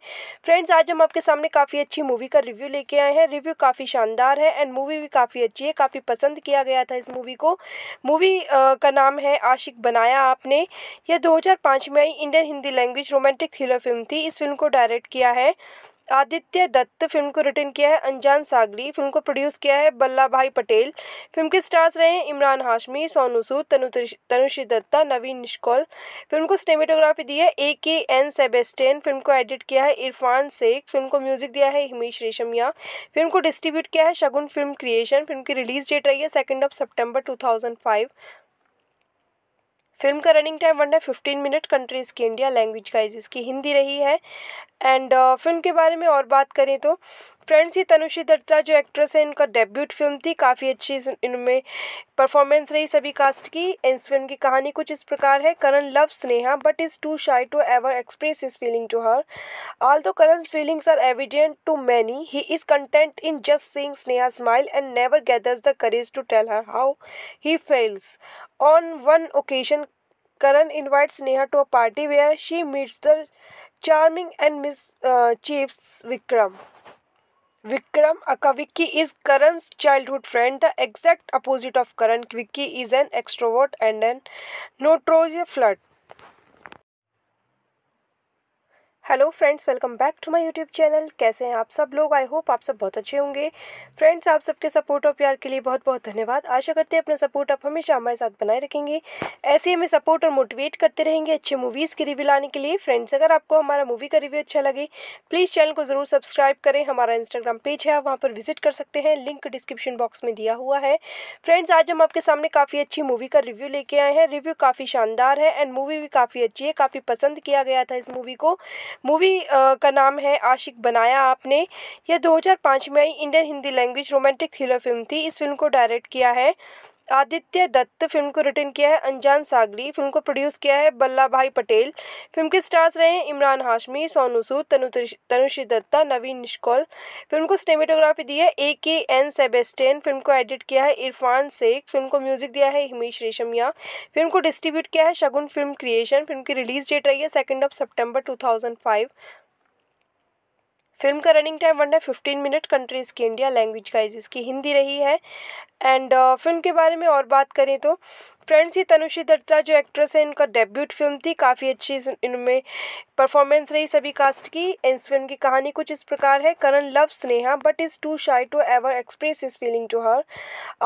फ्रेंड्स आज हम आपके सामने काफ़ी अच्छी मूवी का रिव्यू लेके आए हैं रिव्यू काफ़ी शानदार है एंड मूवी भी काफ़ी अच्छी है काफ़ी पसंद किया गया था इस मूवी को मूवी का नाम है आशिक बनाया आपने यह दो हज़ार पाँच में आई Indian Hindi language romantic thriller film थी इस फिल्म को डायरेक्ट किया है आदित्य दत्त फिल्म को रिटर्न किया है अनजान सागरी फिल्म को प्रोड्यूस किया है बल्ला भाई पटेल फिल्म के स्टार्स रहे हैं इमरान हाशमी सोनू सूद तनु तनुषी दत्ता नवीन निश्कौल फिल्म को सिनेमेटोग्राफी दी है ए के एन सेबेस्टेन फिल्म को एडिट किया है इरफान शेख फिल्म को म्यूजिक दिया है हिमेश रेशमिया फिल्म को डिस्ट्रीब्यूट किया है शगुन फिल्म क्रिएशन फिल्म की रिलीज डेट रही है second of September two film का रनिंग टाइम वन है फिफ्टीन मिनट कंट्रीज़ की इंडिया लैंग्वेज का इसकी हिंदी रही है एंड uh, फिल्म के बारे में और बात करें तो फ्रेंड्स ये तनुषी दत्ता जो एक्ट्रेस है इनका डेब्यूट फिल्म थी काफ़ी अच्छी इनमें परफॉर्मेंस रही सभी कास्ट की इस फिल्म की कहानी कुछ इस प्रकार है Karan love Sneha but is too shy to ever express his feeling to her although Karan feelings are evident to many he is content in just seeing Sneha smile and never gathers the courage to tell her how he feels on one occasion Karan invite Sneha to a party where she meets the charming and mischievous Vikram Vikram Akavicki is Karan's childhood friend. The exact opposite of Karan. Vicky is an extrovert and an notorious flirt. Hello friends welcome back to my YouTube channel कैसे हैं आप सब लोग I hope आप सब बहुत अच्छे होंगे फ्रेंड्स आप सबके सपोर्ट और प्यार के लिए बहुत बहुत धन्यवाद आशा करते हैं अपना सपोर्ट आप हमेशा हमारे साथ बनाए रखेंगे ऐसे ही हमें सपोर्ट और मोटिवेट करते रहेंगे अच्छे मूवीज़ की रिव्यू लाने के लिए फ्रेंड्स अगर आपको हमारा मूवी का रिव्यू अच्छा लगे प्लीज़ चैनल को ज़रूर सब्सक्राइब करें हमारा इंस्टाग्राम पेज है आप वहाँ पर विजिट कर सकते हैं लिंक डिस्क्रिप्शन बॉक्स में दिया हुआ है फ्रेंड्स आज हम आपके सामने काफ़ी अच्छी मूवी का रिव्यू लेके आए हैं रिव्यू काफ़ी शानदार है एंड मूवी भी काफ़ी अच्छी है काफ़ी पसंद किया गया था इस मूवी को मूवी का नाम है आशिक बनाया आपने यह दो हज़ार पाँच में आई Indian Hindi language romantic thriller film थी इस फिल्म को डायरेक्ट किया है आदित्य दत्त फिल्म को रिटर्न किया है अनजान सागरी फिल्म को प्रोड्यूस किया है बल्ला भाई पटेल फिल्म के स्टार्स रहे हैं इमरान हाशमी सोनू सूद तनु तनुषी दत्ता नवीन निश्कौल फिल्म को सिनेमेटोग्राफी दी है ए के एन सेबेस्टेन फिल्म को एडिट किया है इरफान शेख फिल्म को म्यूजिक दिया है हिमेश रेशमिया फिल्म को डिस्ट्रीब्यूट किया है शगुन फिल्म क्रिएशन फिल्म की रिलीज डेट रही है second of September two film का रनिंग टाइम वन है फिफ्टीन मिनट कंट्रीज़ की इंडिया लैंग्वेज का इसकी हिंदी रही है एंड uh, फिल्म के बारे में और बात करें तो फ्रेंड्स ये तनुषी दत्ता जो एक्ट्रेस है इनका डेब्यूट फिल्म थी काफ़ी अच्छी इनमें परफॉर्मेंस रही सभी कास्ट की इस फिल्म की कहानी कुछ इस प्रकार है Karan love Sneha but is too shy to ever express his feeling to her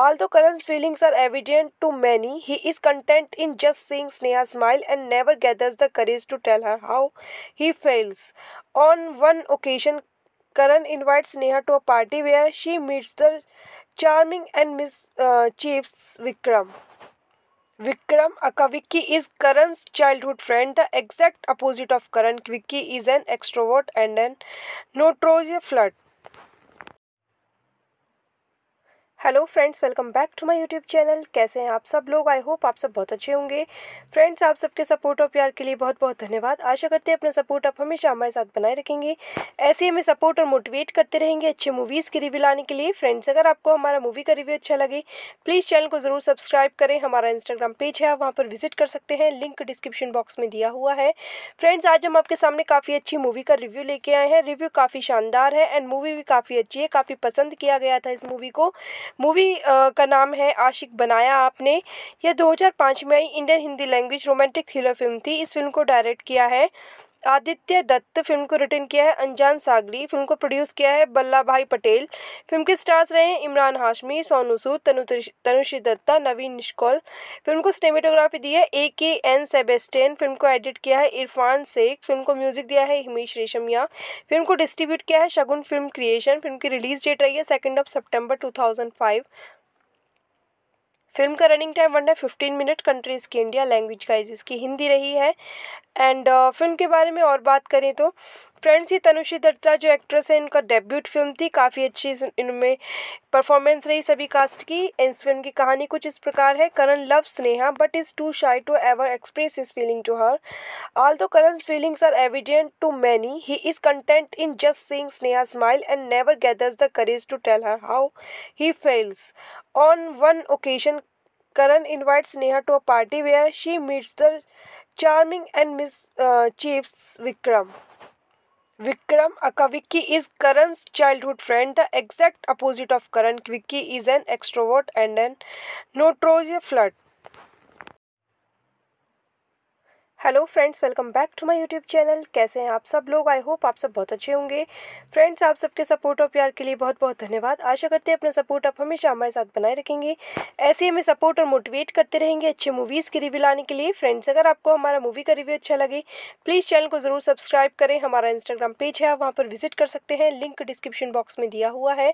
although Karan feelings are evident to many he is content in just seeing Sneha smile and never gathers the courage to tell her how he feels on one occasion Karan invite Sneha to a party where she meets the charming and mischievous Vikram Vikram Akaviki is Karan's childhood friend. The exact opposite of Karan, Vicky is an extrovert and an notorious flirt. Hello friends welcome back to my YouTube channel कैसे हैं आप सब लोग I hope आप सब बहुत अच्छे होंगे फ्रेंड्स आप सबके सपोर्ट और प्यार के लिए बहुत बहुत धन्यवाद आशा करते हैं अपना सपोर्ट आप हमेशा हमारे साथ बनाए रखेंगे ऐसे ही हमें सपोर्ट और मोटिवेट करते रहेंगे अच्छे मूवीज़ की रिव्यू लाने के लिए फ्रेंड्स अगर आपको हमारा मूवी का रिव्यू अच्छा लगे प्लीज़ चैनल को ज़रूर सब्सक्राइब करें हमारा इंस्टाग्राम पेज है आप वहाँ पर विजिट कर सकते हैं लिंक डिस्क्रिप्शन बॉक्स में दिया हुआ है फ्रेंड्स आज हम आपके सामने काफ़ी अच्छी मूवी का रिव्यू लेके आए हैं रिव्यू काफ़ी शानदार है एंड मूवी भी काफ़ी अच्छी है काफ़ी पसंद किया गया था इस मूवी को मूवी का नाम है आशिक बनाया आपने यह दो हज़ार पाँच में आई Indian Hindi language romantic thriller film थी इस फिल्म को डायरेक्ट किया है आदित्य दत्त फिल्म को रिटर्न किया है अनजान सागरी फिल्म को प्रोड्यूस किया है बल्ला भाई पटेल फिल्म के स्टार्स रहे हैं इमरान हाशमी सोनू सूद तनु तनुषी दत्ता नवीन निश्कौल फिल्म को सिनेमेटोग्राफी दी है ए के एन सेबेस्टेन फिल्म को एडिट किया है इरफान शेख फिल्म को म्यूजिक दिया है हिमेश रेशमिया फिल्म को डिस्ट्रीब्यूट किया है शगुन फिल्म क्रिएशन फिल्म की रिलीज डेट रही है second of September two film का रनिंग टाइम वन है फिफ्टीन मिनट कंट्रीज़ की इंडिया लैंग्वेज का इसकी हिंदी रही है एंड फिल्म के बारे में और बात करें तो फ्रेंड्स ये तनुषी दत्ता जो एक्ट्रेस है इनका डेब्यूट फिल्म थी काफ़ी अच्छी इनमें परफॉर्मेंस रही सभी कास्ट की इस फिल्म की कहानी कुछ इस प्रकार है Karan love Sneha but is too shy to ever express his feeling to her although Karan feelings are evident to many he is content in just seeing Sneha smile and never gathers the courage to tell her how he feels on one occasion Karan invite Sneha to a party where she meets the charming and miss uh, Vikram Vikram Akavicki is Karan's childhood friend. The exact opposite of Karan. Vicky is an extrovert and an notorious flirt. Hello friends welcome back to my YouTube channel कैसे हैं आप सब लोग I hope आप सब बहुत अच्छे होंगे फ्रेंड्स आप सबके सपोर्ट और प्यार के लिए बहुत बहुत धन्यवाद आशा करते हैं अपना सपोर्ट आप हमेशा हमारे साथ बनाए रखेंगे ऐसे ही हमें सपोर्ट और मोटिवेट करते रहेंगे अच्छे मूवीज़ की रिव्यू लाने के लिए फ्रेंड्स अगर आपको हमारा मूवी का रिव्यू अच्छा लगे प्लीज़ चैनल को ज़रूर सब्सक्राइब करें हमारा इंस्टाग्राम पेज है आप वहाँ पर विजिट कर सकते हैं लिंक डिस्क्रिप्शन बॉक्स में दिया हुआ है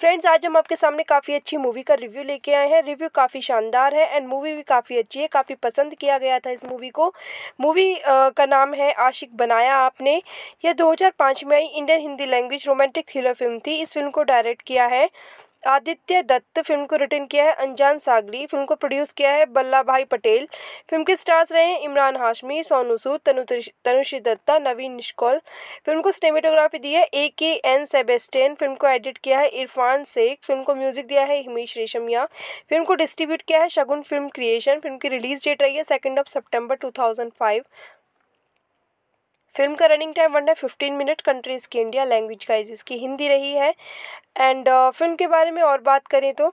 फ्रेंड्स आज हम आपके सामने काफ़ी अच्छी मूवी का रिव्यू लेके आए हैं रिव्यू काफ़ी शानदार है एंड मूवी भी काफ़ी अच्छी है काफ़ी पसंद किया गया था इस मूवी को मूवी का नाम है आशिक बनाया आपने यह दो हज़ार पाँच में आई Indian Hindi language romantic thriller film थी इस फिल्म को डायरेक्ट किया है आदित्य दत्त फिल्म को रिटर्न किया है अनजान सागरी फिल्म को प्रोड्यूस किया है बल्ला भाई पटेल फिल्म के स्टार्स रहे हैं इमरान हाशमी सोनू सूद तनु तनुषी दत्ता नवीन निश्कौल फिल्म को सिनेमेटोग्राफी दी है ए के एन सेबेस्टेन फिल्म को एडिट किया है इरफान शेख फिल्म को म्यूजिक दिया है हिमेश रेशमिया फिल्म को डिस्ट्रीब्यूट किया है शगुन फिल्म क्रिएशन फिल्म की रिलीज डेट रही है second of September two film का रनिंग टाइम वन है फिफ्टीन मिनट कंट्रीज़ की इंडिया लैंग्वेज का इसकी हिंदी रही है एंड uh, फिल्म के बारे में और बात करें तो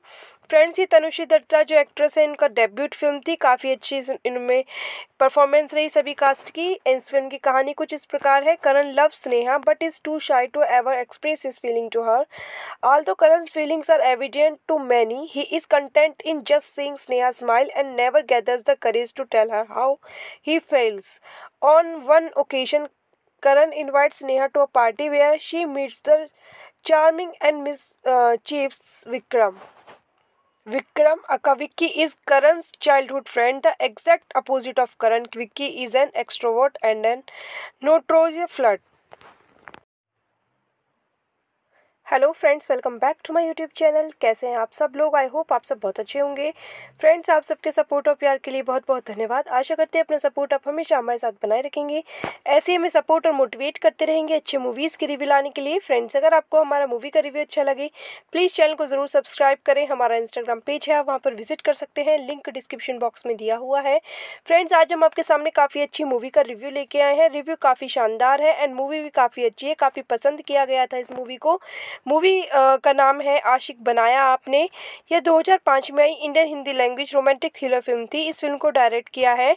फ्रेंड्स ये तनुषी दत्ता जो एक्ट्रेस है इनका डेब्यूट फिल्म थी काफ़ी अच्छी इनमें परफॉर्मेंस रही सभी कास्ट की इस फिल्म की कहानी कुछ इस प्रकार है Karan love Sneha but is too shy to ever express his feeling to her although Karan feelings are evident to many he is content in just seeing Sneha smile and never gathers the courage to tell her how he feels on one occasion Karan invite Sneha to a party where she meets the charming and mischievous Vikram Vikram Akavicki is Karan's childhood friend. The exact opposite of Karan, Vicky is an extrovert and an notorious flirt. Hello friends welcome back to my YouTube channel कैसे हैं आप सब लोग I hope आप सब बहुत अच्छे होंगे फ्रेंड्स आप सबके सपोर्ट और प्यार के लिए बहुत बहुत धन्यवाद आशा करते हैं अपना सपोर्ट आप हमेशा हमारे साथ बनाए रखेंगे ऐसे ही हमें सपोर्ट और मोटिवेट करते रहेंगे अच्छे मूवीज़ की रिव्यू लाने के लिए फ्रेंड्स अगर आपको हमारा मूवी का रिव्यू अच्छा लगे प्लीज़ चैनल को ज़रूर सब्सक्राइब करें हमारा इंस्टाग्राम पेज है आप वहाँ पर विजिट कर सकते हैं लिंक डिस्क्रिप्शन बॉक्स में दिया हुआ है फ्रेंड्स आज हम आपके सामने काफ़ी अच्छी मूवी का रिव्यू लेके आए हैं रिव्यू काफ़ी शानदार है एंड मूवी भी काफ़ी अच्छी है काफ़ी पसंद किया गया था इस मूवी को मूवी का नाम है आशिक बनाया आपने यह दो हज़ार पाँच में आई Indian Hindi language romantic thriller film थी इस फिल्म को डायरेक्ट किया है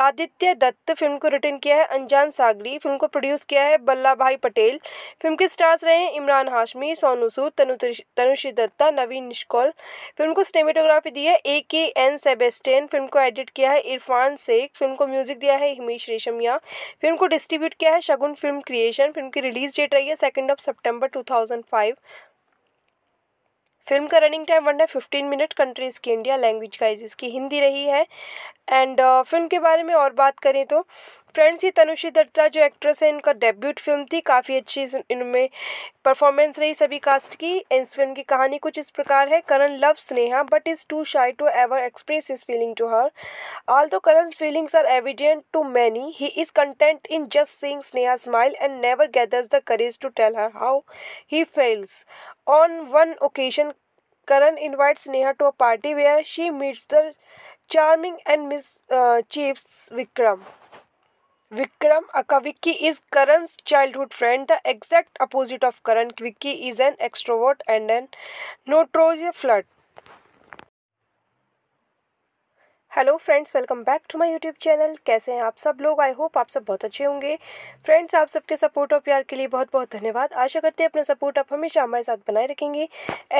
आदित्य दत्त फिल्म को रिटर्न किया है अनजान सागरी फिल्म को प्रोड्यूस किया है बल्ला भाई पटेल फिल्म के स्टार्स रहे हैं इमरान हाशमी सोनू सूद तनु तनुषी दत्ता नवीन निश्कौल फिल्म को सिनेमेटोग्राफी दी है ए के एन सेबेस्टेन फिल्म को एडिट किया है इरफान शेख फिल्म को म्यूजिक दिया है हिमेश रेशमिया फिल्म को डिस्ट्रीब्यूट किया है शगुन फिल्म क्रिएशन फिल्म की रिलीज डेट रही है second of September two film का रनिंग टाइम वन है फिफ्टीन मिनट कंट्रीज़ की इंडिया लैंग्वेज का इसकी हिंदी रही है एंड uh, फिल्म के बारे में और बात करें तो फ्रेंड्स ये तनुषी दत्ता जो एक्ट्रेस है इनका डेब्यूट फिल्म थी काफ़ी अच्छी इनमें परफॉर्मेंस रही सभी कास्ट की इस फिल्म की कहानी कुछ इस प्रकार है Karan love Sneha but is too shy to ever express his feeling to her although Karan feelings are evident to many he is content in just seeing Sneha smile and never gathers the courage to tell her how he feels on one occasion Karan invite Sneha to a party where she meets the charming and miss uh, Vikram Vikram Akavicki is Karan's childhood friend. The exact opposite of Karan. Vicky is an extrovert and an notorious flirt. Hello friends welcome back to my YouTube channel कैसे हैं आप सब लोग I hope आप सब बहुत अच्छे होंगे फ्रेंड्स आप सबके सपोर्ट और प्यार के लिए बहुत बहुत धन्यवाद आशा करते हैं अपना सपोर्ट आप हमेशा हमारे साथ बनाए रखेंगे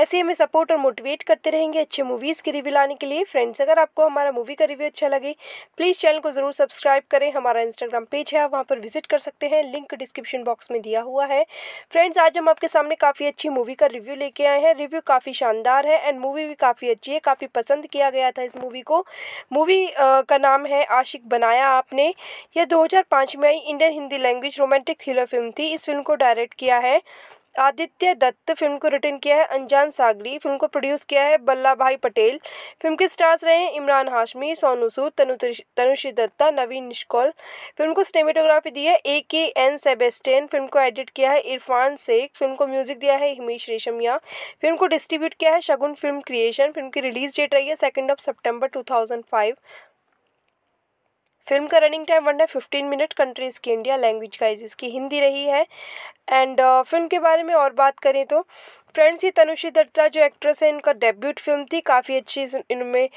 ऐसे ही हमें सपोर्ट और मोटिवेट करते रहेंगे अच्छे मूवीज़ की रिव्यू लाने के लिए फ्रेंड्स अगर आपको हमारा मूवी का रिव्यू अच्छा लगे प्लीज़ चैनल को ज़रूर सब्सक्राइब करें हमारा इंस्टाग्राम पेज है आप वहाँ पर विजिट कर सकते हैं लिंक डिस्क्रिप्शन बॉक्स में दिया हुआ है फ्रेंड्स आज हम आपके सामने काफ़ी अच्छी मूवी का रिव्यू लेके आए हैं रिव्यू काफ़ी शानदार है एंड मूवी भी काफ़ी अच्छी है काफ़ी पसंद किया गया था इस मूवी को मूवी का नाम है आशिक बनाया आपने यह दो हज़ार पाँच में आई Indian Hindi language romantic thriller film थी इस फिल्म को डायरेक्ट किया है आदित्य दत्त फिल्म को रिटर्न किया है अनजान सागरी फिल्म को प्रोड्यूस किया है बल्ला भाई पटेल फिल्म के स्टार्स रहे हैं इमरान हाशमी सोनू सूद तनु तनुषी दत्ता नवीन निश्कौल फिल्म को सिनेमेटोग्राफी दी है ए के एन सेबेस्टेन फिल्म को एडिट किया है इरफान शेख फिल्म को म्यूजिक दिया है हिमेश रेशमिया फिल्म को डिस्ट्रीब्यूट किया है शगुन फिल्म क्रिएशन फिल्म की रिलीज डेट रही है second of September two film का रनिंग टाइम वन है फिफ्टीन मिनट कंट्रीज़ की इंडिया लैंग्वेज का इसकी हिंदी रही है एंड uh, फिल्म के बारे में और बात करें तो फ्रेंड्स ये तनुषी दत्ता जो एक्ट्रेस है इनका डेब्यूट फिल्म थी काफ़ी अच्छी इनमें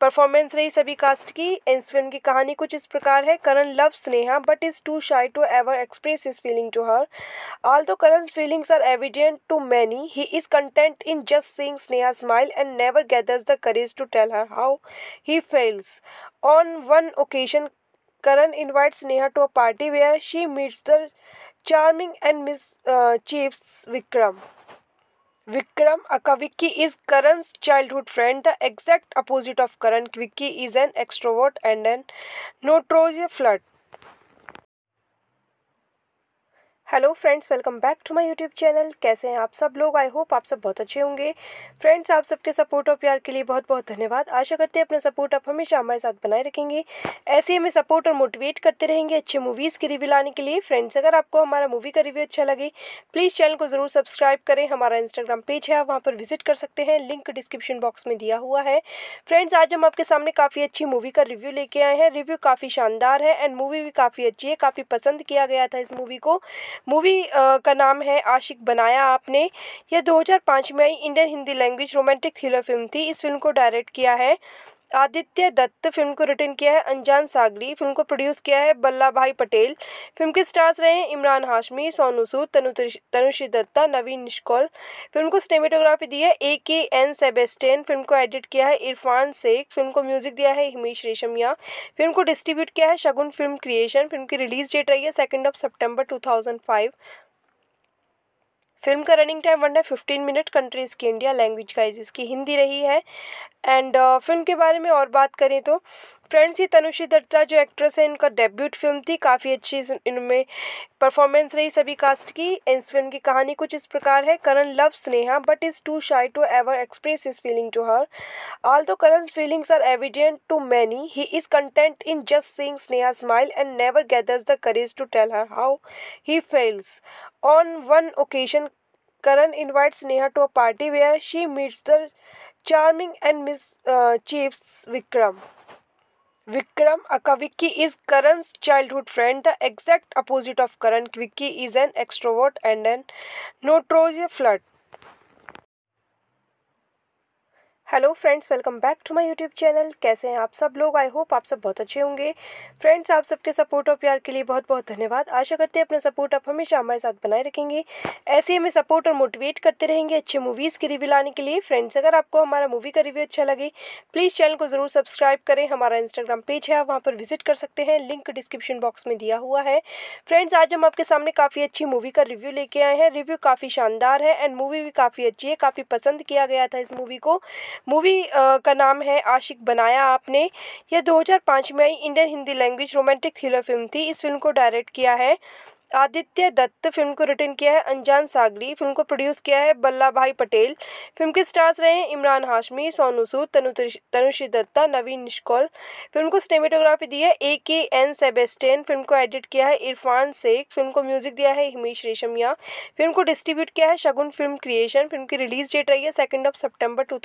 परफॉर्मेंस रही सभी कास्ट की इस फिल्म की कहानी कुछ इस प्रकार है Karan love Sneha but is too shy to ever express his feeling to her although Karan feelings are evident to many he is content in just seeing Sneha smile and never gathers the courage to tell her how he feels on one occasion Karan invite Sneha to a party where she meets the charming and miss uh, Vikram Vikram Akavicki is Karan's childhood friend. The exact opposite of Karan. Vicky is an extrovert and an notorious flirt. Hello friends welcome back to my YouTube channel कैसे हैं आप सब लोग I hope आप सब बहुत अच्छे होंगे फ्रेंड्स आप सबके सपोर्ट और प्यार के लिए बहुत बहुत धन्यवाद आशा करते हैं अपना सपोर्ट आप हमेशा हमारे साथ बनाए रखेंगे ऐसे ही हमें सपोर्ट और मोटिवेट करते रहेंगे अच्छे मूवीज़ की रिव्यू लाने के लिए फ्रेंड्स अगर आपको हमारा मूवी का रिव्यू अच्छा लगे प्लीज़ चैनल को ज़रूर सब्सक्राइब करें हमारा इंस्टाग्राम पेज है आप वहाँ पर विजिट कर सकते हैं लिंक डिस्क्रिप्शन बॉक्स में दिया हुआ है फ्रेंड्स आज हम आपके सामने काफ़ी अच्छी मूवी का रिव्यू लेके आए हैं रिव्यू काफ़ी शानदार है एंड मूवी भी काफ़ी अच्छी है काफ़ी पसंद किया गया था इस मूवी को मूवी का नाम है आशिक बनाया आपने यह दो हज़ार पाँच में आई Indian Hindi language romantic thriller film थी इस फिल्म को डायरेक्ट किया है आदित्य दत्त फिल्म को रिटर्न किया है अनजान सागरी फिल्म को प्रोड्यूस किया है बल्ला भाई पटेल फिल्म के स्टार्स रहे हैं इमरान हाशमी सोनू सूद तनु तनुषी दत्ता नवीन निश्कौल फिल्म को सिनेमेटोग्राफी दी है ए के एन सेबेस्टेन फिल्म को एडिट किया है इरफान शेख फिल्म को म्यूजिक दिया है हिमेश रेशमिया फिल्म को डिस्ट्रीब्यूट किया है शगुन फिल्म क्रिएशन फिल्म की रिलीज डेट रही है second of September two film का रनिंग टाइम वन है फिफ्टीन मिनट कंट्रीज़ की इंडिया लैंग्वेज का इसकी हिंदी रही है एंड uh, फिल्म के बारे में और बात करें तो फ्रेंड्स ये तनुषी दत्ता जो एक्ट्रेस है इनका डेब्यूट फिल्म थी काफ़ी अच्छी इनमें परफॉर्मेंस रही सभी कास्ट की इस फिल्म की कहानी कुछ इस प्रकार है Karan love Sneha but is too shy to ever express his feeling to her although Karan feelings are evident to many he is content in just seeing Sneha smile and never gathers the courage to tell her how he feels on one occasion Karan invite Sneha to a party where she meets the charming and miss uh, Vikram Vikram Akavicki is Karan's childhood friend. The exact opposite of Karan, Vicky is an extrovert and an notorious flirt. Hello friends welcome back to my YouTube channel कैसे हैं आप सब लोग I hope आप सब बहुत अच्छे होंगे फ्रेंड्स आप सबके सपोर्ट और प्यार के लिए बहुत बहुत धन्यवाद आशा करते हैं अपना सपोर्ट आप हमेशा हमारे साथ बनाए रखेंगे ऐसे ही हमें सपोर्ट और मोटिवेट करते रहेंगे अच्छे मूवीज़ की रिव्यू लाने के लिए फ्रेंड्स अगर आपको हमारा मूवी का रिव्यू अच्छा लगे प्लीज़ चैनल को ज़रूर सब्सक्राइब करें हमारा इंस्टाग्राम पेज है आप वहाँ पर विजिट कर सकते हैं लिंक डिस्क्रिप्शन बॉक्स में दिया हुआ है फ्रेंड्स आज हम आपके सामने काफ़ी अच्छी मूवी का रिव्यू लेके आए हैं रिव्यू काफ़ी शानदार है एंड मूवी भी काफ़ी अच्छी है काफ़ी पसंद किया गया था इस मूवी को मूवी का नाम है आशिक बनाया आपने यह दो हज़ार पाँच में आई Indian Hindi language romantic thriller film थी इस फिल्म को डायरेक्ट किया है आदित्य दत्त फिल्म को रिटर्न किया है अनजान सागरी फिल्म को प्रोड्यूस किया है बल्ला भाई पटेल फिल्म के स्टार्स रहे हैं इमरान हाशमी सोनू सूद तनु तनुषी दत्ता नवीन निश्कौल फिल्म को सिनेमेटोग्राफी दी है ए के एन सेबेस्टेन फिल्म को एडिट किया है इरफान शेख फिल्म को म्यूजिक दिया है हिमेश रेशमिया फिल्म को डिस्ट्रीब्यूट किया है शगुन फिल्म क्रिएशन फिल्म की रिलीज डेट रही है second of September two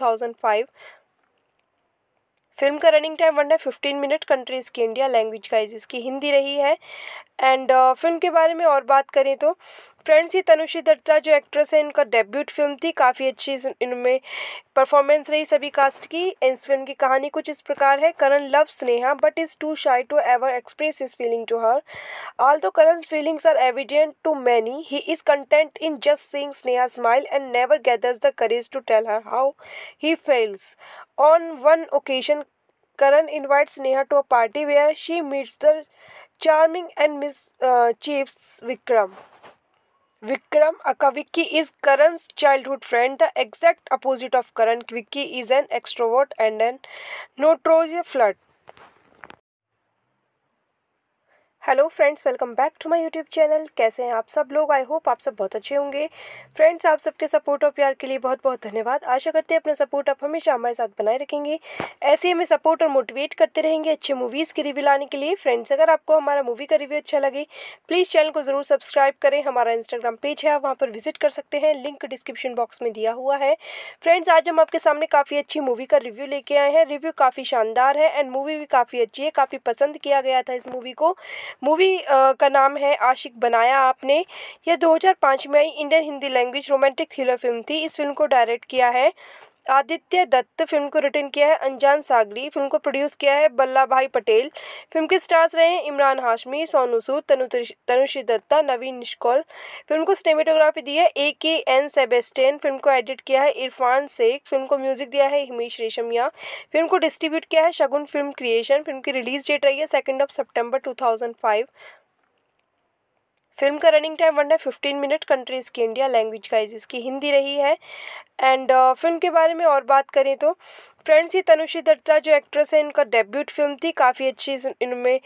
film का रनिंग टाइम वन है फिफ्टीन मिनट कंट्रीज़ की इंडिया लैंग्वेज का इसकी हिंदी रही है एंड uh, फिल्म के बारे में और बात करें तो फ्रेंड्स ये तनुषी दत्ता जो एक्ट्रेस है इनका डेब्यूट फिल्म थी काफ़ी अच्छी इनमें परफॉर्मेंस रही सभी कास्ट की इस फिल्म की कहानी कुछ इस प्रकार है Karan love Sneha but is too shy to ever express his feeling to her although Karan feelings are evident to many he is content in just seeing Sneha smile and never gathers the courage to tell her how he feels on one occasion Karan invite Sneha to a party where she meets the charming and mischievous Vikram Vikram Akavicki is Karan's childhood friend. The exact opposite of Karan, Vicky is an extrovert and an notorious flirt. Hello friends welcome back to my YouTube channel कैसे हैं आप सब लोग I hope आप सब बहुत अच्छे होंगे फ्रेंड्स आप सबके सपोर्ट और प्यार के लिए बहुत बहुत धन्यवाद आशा करते हैं अपना सपोर्ट आप हमेशा हमारे साथ बनाए रखेंगे ऐसे ही हमें सपोर्ट और मोटिवेट करते रहेंगे अच्छे मूवीज़ की रिव्यू लाने के लिए फ्रेंड्स अगर आपको हमारा मूवी का रिव्यू अच्छा लगे प्लीज़ चैनल को ज़रूर सब्सक्राइब करें हमारा इंस्टाग्राम पेज है आप वहाँ पर विजिट कर सकते हैं लिंक डिस्क्रिप्शन बॉक्स में दिया हुआ है फ्रेंड्स आज हम आपके सामने काफ़ी अच्छी मूवी का रिव्यू लेके आए हैं रिव्यू काफ़ी शानदार है एंड मूवी भी काफ़ी अच्छी है काफ़ी पसंद किया गया था इस मूवी को मूवी का नाम है आशिक बनाया आपने यह दो हज़ार पाँच में आई Indian Hindi language romantic thriller film थी इस फिल्म को डायरेक्ट किया है आदित्य दत्त फिल्म को रिटर्न किया है अनजान सागरी फिल्म को प्रोड्यूस किया है बल्ला भाई पटेल फिल्म के स्टार्स रहे हैं इमरान हाशमी सोनू सूद तनु तनुषी दत्ता नवीन निश्कौल फिल्म को सिनेमेटोग्राफी दी है ए के एन सेबेस्टेन फिल्म को एडिट किया है इरफान शेख फिल्म को म्यूजिक दिया है हिमेश रेशमिया फिल्म को डिस्ट्रीब्यूट किया है शगुन फिल्म क्रिएशन फिल्म की रिलीज डेट रही है second of September two film का रनिंग टाइम वन है फिफ्टीन मिनट कंट्रीज़ की इंडिया लैंग्वेज का इसकी हिंदी रही है एंड uh, फिल्म के बारे में और बात करें तो फ्रेंड्स ये तनुषी दत्ता जो एक्ट्रेस है इनका डेब्यूट फिल्म थी काफ़ी अच्छी इनमें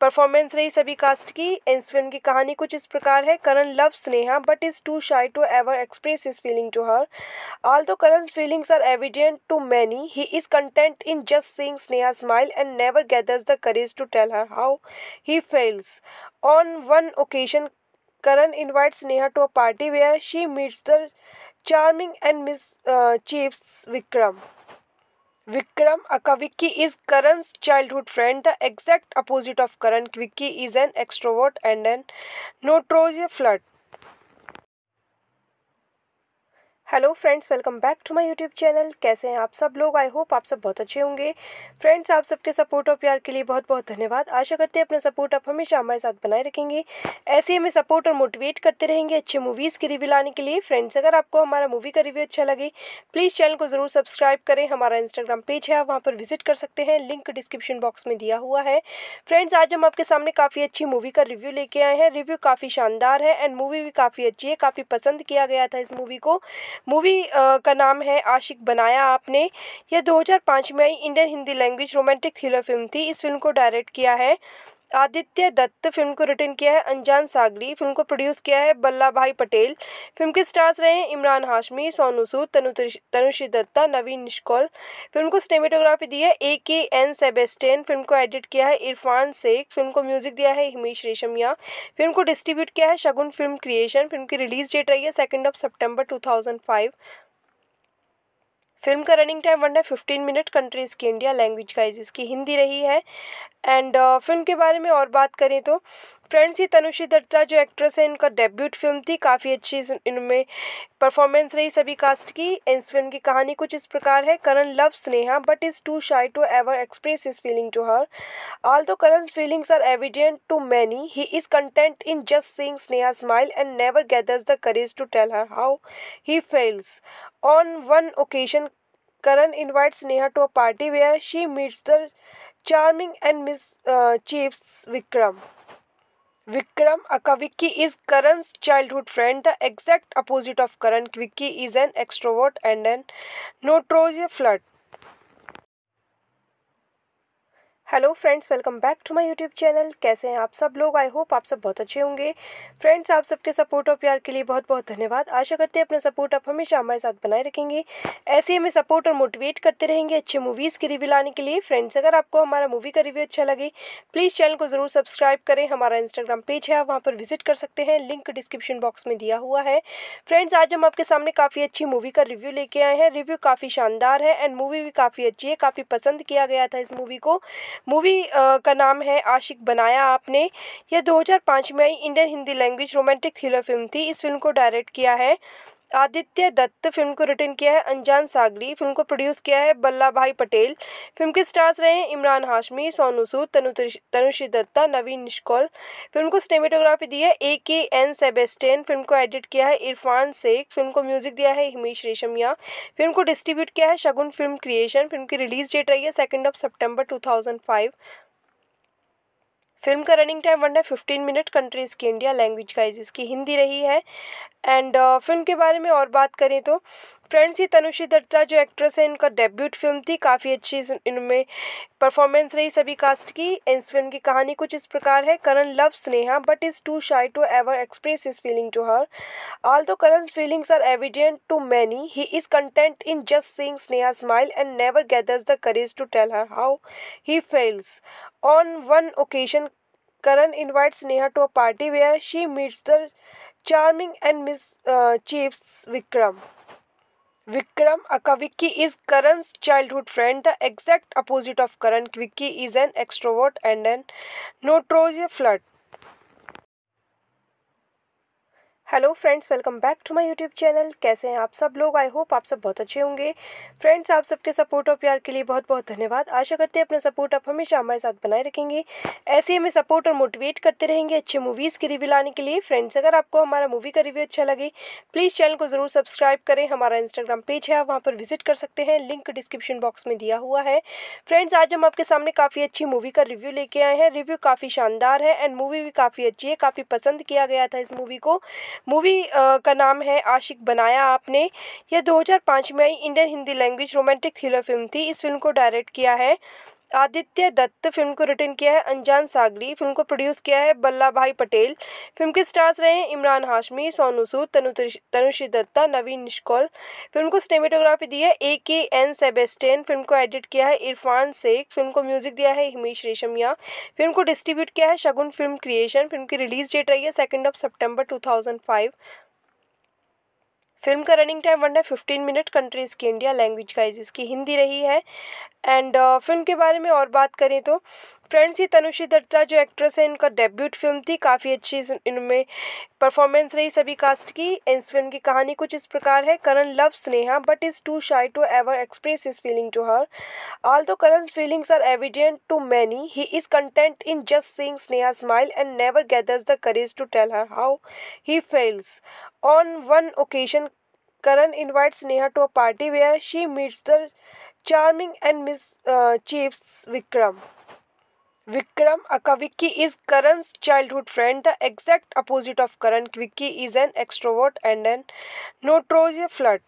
परफॉर्मेंस रही सभी कास्ट की इस फिल्म की कहानी कुछ इस प्रकार है Karan love Sneha but is too shy to ever express his feeling to her although Karan feelings are evident to many he is content in just seeing Sneha smile and never gathers the courage to tell her how he feels on one occasion Karan invite Sneha to a party where she meets the charming and miss uh, Vikram Vikram Akaviki is Karan's childhood friend. The exact opposite of Karan. Vicky is an extrovert and an notorious flirt. Hello friends welcome back to my YouTube channel कैसे हैं आप सब लोग I hope आप सब बहुत अच्छे होंगे फ्रेंड्स आप सबके सपोर्ट और प्यार के लिए बहुत बहुत धन्यवाद आशा करते हैं अपना सपोर्ट आप हमेशा हमारे साथ बनाए रखेंगे ऐसे ही हमें सपोर्ट और मोटिवेट करते रहेंगे अच्छे मूवीज़ की रिव्यू लाने के लिए फ्रेंड्स अगर आपको हमारा मूवी का रिव्यू अच्छा लगे प्लीज़ चैनल को ज़रूर सब्सक्राइब करें हमारा इंस्टाग्राम पेज है आप वहाँ पर विजिट कर सकते हैं लिंक डिस्क्रिप्शन बॉक्स में दिया हुआ है फ्रेंड्स आज हम आपके सामने काफ़ी अच्छी मूवी का रिव्यू लेके आए हैं रिव्यू काफ़ी शानदार है एंड मूवी भी काफ़ी अच्छी है काफ़ी पसंद किया गया था इस मूवी को मूवी का नाम है आशिक बनाया आपने यह दो हज़ार पाँच में आई Indian Hindi language romantic thriller film थी इस फिल्म को डायरेक्ट किया है आदित्य दत्त फिल्म को रिटर्न किया है अनजान सागरी फिल्म को प्रोड्यूस किया है बल्ला भाई पटेल फिल्म के स्टार्स रहे हैं इमरान हाशमी सोनू सूद तनु तनुषी दत्ता नवीन निश्कौल फिल्म को सिनेमेटोग्राफी दी है ए के एन सेबेस्टेन फिल्म को एडिट किया है इरफान शेख फिल्म को म्यूजिक दिया है हिमेश रेशमिया फिल्म को डिस्ट्रीब्यूट किया है शगुन फिल्म क्रिएशन फिल्म की रिलीज डेट रही है second of September two film का रनिंग टाइम वन है फिफ्टीन मिनट कंट्रीज़ की इंडिया लैंग्वेज का इसकी हिंदी रही है एंड uh, फिल्म के बारे में और बात करें तो फ्रेंड्स ये तनुषी दत्ता जो एक्ट्रेस है इनका डेब्यूट फिल्म थी काफ़ी अच्छी इनमें परफॉर्मेंस रही सभी कास्ट की इस फिल्म की कहानी कुछ इस प्रकार है Karan love Sneha but is too shy to ever express his feeling to her although Karan feelings are evident to many he is content in just seeing Sneha smile and never gathers the courage to tell her how he feels on one occasion Karan invite Sneha to a party where she meets the charming and miss uh, Vikram Vikram Akavicki is Karan's childhood friend. The exact opposite of Karan, Vicky is an extrovert and an notorious flirt. Hello friends welcome back to my YouTube channel कैसे हैं आप सब लोग I hope आप सब बहुत अच्छे होंगे फ्रेंड्स आप सबके सपोर्ट और प्यार के लिए बहुत बहुत धन्यवाद आशा करते हैं अपना सपोर्ट आप हमेशा हमारे साथ बनाए रखेंगे ऐसे ही हमें सपोर्ट और मोटिवेट करते रहेंगे अच्छे मूवीज़ की रिव्यू लाने के लिए फ्रेंड्स अगर आपको हमारा मूवी का रिव्यू अच्छा लगे प्लीज़ चैनल को ज़रूर सब्सक्राइब करें हमारा इंस्टाग्राम पेज है आप वहाँ पर विजिट कर सकते हैं लिंक डिस्क्रिप्शन बॉक्स में दिया हुआ है फ्रेंड्स आज हम आपके सामने काफ़ी अच्छी मूवी का रिव्यू लेके आए हैं रिव्यू काफ़ी शानदार है एंड मूवी भी काफ़ी अच्छी है काफ़ी पसंद किया गया था इस मूवी को मूवी का नाम है आशिक बनाया आपने यह दो हज़ार पाँच में आई Indian Hindi language romantic thriller film थी इस फिल्म को डायरेक्ट किया है आदित्य दत्त फिल्म को रिटर्न किया है अनजान सागरी फिल्म को प्रोड्यूस किया है बल्ला भाई पटेल फिल्म के स्टार्स रहे हैं इमरान हाशमी सोनू सूद तनु तनुषी दत्ता नवीन निश्कौल फिल्म को सिनेमेटोग्राफी दी है ए के एन सेबेस्टेन फिल्म को एडिट किया है इरफान शेख फिल्म को म्यूजिक दिया है हिमेश रेशमिया फिल्म को डिस्ट्रीब्यूट किया है शगुन फिल्म क्रिएशन फिल्म की रिलीज डेट रही है second of September two film का रनिंग टाइम वन है फिफ्टीन मिनट कंट्रीज़ की इंडिया लैंग्वेज का इसकी हिंदी रही है एंड फिल्म के बारे में और बात करें तो फ्रेंड्स ये तनुषी दत्ता जो एक्ट्रेस है इनका डेब्यूट फिल्म थी काफ़ी अच्छी इनमें परफॉर्मेंस रही सभी कास्ट की इस फिल्म की कहानी कुछ इस प्रकार है Karan love Sneha but is too shy to ever express his feeling to her although Karan feelings are evident to many he is content in just seeing Sneha smile and never gathers the courage to tell her how he feels on one occasion Karan invite Sneha to a party where she meets the charming and miss uh, Vikram Vikram Akavicki is Karan's childhood friend. The exact opposite of Karan, Vicky is an extrovert and an notorious flirt. Hello friends welcome back to my YouTube channel कैसे हैं आप सब लोग I hope आप सब बहुत अच्छे होंगे फ्रेंड्स आप सबके सपोर्ट और प्यार के लिए बहुत बहुत धन्यवाद आशा करते हैं अपना सपोर्ट आप हमेशा हमारे साथ बनाए रखेंगे ऐसे ही हमें सपोर्ट और मोटिवेट करते रहेंगे अच्छे मूवीज़ की रिव्यू लाने के लिए फ्रेंड्स अगर आपको हमारा मूवी का रिव्यू अच्छा लगे प्लीज़ चैनल को ज़रूर सब्सक्राइब करें हमारा इंस्टाग्राम पेज है आप वहाँ पर विजिट कर सकते हैं लिंक डिस्क्रिप्शन बॉक्स में दिया हुआ है फ्रेंड्स आज हम आपके सामने काफ़ी अच्छी मूवी का रिव्यू लेके आए हैं रिव्यू काफ़ी शानदार है एंड मूवी भी काफ़ी अच्छी है काफ़ी पसंद किया गया था इस मूवी को मूवी का नाम है आशिक बनाया आपने यह दो हज़ार पाँच में आई Indian Hindi language romantic thriller film थी इस फिल्म को डायरेक्ट किया है आदित्य दत्त फिल्म को रिटर्न किया है अनजान सागरी फिल्म को प्रोड्यूस किया है बल्ला भाई पटेल फिल्म के स्टार्स रहे हैं इमरान हाशमी सोनू सूद तनु तनुषी दत्ता नवीन निश्कौल फिल्म को सिनेमेटोग्राफी दी है ए के एन सेबेस्टेन फिल्म को एडिट किया है इरफान शेख फिल्म को म्यूजिक दिया है हिमेश रेशमिया फिल्म को डिस्ट्रीब्यूट किया है शगुन फिल्म क्रिएशन फिल्म की रिलीज डेट रही है second of September two film का रनिंग टाइम वन है फिफ्टीन मिनट कंट्रीज़ की इंडिया लैंग्वेज का इसकी हिंदी रही है एंड फिल्म के बारे में और बात करें तो फ्रेंड्स ये तनुषी दत्ता जो एक्ट्रेस है इनका डेब्यूट फिल्म थी काफ़ी अच्छी इनमें परफॉर्मेंस रही सभी कास्ट की इस फिल्म की कहानी कुछ इस प्रकार है Karan love Sneha but is too shy to ever express his feeling to her although Karan feelings are evident to many he is content in just seeing Sneha smile and never gathers the courage to tell her how he feels on one occasion Karan invite Sneha to a party where she meets the charming and miss uh, Vikram Vikram Akavicki is Karan's childhood friend. The exact opposite of Karan. Vicky is an extrovert and an notorious flirt.